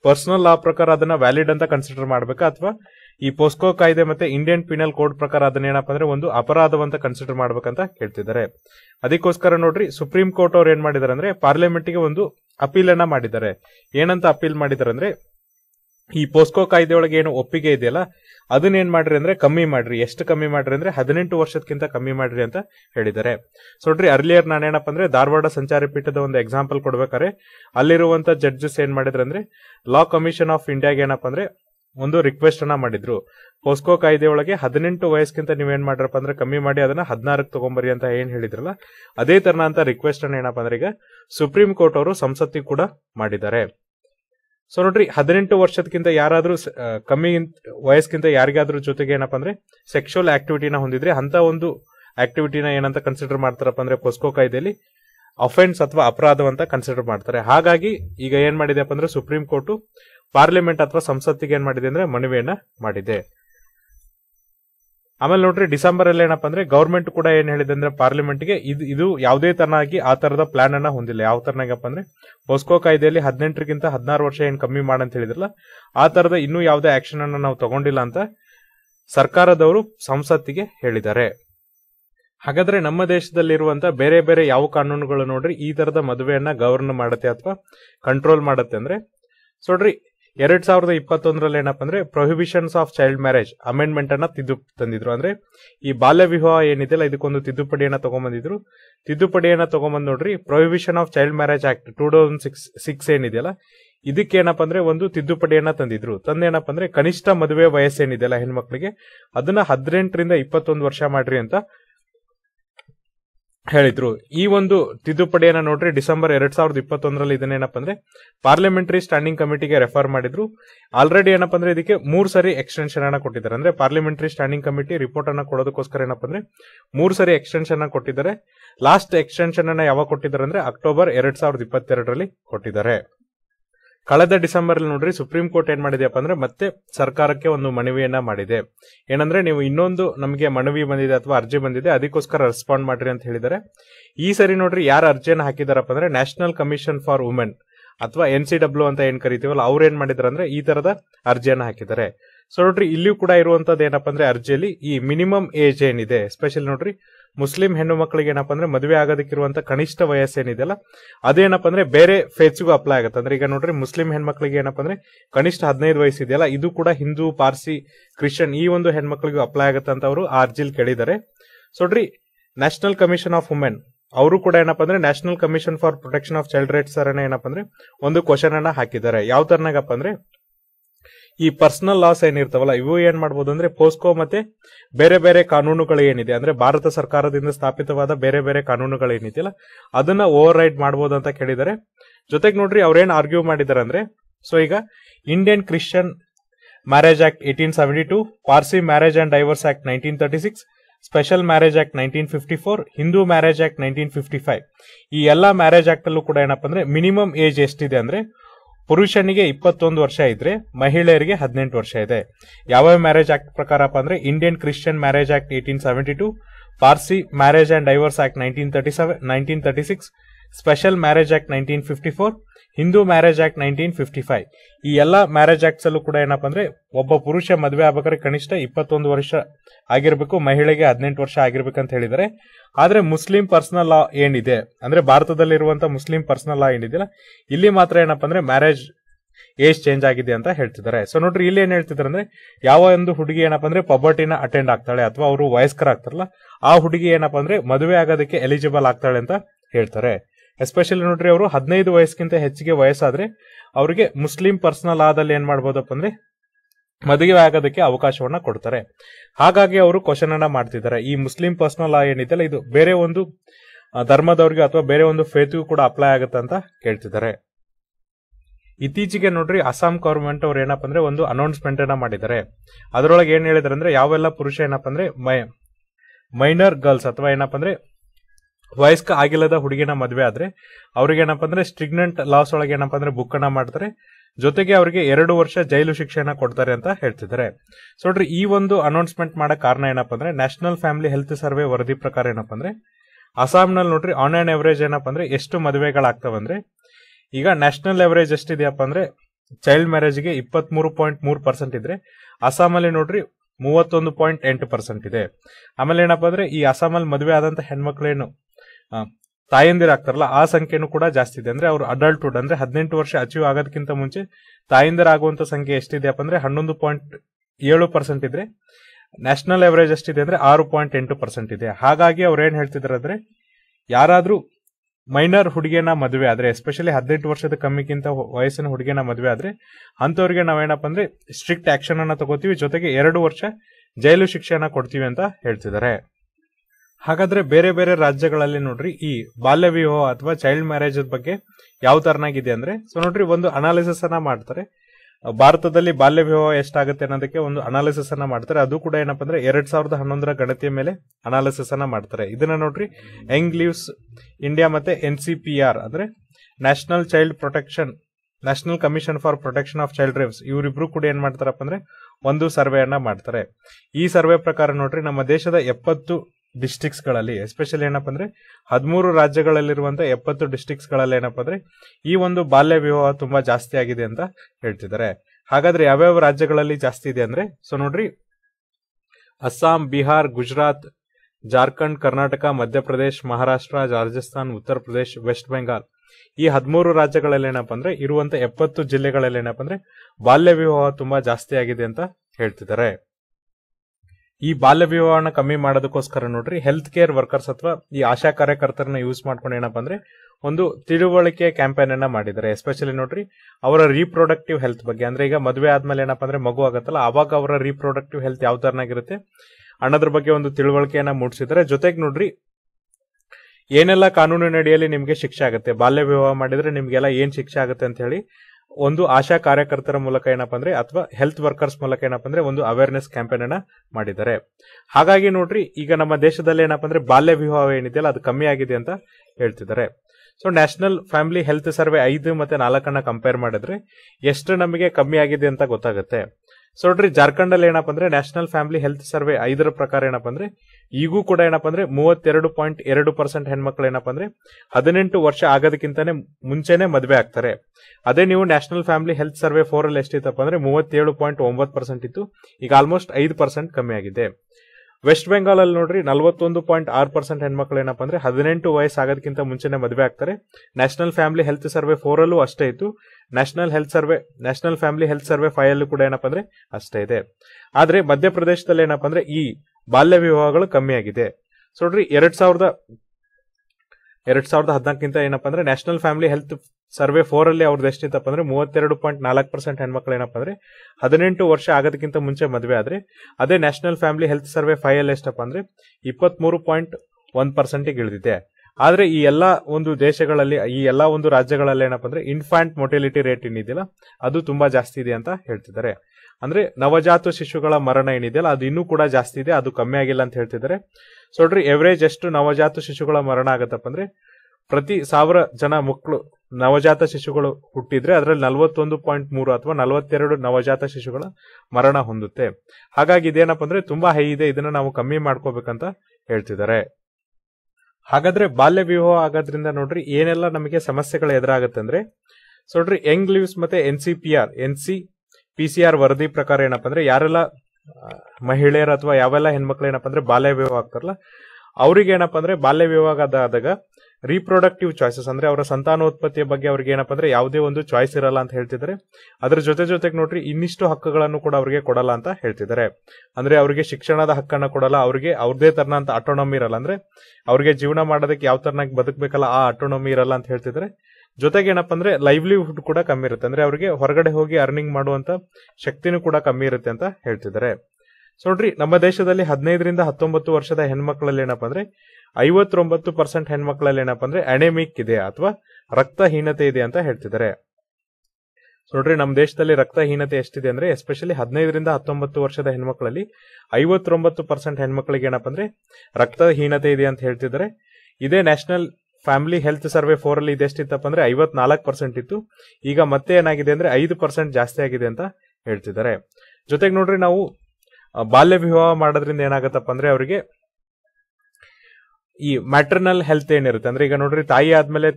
ಪರ್ಸನಲ್ ಲಾ ಪ್ರಕಾರ ಅದನ್ನ ವ್ಯಾಲಿಡ್ ಅಂತ ಕನ್ಸಿಡರ್ ಮಾಡ್ಬೇಕಾ ಅಥವಾ ಈ ಪೋಸ್ಕೋ ಕಾಯ್ದೆ ಮತ್ತೆ ಇಂಡಿಯನ್ ಪಿನಲ್ ಕೋಡ್ ಪ್ರಕಾರ ಅದನ್ನೇನಪ್ಪ ಅಂದ್ರೆ ಒಂದು ಅಪರಾಧವಂತ ಕನ್ಸಿಡರ್ ಮಾಡ್ಬೇಕಂತ ಹೇಳ್ತಿದ್ದಾರೆ ಅದಕ್ಕೋಸ್ಕರ ನೋಡ್ರಿ ಸುಪ್ರೀಂ ಕೋರ್ಟ್ ಅವ್ರು ಏನ್ ಮಾಡಿದಾರೆ ಅಂದ್ರೆ ಗೆ ಒಂದು ಅಪೀಲ್ ಅನ್ನ ಮಾಡಿದ್ದಾರೆ ಏನಂತ ಅಪೀಲ್ ಮಾಡಿದಾರೆ ಅಂದ್ರೆ ಈ ಪೋಸ್ಕೋ ಕಾಯ್ದೆಯೊಳಗೆ ಏನು ಒಪ್ಪಿಗೆ ಇದೆಯಲ್ಲ ಅದನ್ನ ಅದನ್ನೇನ್ ಮಾಡ್ರಿ ಅಂದ್ರೆ ಕಮ್ಮಿ ಮಾಡ್ರಿ ಎಷ್ಟು ಕಮ್ಮಿ ಮಾಡ್ರಿ ಅಂದ್ರೆ ಹದಿನೆಂಟು ವರ್ಷದಕ್ಕಿಂತ ಕಮ್ಮಿ ಮಾಡ್ರಿ ಅಂತ ಹೇಳಿದ್ದಾರೆ ಸೊ ನೋಡ್ರಿ ಅರ್ಲಿಯರ್ ನಾನೇನಪ್ಪ ಅಂದ್ರೆ ಧಾರವಾಡ ಸಂಚಾರಿ ಪೀಠದ ಒಂದು ಎಕ್ಸಾಂಪಲ್ ಕೊಡ್ಬೇಕಾರೆ ಅಲ್ಲಿರುವಂತ ಜಡ್ಜಸ್ ಏನ್ ಮಾಡಿದ್ರೆ ಅಂದ್ರೆ ಲಾ ಕಮಿಷನ್ ಆಫ್ ಇಂಡಿಯಾಗೆ ಏನಪ್ಪ ಅಂದ್ರೆ ಒಂದು ರಿಕ್ವೆಸ್ಟ್ ಅನ್ನ ಮಾಡಿದ್ರು ಪೋಸ್ಕೋ ಕಾಯ್ದೆ ಒಳಗೆ ಹದಿನೆಂಟು ವಯಸ್ಸಿಗಿಂತ ನೀವೇನ್ ಮಾಡ್ರಪ್ಪ ಅಂದ್ರೆ ಕಮ್ಮಿ ಮಾಡಿ ಅದನ್ನ ಹದಿನಾರಕ್ಕೆ ತಗೊಂಬರಿ ಅಂತ ಏನ್ ಹೇಳಿದ್ರಲ್ಲ ಅದೇ ತರನ ಅಂತ ರಿಕ್ವೆಸ್ಟ್ ಅನ್ನ ಏನಪ್ಪ ಅಂದ್ರೆ ಈಗ ಸುಪ್ರೀಂ ಕೋರ್ಟ್ ಅವರು ಸಂಸತ್ತಿ ಕೂಡ ಮಾಡಿದ್ದಾರೆ ಸೊ ನೋಡ್ರಿ ಹದಿನೆಂಟು ವರ್ಷದಕ್ಕಿಂತ ಯಾರಾದ್ರೂ ಕಮ್ಮಿ ವಯಸ್ಸಿಂತ ಯಾರಿಗಾದ್ರೂ ಜೊತೆಗೆ ಏನಪ್ಪಾ ಅಂದ್ರೆ ಸೆಕ್ಷುವಲ್ ಆಕ್ಟಿವಿಟಿನ ಹೊಂದಿದ್ರೆ ಅಂತ ಒಂದು ಆಕ್ಟಿವಿಟಿನ ಏನಂತ ಕನ್ಸಿಡರ್ ಮಾಡ್ತಾರಪ್ಪ ಅಂದ್ರೆ ಪೋಸ್ಕೋ ಕಾಯ್ದೆಯಲ್ಲಿ ಅಫೆನ್ಸ್ ಅಥವಾ ಅಪರಾಧವಂತ ಕನ್ಸಿಡರ್ ಮಾಡ್ತಾರೆ ಹಾಗಾಗಿ ಈಗ ಏನ್ ಮಾಡಿದೆಯಪ್ಪ ಅಂದ್ರೆ ಸುಪ್ರೀಂ ಕೋರ್ಟ್ ಪಾರ್ಲಿಮೆಂಟ್ ಅಥವಾ ಸಂಸತ್ತಿಗೆ ಏನ್ ಮಾಡಿದೆ ಅಂದ್ರೆ ಮನವಿಯನ್ನ ಮಾಡಿದೆ ಆಮೇಲೆ ನೋಡ್ರಿ ಡಿಸೆಂಬರ್ ಅಲ್ಲಿ ಏನಪ್ಪಾ ಅಂದ್ರೆ ಗೌರ್ಮೆಂಟ್ ಕೂಡ ಏನ್ ಹೇಳಿದೆ ಅಂದ್ರೆ ಗೆ ಇದು ಇದು ಯಾವುದೇ ತರನಾಗಿ ಆ ತರದ ಪ್ಲಾನ್ ಅನ್ನ ಹೊಂದಿಲ್ಲ ಯಾವ ತರನಾಗಪ್ಪ ಅಂದ್ರೆ ಹೊಸ್ಕೋ ಕಾಯ್ದೆಯಲ್ಲಿ ಹದಿನೆಂಟರಿಗಿಂತ ಹದಿನಾರು ವರ್ಷ ಏನ್ ಕಮ್ಮಿ ಅಂತ ಹೇಳಿದ್ರಲ್ಲ ಆ ತರದ ಇನ್ನೂ ಯಾವುದೇ ಆಕ್ಷನ್ ಅನ್ನ ನಾವು ತಗೊಂಡಿಲ್ಲ ಅಂತ ಸರ್ಕಾರದವರು ಸಂಸತ್ತಿಗೆ ಹೇಳಿದ್ದಾರೆ ಹಾಗಾದ್ರೆ ನಮ್ಮ ದೇಶದಲ್ಲಿರುವಂತ ಬೇರೆ ಬೇರೆ ಯಾವ ಕಾನೂನುಗಳು ನೋಡ್ರಿ ಈ ತರದ ಮದುವೆಯನ್ನ ಗವರ್ನ್ ಮಾಡುತ್ತೆ ಅಥವಾ ಕಂಟ್ರೋಲ್ ಮಾಡುತ್ತೆ ಅಂದ್ರೆ ಸೊಡ್ರಿ ಎರಡ್ ಸಾವಿರದ ಇಪ್ಪತ್ತೊಂದರಲ್ಲಿ ಏನಪ್ಪ ಅಂದ್ರೆ prohibitions of child marriage amendment ಅನ್ನ ತಿದ್ದು ತಂದಿದ್ರು ಅಂದ್ರೆ ಈ ಬಾಲ್ಯ ವಿವಾಹ ಏನಿದೆಯಲ್ಲ ಇದಕ್ಕೊಂದು ತಿದ್ದುಪಡಿಯನ್ನ ತಗೊಂಡ್ಬಂದಿದ್ರು ತಿದ್ದುಪಡಿಯನ್ನ ತಗೊಂಬಂದ್ ನೋಡ್ರಿ prohibition of child marriage act two thousand six six ಏನಿದೆಯಲ್ಲ ಏನಪ್ಪ ಅಂದ್ರೆ ಒಂದು ತಿದ್ದುಪಡಿಯನ್ನ ತಂದಿದ್ರು ತಂದೇನಪ್ಪ ಅಂದ್ರೆ ಕನಿಷ್ಠ ಮದುವೆ ವಯಸ್ಸೇನಿದೆಯಲ್ಲ ಹೆಣ್ಮಕ್ಳಿಗೆ ಅದನ್ನ ಹದಿನೆಂಟರಿಂದ ಇಪ್ಪತ್ತೊಂದು ವರ್ಷ ಮಾಡ್ರಿ ಅಂತ ಹೇಳಿದ್ರು ಈ ಒಂದು ತಿದ್ದುಪಡಿಯನ್ನ ನೋಡ್ರಿ ಡಿಸೆಂಬರ್ ಎರಡ್ ಸಾವಿರದ ಇಪ್ಪತ್ತೊಂದರಲ್ಲಿ ಇದನ್ನೇನಪ್ಪ ಅಂದ್ರೆ ಪಾರ್ಲಿಮೆಂಟರಿ ಸ್ಟ್ಯಾಂಡಿಂಗ್ ಕಮಿಟಿಗೆ ರೆಫರ್ ಮಾಡಿದ್ರು ಆಲ್ರೆಡಿ ಏನಪ್ಪ ಅಂದ್ರೆ ಇದಕ್ಕೆ ಮೂರ್ ಸರಿ ಎಕ್ಸ್ಟೆನ್ಷನ್ ಅನ್ನ ಕೊಟ್ಟಿದ್ದಾರೆ ಅಂದ್ರೆ ಪಾರ್ಲಿಮೆಂಟರಿ ಸ್ಟ್ಯಾಂಡಿಂಗ್ ಕಮಿಟಿ ರಿಪೋರ್ಟ್ ಅನ್ನ ಕೊಡೋದಕ್ಕೋಸ್ಕರ ಏನಪ್ಪ ಅಂದ್ರೆ ಮೂರ್ ಸರಿ ಎಕ್ಸ್ಟೆನ್ಷನ್ ಅನ್ನ ಕೊಟ್ಟಿದ್ದಾರೆ ಲಾಸ್ಟ್ ಎಕ್ಸ್ಟೆನ್ಷನ್ ಅನ್ನ ಯಾವಾಗ ಕೊಟ್ಟಿದ್ದಾರೆ ಅಂದ್ರೆ ಅಕ್ಟೋಬರ್ ಎರಡ್ ಸಾವಿರದ ಇಪ್ಪತ್ತೆರಡರಲ್ಲಿ ಕೊಟ್ಟಿದ್ದಾರೆ ಕಳೆದ ಡಿಸೆಂಬರ್ ಅಲ್ಲಿ ನೋಡ್ರಿ ಸುಪ್ರೀಂ ಕೋರ್ಟ್ ಏನ್ ಮಾಡಿದೆಯಪ್ಪ ಅಂದ್ರೆ ಮತ್ತೆ ಸರ್ಕಾರಕ್ಕೆ ಒಂದು ಮನವಿಯನ್ನ ಮಾಡಿದೆ ಏನಂದ್ರೆ ನೀವು ಇನ್ನೊಂದು ನಮಗೆ ಮನವಿ ಬಂದಿದೆ ಅಥವಾ ಅರ್ಜಿ ಬಂದಿದೆ ಅದಕ್ಕೋಸ್ಕರ ರೆಸ್ಪಾಂಡ್ ಮಾಡ್ರಿ ಅಂತ ಹೇಳಿದರೆ ಈ ಸರಿ ನೋಡ್ರಿ ಯಾರು ಅರ್ಜಿಯನ್ನು ಹಾಕಿದಾರಪ್ಪ ಅಂದ್ರೆ ನ್ಯಾಷನಲ್ ಕಮಿಷನ್ ಫಾರ್ ವುಮೆನ್ ಅಥವಾ ಎನ್ ಸಿ ಡಬ್ಲ್ಯೂ ಅಂತ ಏನ್ ಕರಿತೀವಲ್ಲ ಅವ್ರು ಏನ್ ಮಾಡಿದ್ರು ಅಂದ್ರೆ ಈ ತರದ ಅರ್ಜಿಯನ್ನು ಹಾಕಿದ್ದಾರೆ ಸೊ ನೋಡ್ರಿ ಇಲ್ಲಿಯೂ ಕೂಡ ಇರುವಂತದ್ದು ಏನಪ್ಪ ಅಂದ್ರೆ ಅರ್ಜಿಯಲ್ಲಿ ಈ ಮಿನಿಮಮ್ ಏಜ್ ಏನಿದೆ ಸ್ಪೆಷಲ್ ನೋಡ್ರಿ ಮುಸ್ಲಿಂ ಹೆಣ್ಣು ಮಕ್ಕಳಿಗೆ ಏನಪ್ಪ ಅಂದ್ರೆ ಮದುವೆ ಆಗೋದಕ್ಕಿರುವಂತ ಕನಿಷ್ಠ ಏನಿದೆಯಲ್ಲ ಅದೇನಪ್ಪ ಅಂದ್ರೆ ಬೇರೆ ಫೇತ್ಸ್ಗೂ ಅಪ್ಲೈ ಆಗುತ್ತೆ ಅಂದ್ರೆ ಈಗ ನೋಡ್ರಿ ಮುಸ್ಲಿಂ ಹೆಣ್ಮಕ್ಳಿಗೆ ಏನಪ್ಪ ಅಂದ್ರೆ ಕನಿಷ್ಠ ಹದಿನೈದು ಇದೆಯಲ್ಲ ಇದು ಕೂಡ ಹಿಂದೂ ಪಾರ್ಸಿ ಕ್ರಿಶ್ಚಿಯನ್ ಈ ಒಂದು ಹೆಣ್ಮಕ್ಳಿಗೂ ಅಪ್ಲೈ ಆಗುತ್ತೆ ಅಂತ ಅವರು ಅರ್ಜಿಲ್ ಕೇಳಿದ್ದಾರೆ ಸೊಡ್ರಿ ನ್ಯಾಷನಲ್ ಕಮಿಷನ್ ಆಫ್ ವುಮೆನ್ ಅವರು ಕೂಡ ಏನಪ್ಪ ಅಂದ್ರೆ National commission for protection of Child Rights ಏನಪ್ಪ ಅಂದ್ರೆ ಒಂದು ಕ್ವಶನ್ ಅನ್ನ ಹಾಕಿದ್ದಾರೆ ಯಾವ ತರನಾಗಪ್ಪ ಅಂದ್ರೆ ಈ ಪರ್ಸನಲ್ ಲಾಸ್ ಏನಿರ್ತಾವಲ್ಲ ಇವು ಏನ್ ಮಾಡ್ಬೋದು ಅಂದ್ರೆ ಪೋಸ್ಕೋ ಮತ್ತೆ ಬೇರೆ ಬೇರೆ ಕಾನೂನುಗಳು ಏನಿದೆ ಅಂದ್ರೆ ಭಾರತ ಸರ್ಕಾರದಿಂದ ಸ್ಥಾಪಿತವಾದ ಬೇರೆ ಬೇರೆ ಕಾನೂನುಗಳು ಏನಿದೆಯಲ್ಲ ಅದನ್ನ ಓವರ್ ರೈಡ್ ಮಾಡ್ಬೋದು ಅಂತ ಕೇಳಿದ್ದಾರೆ ಜೊತೆಗೆ ನೋಡ್ರಿ ಅವ್ರೇನ್ ಆರ್ಗ್ಯೂ ಮಾಡಿದಾರೆ ಅಂದ್ರೆ ಸೊ ಈಗ Indian Christian marriage act eighteen seventy two Parsi marriage and divorce act nineteen thirty six special marriage act nineteen fifty four Hindu marriage act nineteen fifty five ಈ ಎಲ್ಲ ಮ್ಯಾರೇಜ್ ಆಕ್ಟ್ ಅಲ್ಲೂ ಕೂಡ ಏನಪ್ಪ ಅಂದ್ರೆ ಮಿನಿಮಮ್ ಏಜ್ ಎಷ್ಟಿದೆ ಅಂದ್ರೆ ಪುರುಷನಿಗೆ ಇಪ್ಪತ್ತೊಂದು ವರ್ಷ ಇದ್ರೆ ಮಹಿಳೆಯರಿಗೆ ಹದಿನೆಂಟು ವರ್ಷ ಇದೆ ಯಾವ್ಯಾವ ಮ್ಯಾರೇಜ್ ಆಕ್ಟ್ ಪ್ರಕಾರಪ್ಪ ಅಂದ್ರೆ Indian Christian marriage act eighteen seventy two Parsi marriage and divorce act nineteen thirty seven nineteen thirty six special marriage act nineteen fifty four Hindu marriage act nineteen fifty five ಈ ಎಲ್ಲ ಮ್ಯಾರೇಜ್ ಆಕ್ಟ್ಸ್ ಅಲ್ಲೂ ಕೂಡ ಏನಪ್ಪ ಅಂದ್ರೆ ಒಬ್ಬ ಪುರುಷ ಮದುವೆ ಆಗ್ಬೇಕಾದ್ರೆ ಕನಿಷ್ಠ ಇಪ್ಪತ್ತೊಂದು ವರ್ಷ ಆಗಿರಬೇಕು ಮಹಿಳೆಗೆ ಹದಿನೆಂಟು ವರ್ಷ ಆಗಿರ್ಬೇಕಂತ ಹೇಳಿದರೆ ಆದ್ರೆ ಮುಸ್ಲಿಂ ಪರ್ಸನಲ್ ಲಾ ಏನಿದೆ ಅಂದ್ರೆ ಭಾರತದಲ್ಲಿರುವಂತಹ ಮುಸ್ಲಿಂ ಪರ್ಸನಲ್ ಲಾ ಏನಿದೆಯಲ್ಲ ಇಲ್ಲಿ ಮಾತ್ರ ಏನಪ್ಪಾ ಅಂದ್ರೆ ಮ್ಯಾರೇಜ್ ಏಜ್ ಚೇಂಜ್ ಆಗಿದೆ ಅಂತ ಹೇಳ್ತಿದ್ದಾರೆ ಸೊ ನೋಡ್ರಿ ಇಲ್ಲಿ ಏನ್ ಹೇಳ್ತಿದ್ದಾರೆ ಅಂದ್ರೆ ಯಾವ ಒಂದು ಹುಡುಗಿ ಏನಪ್ಪಾ ಅಂದ್ರೆ ಪಬರ್ಟಿನ ಅಟೆಂಡ್ ಆಗ್ತಾಳೆ ಅಥವಾ ಅವರು ವಯಸ್ಕರ ಆಗ್ತಾರಲ್ಲ ಆ ಹುಡುಗಿ ಏನಪ್ಪಾ ಅಂದ್ರೆ ಮದುವೆ ಆಗೋದಕ್ಕೆ ಎಲಿಜಿಬಲ್ ಆಗ್ತಾಳೆ ಅಂತ ಹೇಳ್ತಾರೆ ಎಸ್ಪೆಷಲಿ ನೋಡ್ರಿ ಅವರು ಹದಿನೈದು ವಯಸ್ಸಿಗಿಂತ ಹೆಚ್ಚಿಗೆ ವಯಸ್ಸಾದ್ರೆ ಅವರಿಗೆ ಮುಸ್ಲಿಂ ಪರ್ಸನಲ್ ಆದಲ್ಲಿ ಏನ್ ಮಾಡ್ಬೋದಪ್ಪ ಅಂದ್ರೆ ಮದುವೆ ಆಗೋದಕ್ಕೆ ಅವಕಾಶವನ್ನ ಕೊಡ್ತಾರೆ ಹಾಗಾಗಿ ಅವರು ಕ್ವಶನ್ ಅನ್ನ ಮಾಡ್ತಿದ್ದಾರೆ ಈ ಮುಸ್ಲಿಂ ಪರ್ಸನಲ್ ಲಾ ಏನಿದೆಯಲ್ಲ ಇದು ಬೇರೆ ಒಂದು ಧರ್ಮದವ್ರಿಗೆ ಅಥವಾ ಬೇರೆ ಒಂದು ಫೇತ್ಗೂ ಕೂಡ ಅಪ್ಲೈ ಆಗುತ್ತೆ ಅಂತ ಕೇಳ್ತಿದ್ದಾರೆ ಇತ್ತೀಚೆಗೆ ನೋಡ್ರಿ ಅಸ್ಸಾಂ ಗವರ್ಮೆಂಟ್ ಅವ್ರು ಏನಪ್ಪ ಅಂದ್ರೆ ಒಂದು ಅನೌನ್ಸ್ಮೆಂಟ್ ಅನ್ನ ಮಾಡಿದ್ದಾರೆ ಅದರೊಳಗೆ ಏನ್ ಹೇಳಿದಾರೆ ಅಂದ್ರೆ ಯಾವೆಲ್ಲ ಪುರುಷ ಏನಪ್ಪ ಅಂದ್ರೆ ಮೈನರ್ ಗರ್ಲ್ಸ್ ಅಥವಾ ಏನಪ್ಪ ಅಂದ್ರೆ ವಯಸ್ಕ ಆಗಿಲ್ಲದ ಹುಡುಗಿನ ಮದುವೆ ಆದ್ರೆ ಏನಪ್ಪಾ ಅಂದ್ರೆ ಸ್ಟ್ರಿಗ್ನೆಂಟ್ ಲಾಸ್ ಒಳಗೆ ಏನಪ್ಪ ಅಂದ್ರೆ ಬುಕ್ಕನ್ನ ಮಾಡ್ತಾರೆ ಜೊತೆಗೆ ಅವರಿಗೆ ಎರಡು ವರ್ಷ ಜೈಲು ಶಿಕ್ಷೆಯನ್ನ ಕೊಡ್ತಾರೆ ಅಂತ ಹೇಳ್ತಿದ್ದಾರೆ ಸೊ ನೋಡ್ರಿ ಈ ಒಂದು ಅನೌನ್ಸ್ಮೆಂಟ್ ಮಾಡೋ ಕಾರಣ ಏನಪ್ಪ ಅಂದ್ರೆ ನ್ಯಾಷನಲ್ ಫ್ಯಾಮಿಲಿ ಹೆಲ್ತ್ ಸರ್ವೆ ವರದಿ ಪ್ರಕಾರ ಏನಪ್ಪ ಅಂದ್ರೆ ಅಸ್ಸಾಂನಲ್ಲಿ ನೋಡ್ರಿ ಆನ್ ಆನ್ ಎವರೇಜ್ ಏನಪ್ಪ ಅಂದ್ರೆ ಎಷ್ಟು ಅಂದ್ರೆ ಈಗ ನ್ಯಾಷನಲ್ ಎವರೇಜ್ ಎಷ್ಟಿದೆಯಪ್ಪ ಅಂದ್ರೆ ಚೈಲ್ಡ್ ಮ್ಯಾರೇಜ್ಗೆ ಇಪ್ಪತ್ತ್ ಮೂರು ಪಾಯಿಂಟ್ ಮೂರು ಪರ್ಸೆಂಟ್ ಇದ್ರೆ ಅಸ್ಸಾಮಲ್ಲಿ ನೋಡ್ರಿ ಮೂವತ್ತೊಂದು ಪಾಯಿಂಟ್ ಎಂಟು ಪರ್ಸೆಂಟ್ ಇದೆ ಆಮೇಲೆ ಏನಪ್ಪಾ ಅಂದ್ರೆ ಈ ಅಸ್ಸಾಮಲ್ಲಿ ಮದುವೆ ಆದಂತ ಹೆಣ್ಮಕ್ಳೇನು ತಾಯಂದಿರ ಆಗ್ತಾರಲ್ಲ ಆ ಸಂಖ್ಯೆನು ಕೂಡ ಜಾಸ್ತಿ ಇದೆ ಅಂದ್ರೆ ಅವರು ಅಡಲ್ಟ್ಹುಡ್ ಅಂದ್ರೆ ಹದಿನೆಂಟು ವರ್ಷ ಅಚೀವ್ ಆಗೋದಕ್ಕಿಂತ ಮುಂಚೆ ತಾಯಂದಿರ ಆಗುವಂತ ಸಂಖ್ಯೆ ಅಪ್ಪ ಅಂದ್ರೆ ಹನ್ನೊಂದು ಪಾಯಿಂಟ್ ಏಳು ಪರ್ಸೆಂಟ್ ಇದ್ರೆ ನ್ಯಾಷನಲ್ ಅವರೇಜ್ ಎಷ್ಟಿದೆ ಅಂದ್ರೆ ಆರು ಪಾಯಿಂಟ್ ಎಂಟು ಪರ್ಸೆಂಟ್ ಇದೆ ಹಾಗಾಗಿ ಅವ್ರು ಏನ್ ಹೇಳ್ತಿದ್ರು ಅಂದ್ರೆ ಯಾರಾದ್ರೂ ಮೈನರ್ ಹುಡುಗಿಯನ್ನ ಮದುವೆ ಆದ್ರೆ ಎಸ್ಪೆಷಲಿ ಹದಿನೆಂಟು ವರ್ಷದ ಕಮ್ಮಿಗಿಂತ ವಯಸ್ಸಿನ ಹುಡುಗಿಯನ್ನ ಮದುವೆ ಆದ್ರೆ ಅಂತವ್ರಿಗೆ ನಾವೇನಪ್ಪ ಅಂದ್ರೆ ಸ್ಟ್ರಿಕ್ಟ್ ಆಕ್ಷನ್ ಅನ್ನ ತಗೋತೀವಿ ಜೊತೆಗೆ ಎರಡು ವರ್ಷ ಜೈಲು ಶಿಕ್ಷೆಯನ್ನ ಕೊಡ್ತೀವಿ ಅಂತ ಹೇಳ್ತಿದ್ದಾರೆ ಹಾಗಾದ್ರೆ ಬೇರೆ ಬೇರೆ ರಾಜ್ಯಗಳಲ್ಲಿ ನೋಡ್ರಿ ಈ ಬಾಲ್ಯ ವಿವಾಹ ಅಥವಾ ಚೈಲ್ಡ್ ಮ್ಯಾರೇಜ್ ಬಗ್ಗೆ ಯಾವ ತರನಾಗಿದೆ ಅಂದ್ರೆ ಸೊ ನೋಡ್ರಿ ಒಂದು ಅನಾಲಿಸಿಸ್ ಅನ್ನ ಮಾಡ್ತಾರೆ ಭಾರತದಲ್ಲಿ ಬಾಲ್ಯ ವಿವಾಹ ಎಷ್ಟಾಗುತ್ತೆ ಅನ್ನೋದಕ್ಕೆ ಒಂದು ಅನಾಲಿಸಿಸ್ ಅನ್ನ ಮಾಡ್ತಾರೆ ಅದು ಕೂಡ ಏನಪ್ಪ ಅಂದ್ರೆ ಎರಡ್ ಸಾವಿರದ ಹನ್ನೊಂದರ ಗಣತಿಯ ಮೇಲೆ ಅನಾಲಿಸಿಸ್ ಅನ್ನ ಮಾಡ್ತಾರೆ ಇದನ್ನ ನೋಡ್ರಿ ಯಂಗ್ ಲೀವ್ಸ್ ಇಂಡಿಯಾ ಮತ್ತೆ ಎನ್ ಸಿ ಪಿ ಆರ್ ಅಂದ್ರೆ national child protection national commission for protection of child rights ಇವರಿಬ್ರು ಕೂಡ ಏನ್ ಮಾಡ್ತಾರಪ್ಪ ಅಂದ್ರೆ ಒಂದು ಸರ್ವೆಯನ್ನ ಮಾಡ್ತಾರೆ ಈ ಸರ್ವೆ ಪ್ರಕಾರ ನೋಡ್ರಿ ನಮ್ಮ ದೇಶದ ಎಪ್ಪತ್ತು ಡಿಸ್ಟಿಕ್ಸ್ ಗಳಲ್ಲಿ ಎಸ್ಪೆಷಲಿ ಏನಪ್ಪ ಅಂದ್ರೆ ಹದಿಮೂರು ರಾಜ್ಯಗಳಲ್ಲಿರುವಂತಹ ಎಪ್ಪತ್ತು ಡಿಸ್ಟಿಕ್ಸ್ ಗಳಲ್ಲಿ ಏನಪ್ಪ ಅಂದ್ರೆ ಈ ಒಂದು ಬಾಲ್ಯ ವಿವಾಹ ತುಂಬಾ ಜಾಸ್ತಿ ಆಗಿದೆ ಅಂತ ಹೇಳ್ತಿದ್ದಾರೆ ಹಾಗಾದ್ರೆ ಯಾವ್ಯಾವ ರಾಜ್ಯಗಳಲ್ಲಿ ಜಾಸ್ತಿ ಇದೆ ಅಂದ್ರೆ ಸೊ ನೋಡ್ರಿ ಅಸ್ಸಾಂ ಬಿಹಾರ್ ಗುಜರಾತ್ ಜಾರ್ಖಂಡ್ ಕರ್ನಾಟಕ ಮಧ್ಯಪ್ರದೇಶ ಮಹಾರಾಷ್ಟ್ರ ರಾಜಸ್ಥಾನ್ ಉತ್ತರ ಪ್ರದೇಶ್ ವೆಸ್ಟ್ ಬೆಂಗಾಲ್ ಈ ಹದಿಮೂರು ರಾಜ್ಯಗಳಲ್ಲಿ ಏನಪ್ಪ ಅಂದ್ರೆ ಇರುವಂತಹ ಎಪ್ಪತ್ತು ಜಿಲ್ಲೆಗಳಲ್ಲಿ ಏನಪ್ಪ ಅಂದ್ರೆ ಬಾಲ್ಯ ವಿವಾಹ ತುಂಬಾ ಜಾಸ್ತಿ ಆಗಿದೆ ಅಂತ ಹೇಳ್ತಿದ್ದಾರೆ ಈ ಬಾಲ್ಯ ವಿವಾಹನ ಕಮ್ಮಿ ಮಾಡೋದಕ್ಕೋಸ್ಕರ ನೋಡ್ರಿ ಹೆಲ್ತ್ ಕೇರ್ ವರ್ಕರ್ಸ್ ಅಥವಾ ಈ ಆಶಾ ಕಾರ್ಯಕರ್ತರನ್ನ ಯೂಸ್ ಮಾಡ್ಕೊಂಡು ಏನಪ್ಪ ಅಂದ್ರೆ ಒಂದು ತಿಳುವಳಿಕೆ ಕ್ಯಾಂಪೇನ್ ಅನ್ನ ಮಾಡಿದ್ದಾರೆ ಎಸ್ಪೆಷಲಿ ನೋಡ್ರಿ ಅವರ ರೀಪ್ರೊಡಕ್ಟಿವ್ ಹೆಲ್ತ್ ಬಗ್ಗೆ ಅಂದ್ರೆ ಈಗ ಮದುವೆ ಆದ್ಮೇಲೆ ಏನಪ್ಪಾ ಅಂದ್ರೆ ಮಗು ಆಗತ್ತಲ್ಲ ಅವಾಗ ಅವರ ರೀಪ್ರೊಡಕ್ಟಿವ್ ಹೆಲ್ತ್ ಯಾವ ತರನಾಗಿರುತ್ತೆ ಅನ್ನೋದ್ರ ಬಗ್ಗೆ ಒಂದು ತಿಳುವಳಿಕೆಯನ್ನ ಮೂಡಿಸಿದ್ದಾರೆ ಜೊತೆಗೆ ನೋಡ್ರಿ ಏನೆಲ್ಲ ಕಾನೂನಿನಡಿಯಲ್ಲಿ ನಿಮಗೆ ಶಿಕ್ಷೆ ಆಗುತ್ತೆ ಬಾಲ್ಯ ವಿವಾಹ ಮಾಡಿದ್ರೆ ನಿಮ್ಗೆಲ್ಲ ಏನ್ ಶಿಕ್ಷೆ ಆಗುತ್ತೆ ಅಂತ ಹೇಳಿ ಒಂದು ಆಶಾ ಕಾರ್ಯಕರ್ತರ ಮೂಲಕ ಏನಪ್ಪ ಅಂದ್ರೆ ಅಥವಾ ಹೆಲ್ತ್ ವರ್ಕರ್ಸ್ ಮೂಲಕ ಏನಪ್ಪ ಅಂದ್ರೆ ಒಂದು ಅವೇರ್ನೆಸ್ ಕ್ಯಾಂಪೇನ್ ಅನ್ನ ಮಾಡಿದ್ದಾರೆ ಹಾಗಾಗಿ ನೋಡ್ರಿ ಈಗ ನಮ್ಮ ದೇಶದಲ್ಲಿ ಏನಪ್ಪ ಅಂದ್ರೆ ಬಾಲ್ಯ ವಿವಾಹ ಏನಿದೆಯಲ್ಲ ಅದು ಕಮ್ಮಿ ಆಗಿದೆ ಅಂತ ಹೇಳ್ತಿದ್ದಾರೆ so national family health survey ಐದು ಮತ್ತೆ ನಾಲ್ಕನ್ನ ಕಂಪೇರ್ ಮಾಡಿದ್ರೆ ಎಷ್ಟು ನಮಗೆ ಕಮ್ಮಿ ಆಗಿದೆ ಅಂತ ಗೊತ್ತಾಗುತ್ತೆ ಸೊ ನೋಡ್ರಿ ಜಾರ್ಖಂಡ್ ಅಲ್ಲಿ ಏನಪ್ಪ ಅಂದ್ರೆ ನ್ಯಾಷನಲ್ ಫ್ಯಾಮಿಲಿ ಹೆಲ್ತ್ ಸರ್ವೆ ಐದರ ಪ್ರಕಾರ ಏನಪ್ಪ ಅಂದ್ರೆ ಈಗೂ ಕೂಡ ಏನಪ್ಪ ಅಂದ್ರೆ ಮೂವತ್ತೆರಡು ಪಾಯಿಂಟ್ ಎರಡು ಪರ್ಸೆಂಟ್ ಹೆಣ್ಮಕ್ಳು ಏನಪ್ಪ ಅಂದ್ರೆ ಹದಿನೆಂಟು ವರ್ಷ ಆಗೋದಕ್ಕಿಂತನೇ ಮುಂಚೆನೆ ಮದುವೆ ಆಗ್ತಾರೆ ಅದೇ ನೀವು national family health survey four ಅಲ್ಲಿ ಎಷ್ಟಿತ್ತಪ್ಪ ಅಂದ್ರೆ ಮೂವತ್ತೇಳು ಪಾಯಿಂಟ್ ಒಂಬತ್ತು ಪರ್ಸೆಂಟ್ ಇತ್ತು ಈಗ ಆಲ್ಮೋಸ್ಟ್ ಐದು ಪರ್ಸೆಂಟ್ ಕಮ್ಮಿ ಆಗಿದೆ ವೆಸ್ಟ್ ಬೆಂಗಾಲ್ ಅಲ್ಲಿ ನೋಡ್ರಿ ನಲವತ್ತೊಂದು ಪಾಯಿಂಟ್ ಆರು ಪರ್ಸೆಂಟ್ ಹೆಣ್ಮಕ್ಳು ಏನಪ್ಪ ಅಂದ್ರೆ ಹದಿನೆಂಟು ವಯಸ್ಸಾಗೋದಕ್ಕಿಂತ ಮುಂಚೆನೆ ಮದುವೆ ಆಗ್ತಾರೆ national family health survey four ಅಲ್ಲೂ ಅಷ್ಟೇ ಇತ್ತು national health survey national family health survey five ಕೂಡ ಏನಪ್ಪಾ ಅಂದ್ರೆ ಅಷ್ಟೇ ಇದೆ ಆದ್ರೆ ಮಧ್ಯಪ್ರದೇಶದಲ್ಲಿ ಏನಪ್ಪ ಅಂದ್ರೆ ಈ ಬಾಲ್ಯ ವಿವಾಹಗಳು ಕಮ್ಮಿ ಆಗಿದೆ ನೋಡ್ರಿ ಎರಡ್ ಸಾವಿರದ ಎರಡ್ ಸಾವಿರದ ಹದಿನಾಲ್ಕಿಂತ ಏನಪ್ಪಾ ಅಂದ್ರೆ national family health survey four ಅಲ್ಲಿ ಅವ್ರದ್ದು ಎಷ್ಟಿತ್ತಪ್ಪ ಅಂದ್ರೆ ಮೂವತ್ತೆರಡು ಪಾಯಿಂಟ್ ನಾಲ್ಕು ಪರ್ಸೆಂಟ್ ಹೆಣ್ಮಕ್ಳು ಏನಪ್ಪ ಅಂದ್ರೆ ಹದಿನೆಂಟು ವರ್ಷ ಆಗೋದಕ್ಕಿಂತ ಮುಂಚೆ ಮದುವೆ ಆದ್ರೆ ಅದೇ national family health survey five ಅಲ್ಲಿ ಎಷ್ಟಪ್ಪ ಅಂದ್ರೆ ಮೂರು ಪಾಯಿಂಟ್ ಒಂದ್ ಪರ್ಸೆಂಟ್ ಇಳಿದಿದೆ ಆದ್ರೆ ಈ ಎಲ್ಲ ಒಂದು ದೇಶಗಳಲ್ಲಿ ಈ ಎಲ್ಲ ಒಂದು ರಾಜ್ಯಗಳಲ್ಲಿ ಏನಪ್ಪ ಅಂದ್ರೆ ಇನ್ಫ್ಯಾಂಟ್ ಮೊಟಿಲಿಟಿ ರೇಟ್ ಏನಿದೆಯಲ್ಲ ಅದು ತುಂಬಾ ಜಾಸ್ತಿ ಇದೆ ಅಂತ ಹೇಳ್ತಿದ್ದಾರೆ ಅಂದ್ರೆ ನವಜಾತ ಶಿಶುಗಳ ಮರಣ ಏನಿದೆಯಲ್ಲ ಅದು ಇನ್ನೂ ಕೂಡ ಜಾಸ್ತಿ ಇದೆ ಅದು ಕಮ್ಮಿ ಆಗಿಲ್ಲ ಅಂತ ಹೇಳ್ತಿದ್ದಾರೆ ಸೊ ನೋಡ್ರಿ ಎವರೇಜ್ ಎಷ್ಟು ನವಜಾತ ಶಿಶುಗಳ ಮರಣ ಆಗತ್ತಪ್ಪ ಅಂದ್ರೆ ಪ್ರತಿ ಸಾವಿರ ಜನ ಮಕ್ಕಳು ನವಜಾತ ಶಿಶುಗಳು ಹುಟ್ಟಿದ್ರೆ ಅದರಲ್ಲಿ ನಲವತ್ತೊಂದು ಪಾಯಿಂಟ್ ಮೂರು ಅಥವಾ ನಲವತ್ತೆರಡು ನವಜಾತ ಶಿಶುಗಳ ಮರಣ ಹೊಂದುತ್ತೆ ಹಾಗಾಗಿ ಇದೇನಪ್ಪ ಅಂದ್ರೆ ತುಂಬಾ ಹೈ ಇದೆ ಇದನ್ನ ನಾವು ಕಮ್ಮಿ ಮಾಡ್ಕೋಬೇಕಂತ ಹೇಳ್ತಿದ್ದಾರೆ ಹಾಗಾದ್ರೆ ಬಾಲ್ಯ ವಿವಾಹ ಆಗೋದ್ರಿಂದ ನೋಡ್ರಿ ಏನೆಲ್ಲ ನಮಗೆ ಸಮಸ್ಯೆಗಳು ಎದುರಾಗುತ್ತೆ ಅಂದ್ರೆ ಸೊ ನೋಡ್ರಿ ಯಂಗ್ ಲೀವ್ಸ್ ಮತ್ತೆ N C P R N C P C R ವರದಿ ಪ್ರಕಾರ ಏನಪ್ಪ ಅಂದ್ರೆ ಯಾರೆಲ್ಲ ಮಹಿಳೆಯರು ಅಥವಾ ಯಾವೆಲ್ಲ ಹೆಣ್ಮಕ್ಳು ಏನಪ್ಪ ಅಂದ್ರೆ ಬಾಲ್ಯ ವಿವಾಹ ಆಗ್ತಾರಲ್ಲ ಅವ್ರಿಗೆ ಏನಪ್ಪ ಅಂದ್ರೆ ಬಾಲ್ಯ ವಿವಾಹ ಆದಾಗ ರೀಪ್ರೊಡಕ್ಟಿವ್ ಚಾಯ್ಸಸ್ ಅಂದ್ರೆ ಅವರ ಸಂತಾನೋತ್ಪತ್ತಿಯ ಬಗ್ಗೆ ಅವ್ರಿಗೆ ಏನಪ್ಪ ಅಂದ್ರೆ ಯಾವುದೇ ಒಂದು ಚಾಯ್ಸ್ ಇರಲ್ಲ ಅಂತ ಹೇಳ್ತಿದ್ರೆ ಅದರ ಜೊತೆ ಜೊತೆಗೆ ನೋಡ್ರಿ ಇನ್ನಿಷ್ಟು ಹಕ್ಕುಗಳನ್ನು ಕೂಡ ಅವರಿಗೆ ಕೊಡಲ್ಲ ಅಂತ ಹೇಳ್ತಿದ್ದಾರೆ ಅಂದ್ರೆ ಅವರಿಗೆ ಶಿಕ್ಷಣದ ಹಕ್ಕನ್ನು ಕೊಡಲ್ಲ ಅವರಿಗೆ ಅವ್ರದೇ ತರನಂತ ಅಟೋನಮಿ ಇರಲ್ಲ ಅಂದ್ರೆ ಅವರಿಗೆ ಜೀವನ ಮಾಡೋದಕ್ಕೆ ಯಾವ ತರನಾಗಿ ಬದುಕಬೇಕಲ್ಲ ಆ ಅಟೋನಮಿ ಇರಲ್ಲ ಅಂತ ಹೇಳ್ತಿದ್ರೆ ಜೊತೆಗೆ ಏನಪ್ಪಾ ಅಂದ್ರೆ ಲೈವ್ಲಿಹುಡ್ ಕೂಡ ಕಮ್ಮಿ ಇರುತ್ತೆ ಅಂದ್ರೆ ಅವರಿಗೆ ಹೊರಗಡೆ ಹೋಗಿ ಅರ್ನಿಂಗ್ ಮಾಡುವಂತ ಶಕ್ತಿನೂ ಕೂಡ ಕಮ್ಮಿ ಇರುತ್ತೆ ಅಂತ ಹೇಳ್ತಿದ್ದಾರೆ ಸೊ ನೋಡ್ರಿ ನಮ್ಮ ದೇಶದಲ್ಲಿ ಹದಿನೈದರಿಂದ ಹತ್ತೊಂಬತ್ತು ವರ್ಷದ ಹೆಣ್ಮಕ್ಳಲ್ಲಿ ಏನಪ್ಪ ಅಂದ್ರೆ ಐವತ್ತೊಂಬತ್ತು ಪರ್ಸೆಂಟ್ ಹೆಣ್ಮಕ್ಳಲ್ಲಿ ಏನಪ್ಪ ಅಂದ್ರೆ ಅನೆಮಿಕ್ ಇದೆ ಅಥವಾ ರಕ್ತಹೀನತೆ ಇದೆ ಅಂತ ಹೇಳ್ತಿದ್ದಾರೆ ನೋಡ್ರಿ ನಮ್ಮ ದೇಶದಲ್ಲಿ ರಕ್ತಹೀನತೆ ಎಷ್ಟಿದೆ ಅಂದ್ರೆ ಎಸ್ಪೆಷಲಿ ಹದಿನೈದರಿಂದ ಹತ್ತೊಂಬತ್ತು ವರ್ಷದ ಹೆಣ್ಮಕ್ಳಲ್ಲಿ ಐವತ್ತೊಂಬತ್ತು ಪರ್ಸೆಂಟ್ ಹೆಣ್ಮಕ್ಳಿಗೆ ಏನಪ್ಪ ಅಂದ್ರೆ ರಕ್ತಹೀನತೆ ಇದೆ ಅಂತ ಹೇಳ್ತಿದ್ದಾರೆ ಇದೇ national family health survey four ಅಲ್ಲಿ ಇದೆಷ್ಟಿತ್ತಪ್ಪ ಅಂದ್ರೆ ಐವತ್ನಾಲ್ಕು ಪರ್ಸೆಂಟ್ ಇತ್ತು ಈಗ ಮತ್ತೆ ಏನಾಗಿದೆ ಅಂದ್ರೆ ಐದು ಪರ್ಸೆಂಟ್ ಜಾಸ್ತಿ ಆಗಿದೆ ಅಂತ ಹೇಳ್ತಿದ್ದಾರೆ ಜೊತೆಗೆ ನೋಡ್ರಿ ನಾವು ಬಾಲ್ಯ ವಿವಾಹ ಮಾಡೋದ್ರಿಂದ ಏನಾಗತ್ತಪ್ಪ ಅಂದ್ರೆ ಅವರಿಗೆ ಈ ಮ್ಯಾಟರ್ನಲ್ ಹೆಲ್ತ್ ಏನಿರುತ್ತೆ ಅಂದ್ರೆ ಈಗ ನೋಡ್ರಿ ತಾಯಿ ಆದ್ಮೇಲೆ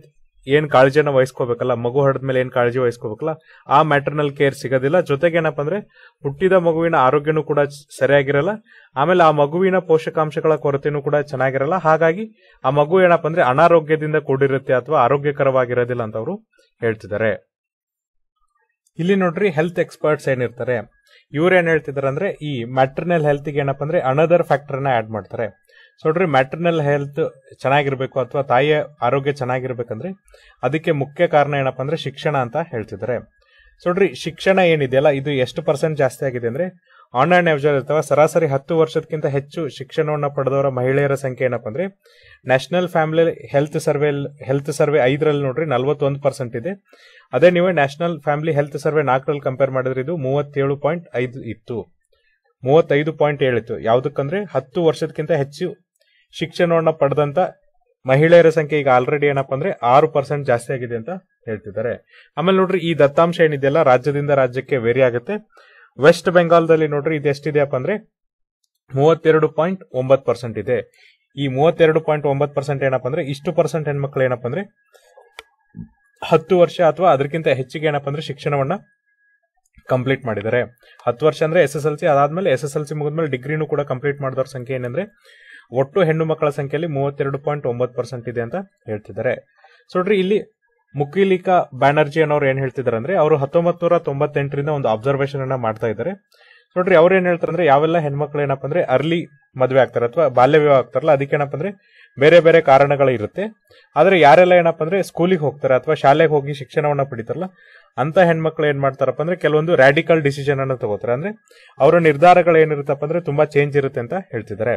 ಏನ್ ಕಾಳಜಿನ ವಹಿಸ್ಕೋಬೇಕಲ್ಲ ಮಗು ಮೇಲೆ ಏನ್ ಕಾಳಜಿ ವಹಿಸ್ಕೋಬೇಕಲ್ಲ ಆ ಮ್ಯಾಟರ್ನಲ್ ಕೇರ್ ಸಿಗೋದಿಲ್ಲ ಜೊತೆಗೆ ಏನಪ್ಪಾ ಅಂದ್ರೆ ಹುಟ್ಟಿದ ಮಗುವಿನ ಆರೋಗ್ಯನೂ ಕೂಡ ಸರಿಯಾಗಿರಲ್ಲ ಆಮೇಲೆ ಆ ಮಗುವಿನ ಪೋಷಕಾಂಶಗಳ ಕೊರತೆನೂ ಕೂಡ ಚೆನ್ನಾಗಿರಲ್ಲ ಹಾಗಾಗಿ ಆ ಮಗು ಏನಪ್ಪ ಅಂದ್ರೆ ಅನಾರೋಗ್ಯದಿಂದ ಕೂಡಿರುತ್ತೆ ಅಥವಾ ಆರೋಗ್ಯಕರವಾಗಿರೋದಿಲ್ಲ ಅಂತ ಅವರು ಹೇಳ್ತಿದ್ದಾರೆ ಇಲ್ಲಿ ನೋಡ್ರಿ ಹೆಲ್ತ್ ಎಕ್ಸ್ಪರ್ಟ್ಸ್ ಏನಿರ್ತಾರೆ ಇವ್ರು ಹೇಳ್ತಿದಾರೆ ಹೇಳ್ತಿದ್ದಾರೆ ಅಂದ್ರೆ ಈ ಮ್ಯಾಟರ್ನಲ್ ಹೆಲ್ತ್ ಗೆ ಏನಪ್ಪಾ ಅಂದ್ರೆ ಅನದರ್ ಫ್ಯಾಕ್ಟರ್ನ ಆಡ್ ಮಾಡ್ತಾರೆ ಸೊ ನೋಡ್ರಿ ಹೆಲ್ತ್ ಚೆನ್ನಾಗಿರ್ಬೇಕು ಅಥವಾ ತಾಯಿಯ ಆರೋಗ್ಯ ಚೆನ್ನಾಗಿರ್ಬೇಕಂದ್ರೆ ಅದಕ್ಕೆ ಮುಖ್ಯ ಕಾರಣ ಏನಪ್ಪ ಅಂದ್ರೆ ಶಿಕ್ಷಣ ಅಂತ ಹೇಳ್ತಿದ್ದಾರೆ ಸೊಡ್ರಿ ಶಿಕ್ಷಣ ಏನಿದೆಯಲ್ಲ ಇದು ಎಷ್ಟು ಪರ್ಸೆಂಟ್ ಜಾಸ್ತಿ ಆಗಿದೆ ಅಂದ್ರೆ ಆನ್ಲೈನ್ ಆನ್ ಅಥವಾ ಸರಾಸರಿ ಹತ್ತು ವರ್ಷಕ್ಕಿಂತ ಹೆಚ್ಚು ಶಿಕ್ಷಣವನ್ನು ಪಡೆದವರ ಮಹಿಳೆಯರ ಸಂಖ್ಯೆ ಏನಪ್ಪ ಅಂದ್ರೆ national family health survey health survey ಐದರಲ್ಲಿ ನೋಡ್ರಿ ನಲ್ವತ್ತೊಂದು ಪರ್ಸೆಂಟ್ ಇದೆ ಅದೇ ನೀವು ನ್ಯಾಷನಲ್ ಫ್ಯಾಮಿಲಿ ಹೆಲ್ತ್ ಸರ್ವೆ ನಾಲ್ಕರಲ್ಲಿ ಕಂಪೇರ್ ಮಾಡಿದ್ರೆ ಇದು ಮೂವತ್ತೇಳು ಪಾಯಿಂಟ್ ಐದು ಇತ್ತು ಮೂವತ್ತೈದು ಪಾಯಿಂಟ್ ಏಳು ಯಾವುದಕ್ಕಂದ್ರೆ ಹತ್ತು ವರ್ಷದಕ್ಕಿಂತ ಹೆಚ್ಚು ಶಿಕ್ಷಣವನ್ನ ಪಡೆದಂತ ಮಹಿಳೆಯರ ಸಂಖ್ಯೆ ಈಗ ಆಲ್ರೆಡಿ ಏನಪ್ಪ ಅಂದ್ರೆ ಆರು ಪರ್ಸೆಂಟ್ ಜಾಸ್ತಿ ಆಗಿದೆ ಅಂತ ಹೇಳ್ತಿದ್ದಾರೆ ಆಮೇಲೆ ನೋಡ್ರಿ ಈ ದತ್ತಾಂಶ ಏನಿದೆಯಲ್ಲ ರಾಜ್ಯದಿಂದ ರಾಜ್ಯಕ್ಕೆ ವೇರಿ ಆಗುತ್ತೆ ವೆಸ್ಟ್ ಬೆಂಗಾಲ್ದಲ್ಲಿ ನೋಡ್ರಿ ಇದು ಎಷ್ಟಿದೆಯಪ್ಪ ಅಂದ್ರೆ ಮೂವತ್ತೆರಡು ಪಾಯಿಂಟ್ ಒಂಬತ್ತು ಪರ್ಸೆಂಟ್ ಇದೆ ಈ ಮೂವತ್ತೆರಡು ಪಾಯಿಂಟ್ ಒಂಬತ್ತು ಪರ್ಸೆಂಟ್ ಏನಪ್ಪ ಅಂದ್ರೆ ಇಷ್ಟು ಪರ್ಸೆಂಟ್ ಹೆಣ್ಮಕ್ಳು ಏನಪ್ಪ ಅಂದ್ರೆ ಹತ್ತು ವರ್ಷ ಅಥವಾ ಅದಕ್ಕಿಂತ ಹೆಚ್ಚಿಗೆ ಏನಪ್ಪ ಅಂದ್ರೆ ಶಿಕ್ಷಣವನ್ನ ಕಂಪ್ಲೀಟ್ ಮಾಡಿದ್ದಾರೆ ಹತ್ತು ವರ್ಷ ಅಂದ್ರೆ ಎಸ್ ಎಸ್ ಎಲ್ ಸಿ ಅದಾದ್ಮೇಲೆ ಎಸ್ ಎಸ್ ಎಲ್ ಸಿ ಮುಗಿದ್ಮೇಲೆ ಡಿಗ್ರಿನೂ ಕೂಡ ಕಂಪ್ಲೀಟ್ ಮಾಡಿದವ್ರ ಸಂಖ್ಯೆ ಏನಂದ್ರೆ ಒಟ್ಟು ಹೆಣ್ಣು ಮಕ್ಕಳ ಸಂಖ್ಯೆಯಲ್ಲಿ ಮೂವತ್ತೆರಡು ಪಾಯಿಂಟ್ ಒಂಬತ್ತು ಪರ್ಸೆಂಟ್ ಇದೆ ಅಂತ ಹೇಳ್ತಿದ್ದಾರೆ ಸೊ ನೋಡ್ರಿ ಇಲ್ಲಿ ಮುಖಿಲಿಕಾ ಬ್ಯಾನರ್ಜಿ ಅನ್ನೋರು ಏನ್ ಹೇಳ್ತಿದ್ದಾರೆ ಅಂದ್ರೆ ಅವರು ಹತ್ತೊಂಬತ್ ನೂರ ತೊಂಬತ್ತೆಂಟರಿಂದ ಒಂದು ಅಬ್ಸರ್ವೇಷನ್ ಅನ್ನ ಮಾಡ್ತಾ ಇದ್ದಾರೆ ನೋಡ್ರಿ ಅವ್ರು ಏನ್ ಹೇಳ್ತಾರೆ ಅಂದ್ರೆ ಯಾವೆಲ್ಲ ಹೆಣ್ಮಕ್ಳು ಏನಪ್ಪ ಅಂದ್ರೆ ಅರ್ಲಿ ಮದುವೆ ಆಗ್ತಾರೆ ಅಥವಾ ಬಾಲ್ಯ ವಿವಾಹ ಆಗ್ತಾರಲ್ಲ ಅದಕ್ಕೆ ಏನಪ್ಪ ಅಂದ್ರೆ ಬೇರೆ ಬೇರೆ ಕಾರಣಗಳು ಇರುತ್ತೆ ಆದ್ರೆ ಯಾರೆಲ್ಲ ಏನಪ್ಪ ಅಂದ್ರೆ ಸ್ಕೂಲಿಗೆ ಹೋಗ್ತಾರೆ ಅಥವಾ ಶಾಲೆಗೆ ಹೋಗಿ ಶಿಕ್ಷಣವನ್ನ ಪಡಿತಾರಲ್ಲ ಅಂತ ಹೆಣ್ಮಕ್ಳು ಏನ್ ಮಾಡ್ತಾರಪ್ಪ ಅಂದ್ರೆ ಕೆಲವೊಂದು ರ್ಯಾಡಿಕಲ್ ಡಿಸಿಷನ್ ಅನ್ನ ತಗೋತಾರೆ ಅಂದ್ರೆ ಅವರ ನಿರ್ಧಾರಗಳು ಏನಿರುತ್ತಪ್ಪ ಅಂದ್ರೆ ತುಂಬಾ ಚೇಂಜ್ ಇರುತ್ತೆ ಅಂತ ಹೇಳ್ತಿದ್ದಾರೆ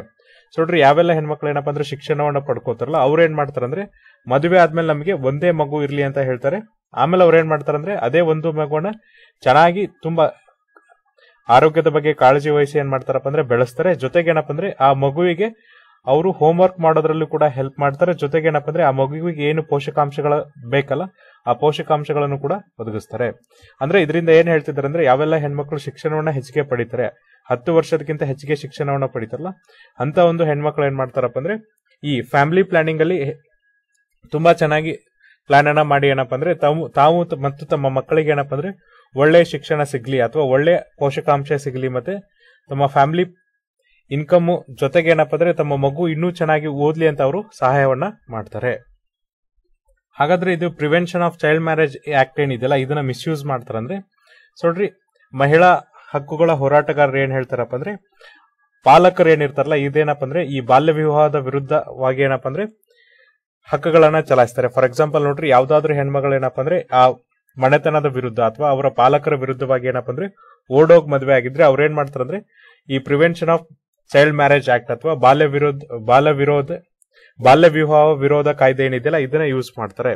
ಸೊ ಯಾವೆಲ್ಲ ಹೆಣ್ಮಕ್ಳು ಏನಪ್ಪಾ ಅಂದ್ರೆ ಶಿಕ್ಷಣವನ್ನ ಪಡ್ಕೋತಾರಲ್ಲ ಅವ್ರು ಏನ್ ಮಾಡ್ತಾರಂದ್ರೆ ಮದುವೆ ಆದ್ಮೇಲೆ ನಮಗೆ ಒಂದೇ ಮಗು ಇರ್ಲಿ ಅಂತ ಹೇಳ್ತಾರೆ ಆಮೇಲೆ ಅವ್ರು ಏನ್ ಮಾಡ್ತಾರಂದ್ರೆ ಅದೇ ಒಂದು ಮಗುವನ್ನ ಚೆನ್ನಾಗಿ ತುಂಬಾ ಆರೋಗ್ಯದ ಬಗ್ಗೆ ಕಾಳಜಿ ವಹಿಸಿ ಏನ್ ಮಾಡ್ತಾರಪ್ಪ ಅಂದ್ರೆ ಬೆಳೆಸ್ತಾರೆ ಜೊತೆಗೆ ಏನಪ್ಪ ಅಂದ್ರೆ ಆ ಮಗುವಿಗೆ ಅವರು ಹೋಮ್ ವರ್ಕ್ ಮಾಡೋದ್ರಲ್ಲೂ ಕೂಡ ಹೆಲ್ಪ್ ಮಾಡ್ತಾರೆ ಜೊತೆಗೆ ಏನಪ್ಪ ಅಂದ್ರೆ ಆ ಮಗುವಿಗೆ ಏನು ಪೋಷಕಾಂಶಗಳ ಬೇಕಲ್ಲ ಆ ಪೋಷಕಾಂಶಗಳನ್ನು ಕೂಡ ಒದಗಿಸ್ತಾರೆ ಅಂದ್ರೆ ಇದರಿಂದ ಏನ್ ಹೇಳ್ತಿದ್ದಾರೆ ಅಂದ್ರೆ ಯಾವೆಲ್ಲ ಹೆಣ್ಮಕ್ಳು ಶಿಕ್ಷಣವನ್ನ ಹೆಚ್ಚಿಗೆ ಪಡಿತಾರೆ ಹತ್ತು ವರ್ಷದಕ್ಕಿಂತ ಹೆಚ್ಚಿಗೆ ಶಿಕ್ಷಣವನ್ನ ಪಡಿತಾರಲ್ಲ ಅಂತ ಒಂದು ಹೆಣ್ಮಕ್ಳು ಏನ್ ಮಾಡ್ತಾರಪ್ಪ ಅಂದ್ರೆ ಈ ಫ್ಯಾಮಿಲಿ ಪ್ಲಾನಿಂಗ್ ಅಲ್ಲಿ ತುಂಬಾ ಚೆನ್ನಾಗಿ ಪ್ಲಾನ್ ಅನ್ನ ಮಾಡಿ ಏನಪ್ಪ ಅಂದ್ರೆ ತಾವು ತಾವು ಮತ್ತು ತಮ್ಮ ಮಕ್ಕಳಿಗೆ ಏನಪ್ಪ ಅಂದ್ರೆ ಒಳ್ಳೆ ಶಿಕ್ಷಣ ಸಿಗ್ಲಿ ಅಥವಾ ಒಳ್ಳೆ ಪೋಷಕಾಂಶ ಸಿಗ್ಲಿ ಮತ್ತೆ ತಮ್ಮ ಫ್ಯಾಮಿಲಿ ಇನ್ಕಮ್ ಜೊತೆಗೆ ಏನಪ್ಪ ಅಂದ್ರೆ ತಮ್ಮ ಮಗು ಇನ್ನೂ ಚೆನ್ನಾಗಿ ಓದ್ಲಿ ಅಂತ ಅವರು ಸಹಾಯವನ್ನ ಮಾಡ್ತಾರೆ ಹಾಗಾದ್ರೆ ಇದು prevention of child marriage act ಏನಿದೆಯಲ್ಲ ಇದನ್ನ ಮಿಸ್ಯೂಸ್ ಮಾಡ್ತಾರಂದ್ರೆ ನೋಡ್ರಿ ಮಹಿಳಾ ಹಕ್ಕುಗಳ ಹೋರಾಟಗಾರರು ಏನ್ ಹೇಳ್ತಾರಪ್ಪ ಅಂದ್ರೆ ಪಾಲಕರು ಏನಿರ್ತಾರಲ್ಲ ಇದೇನಪ್ಪ ಅಂದ್ರೆ ಈ ಬಾಲ್ಯ ವಿವಾಹದ ವಿರುದ್ಧವಾಗಿ ಏನಪ್ಪ ಅಂದ್ರೆ ಹಕ್ಕುಗಳನ್ನ ಚಲಾಯಿಸ್ತಾರೆ ಫಾರ್ ಎಕ್ಸಾಂಪಲ್ ನೋಡ್ರಿ ಯಾವ್ದಾದ್ರು ಹೆಣ್ಮಗಳು ಏನಪ್ಪ ಅಂದ್ರೆ ಆ ಮನೆತನದ ವಿರುದ್ಧ ಅಥವಾ ಅವರ ಪಾಲಕರ ವಿರುದ್ಧವಾಗಿ ಏನಪ್ಪ ಅಂದ್ರೆ ಓಡೋಗ್ ಮದುವೆ ಆಗಿದ್ರೆ ಏನ್ ಮಾಡ್ತಾರಂದ್ರೆ ಈ prevention of child marriage act ಅಥವಾ ಬಾಲ್ಯ ವಿರೋಧ ಬಾಲ್ಯ ವಿರೋಧ ಬಾಲ್ಯ ವಿವಾಹ ವಿರೋಧ ಕಾಯ್ದೆ ಏನಿದೆಯಲ್ಲ ಇದನ್ನ ಯೂಸ್ ಮಾಡ್ತಾರೆ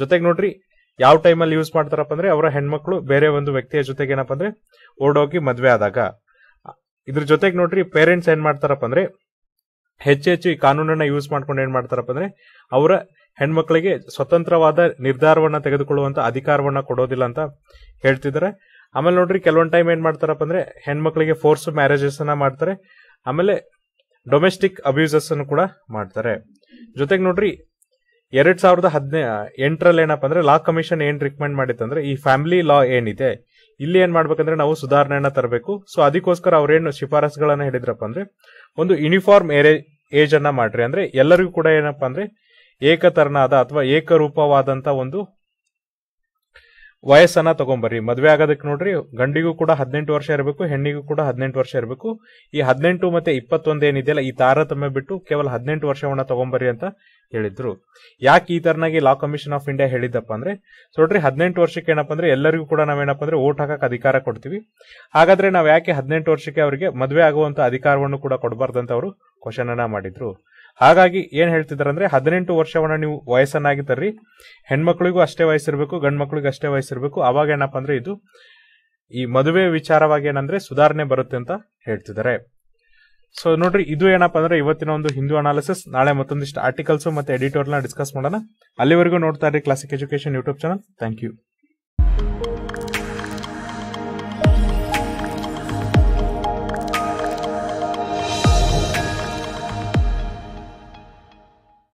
ಜೊತೆಗೆ ನೋಡ್ರಿ ಯಾವ ಟೈಮಲ್ಲಿ ಯೂಸ್ ಮಾಡ್ತಾರಪ್ಪ ಅಂದ್ರೆ ಅವರ ಹೆಣ್ಮಕ್ಳು ಬೇರೆ ಒಂದು ವ್ಯಕ್ತಿಯ ಜೊತೆಗೆ ಏನಪ್ಪ ಅಂದ್ರೆ ಓಡೋಗಿ ಮದ್ವೆ ಆದಾಗ ಇದ್ರ ಜೊತೆಗೆ ನೋಡ್ರಿ ಪೇರೆಂಟ್ಸ್ ಏನ್ ಮಾಡ್ತಾರಪ್ಪ ಅಂದ್ರೆ ಹೆಚ್ಚು ಈ ಕಾನೂನನ್ನ ಯೂಸ್ ಮಾಡ್ಕೊಂಡು ಏನ್ ಮಾಡ್ತಾರಪ್ಪ ಅಂದ್ರೆ ಅವರ ಹೆಣ್ಮಕ್ಳಿಗೆ ಸ್ವತಂತ್ರವಾದ ನಿರ್ಧಾರವನ್ನ ತೆಗೆದುಕೊಳ್ಳುವಂತ ಅಧಿಕಾರವನ್ನ ಕೊಡೋದಿಲ್ಲ ಅಂತ ಹೇಳ್ತಿದ್ದಾರೆ ಆಮೇಲೆ ನೋಡ್ರಿ ಕೆಲವೊಂದ್ ಟೈಮ್ ಏನ್ ಮಾಡ್ತಾರಪ್ಪ ಅಂದ್ರೆ ಹೆಣ್ಮಕ್ಳಿಗೆ ಫೋರ್ಸ್ ಮ್ಯಾರೇಜಸ್ ಅನ್ನ ಮಾಡ್ತಾರೆ ಆಮೇಲೆ ಡೊಮೆಸ್ಟಿಕ್ ಅಬ್ಯೂಸಸ್ ಅನ್ನು ಕೂಡ ಮಾಡ್ತಾರೆ ಜೊತೆಗೆ ನೋಡ್ರಿ ಎರಡ್ ಸಾವಿರದ ಹದಿನೈ ಎಂಟರಲ್ಲಿ ಏನಪ್ಪ ಅಂದ್ರೆ ಲಾ ಕಮಿಷನ್ ಏನ್ ರಿಕಮೆಂಡ್ ಅಂದ್ರೆ ಈ ಫ್ಯಾಮಿಲಿ ಲಾ ಏನಿದೆ ಇಲ್ಲಿ ಏನ್ ಮಾಡ್ಬೇಕಂದ್ರೆ ನಾವು ಸುಧಾರಣೆಯನ್ನ ತರಬೇಕು ಸೊ ಅದಕ್ಕೋಸ್ಕರ ಅವ್ರೇನು ಶಿಫಾರಸುಗಳನ್ನ ಹೇಳಿದ್ರಪ್ಪ ಅಂದ್ರೆ ಒಂದು ಯೂನಿಫಾರ್ಮ್ ಏರೇ ಏಜ್ ಅನ್ನ ಮಾಡ್ರಿ ಅಂದ್ರೆ ಎಲ್ಲರಿಗೂ ಕೂಡ ಏನಪ್ಪಾ ಅಂದ್ರೆ ಏಕತರನಾದ ಅಥವಾ ಏಕರೂಪವಾದಂತ ಒಂದು ವಯಸ್ಸನ್ನ ತಗೊಂಬರ್ರಿ ಮದುವೆ ಆಗೋದಕ್ಕೆ ನೋಡ್ರಿ ಗಂಡಿಗೂ ಕೂಡ ಹದಿನೆಂಟು ವರ್ಷ ಇರಬೇಕು ಹೆಣ್ಣಿಗೂ ಕೂಡ ಹದಿನೆಂಟು ವರ್ಷ ಇರಬೇಕು ಈ ಹದಿನೆಂಟು ಮತ್ತೆ ಇಪ್ಪತ್ತೊಂದು ಏನಿದೆಯಲ್ಲ ಈ ತಾರತಮ್ಯ ಬಿಟ್ಟು ಕೇವಲ ಹದಿನೆಂಟು ವರ್ಷವನ್ನ ತಗೊಂಬರ್ರಿ ಅಂತ ಹೇಳಿದ್ರು ಯಾಕೆ ಈ ತರನಾಗಿ ಲಾ ಕಮಿಷನ್ ಆಫ್ ಇಂಡಿಯಾ ಹೇಳಿದ್ದಪ್ಪ ಅಂದ್ರೆ ನೋಡ್ರಿ ಹದಿನೆಂಟು ವರ್ಷಕ್ಕೆ ಏನಪ್ಪ ಅಂದ್ರೆ ಎಲ್ಲರಿಗೂ ಕೂಡ ನಾವೇನಪ್ಪ ಅಂದ್ರೆ ಓಟ್ ಹಾಕಕ್ಕೆ ಅಧಿಕಾರ ಕೊಡ್ತೀವಿ ಹಾಗಾದ್ರೆ ನಾವು ಯಾಕೆ ಹದಿನೆಂಟು ವರ್ಷಕ್ಕೆ ಅವರಿಗೆ ಮದುವೆ ಆಗುವಂತ ಅಧಿಕಾರವನ್ನು ಕೂಡ ಕೊಡಬಾರ್ದಂತ ಅವರು ಕ್ವಶನ್ ಅನ್ನ ಮಾಡಿದ್ರು ಹಾಗಾಗಿ ಏನ್ ಹೇಳ್ತಿದ್ದಾರೆ ಅಂದ್ರೆ ಹದಿನೆಂಟು ವರ್ಷವನ್ನ ನೀವು ವಯಸ್ಸನ್ನಾಗಿ ತರ್ರಿ ಹೆಣ್ಮಕ್ಳಿಗೂ ಅಷ್ಟೇ ವಯಸ್ಸಿರಬೇಕು ಗಂಡು ಅಷ್ಟೇ ವಯಸ್ಸಿರಬೇಕು ಅವಾಗ ಏನಪ್ಪ ಅಂದ್ರೆ ಇದು ಈ ಮದುವೆ ವಿಚಾರವಾಗಿ ಏನಂದ್ರೆ ಸುಧಾರಣೆ ಬರುತ್ತೆ ಅಂತ ಹೇಳ್ತಿದ್ದಾರೆ ಸೊ ನೋಡ್ರಿ ಇದು ಏನಪ್ಪಾ ಅಂದ್ರೆ ಇವತ್ತಿನ ಒಂದು ಹಿಂದೂ ಅನಾಲಿಸಿಸ್ ನಾಳೆ ಮತ್ತೊಂದಿಷ್ಟು ಆರ್ಟಿಕಲ್ಸ್ ಮತ್ತೆ ಎಡಿಟೋರ್ನ ಡಿಸ್ಕಸ್ ಮಾಡೋಣ ಅಲ್ಲಿವರೆಗೂ ನೋಡ್ತಾ ಇರಿ Classic education YouTube channel thank you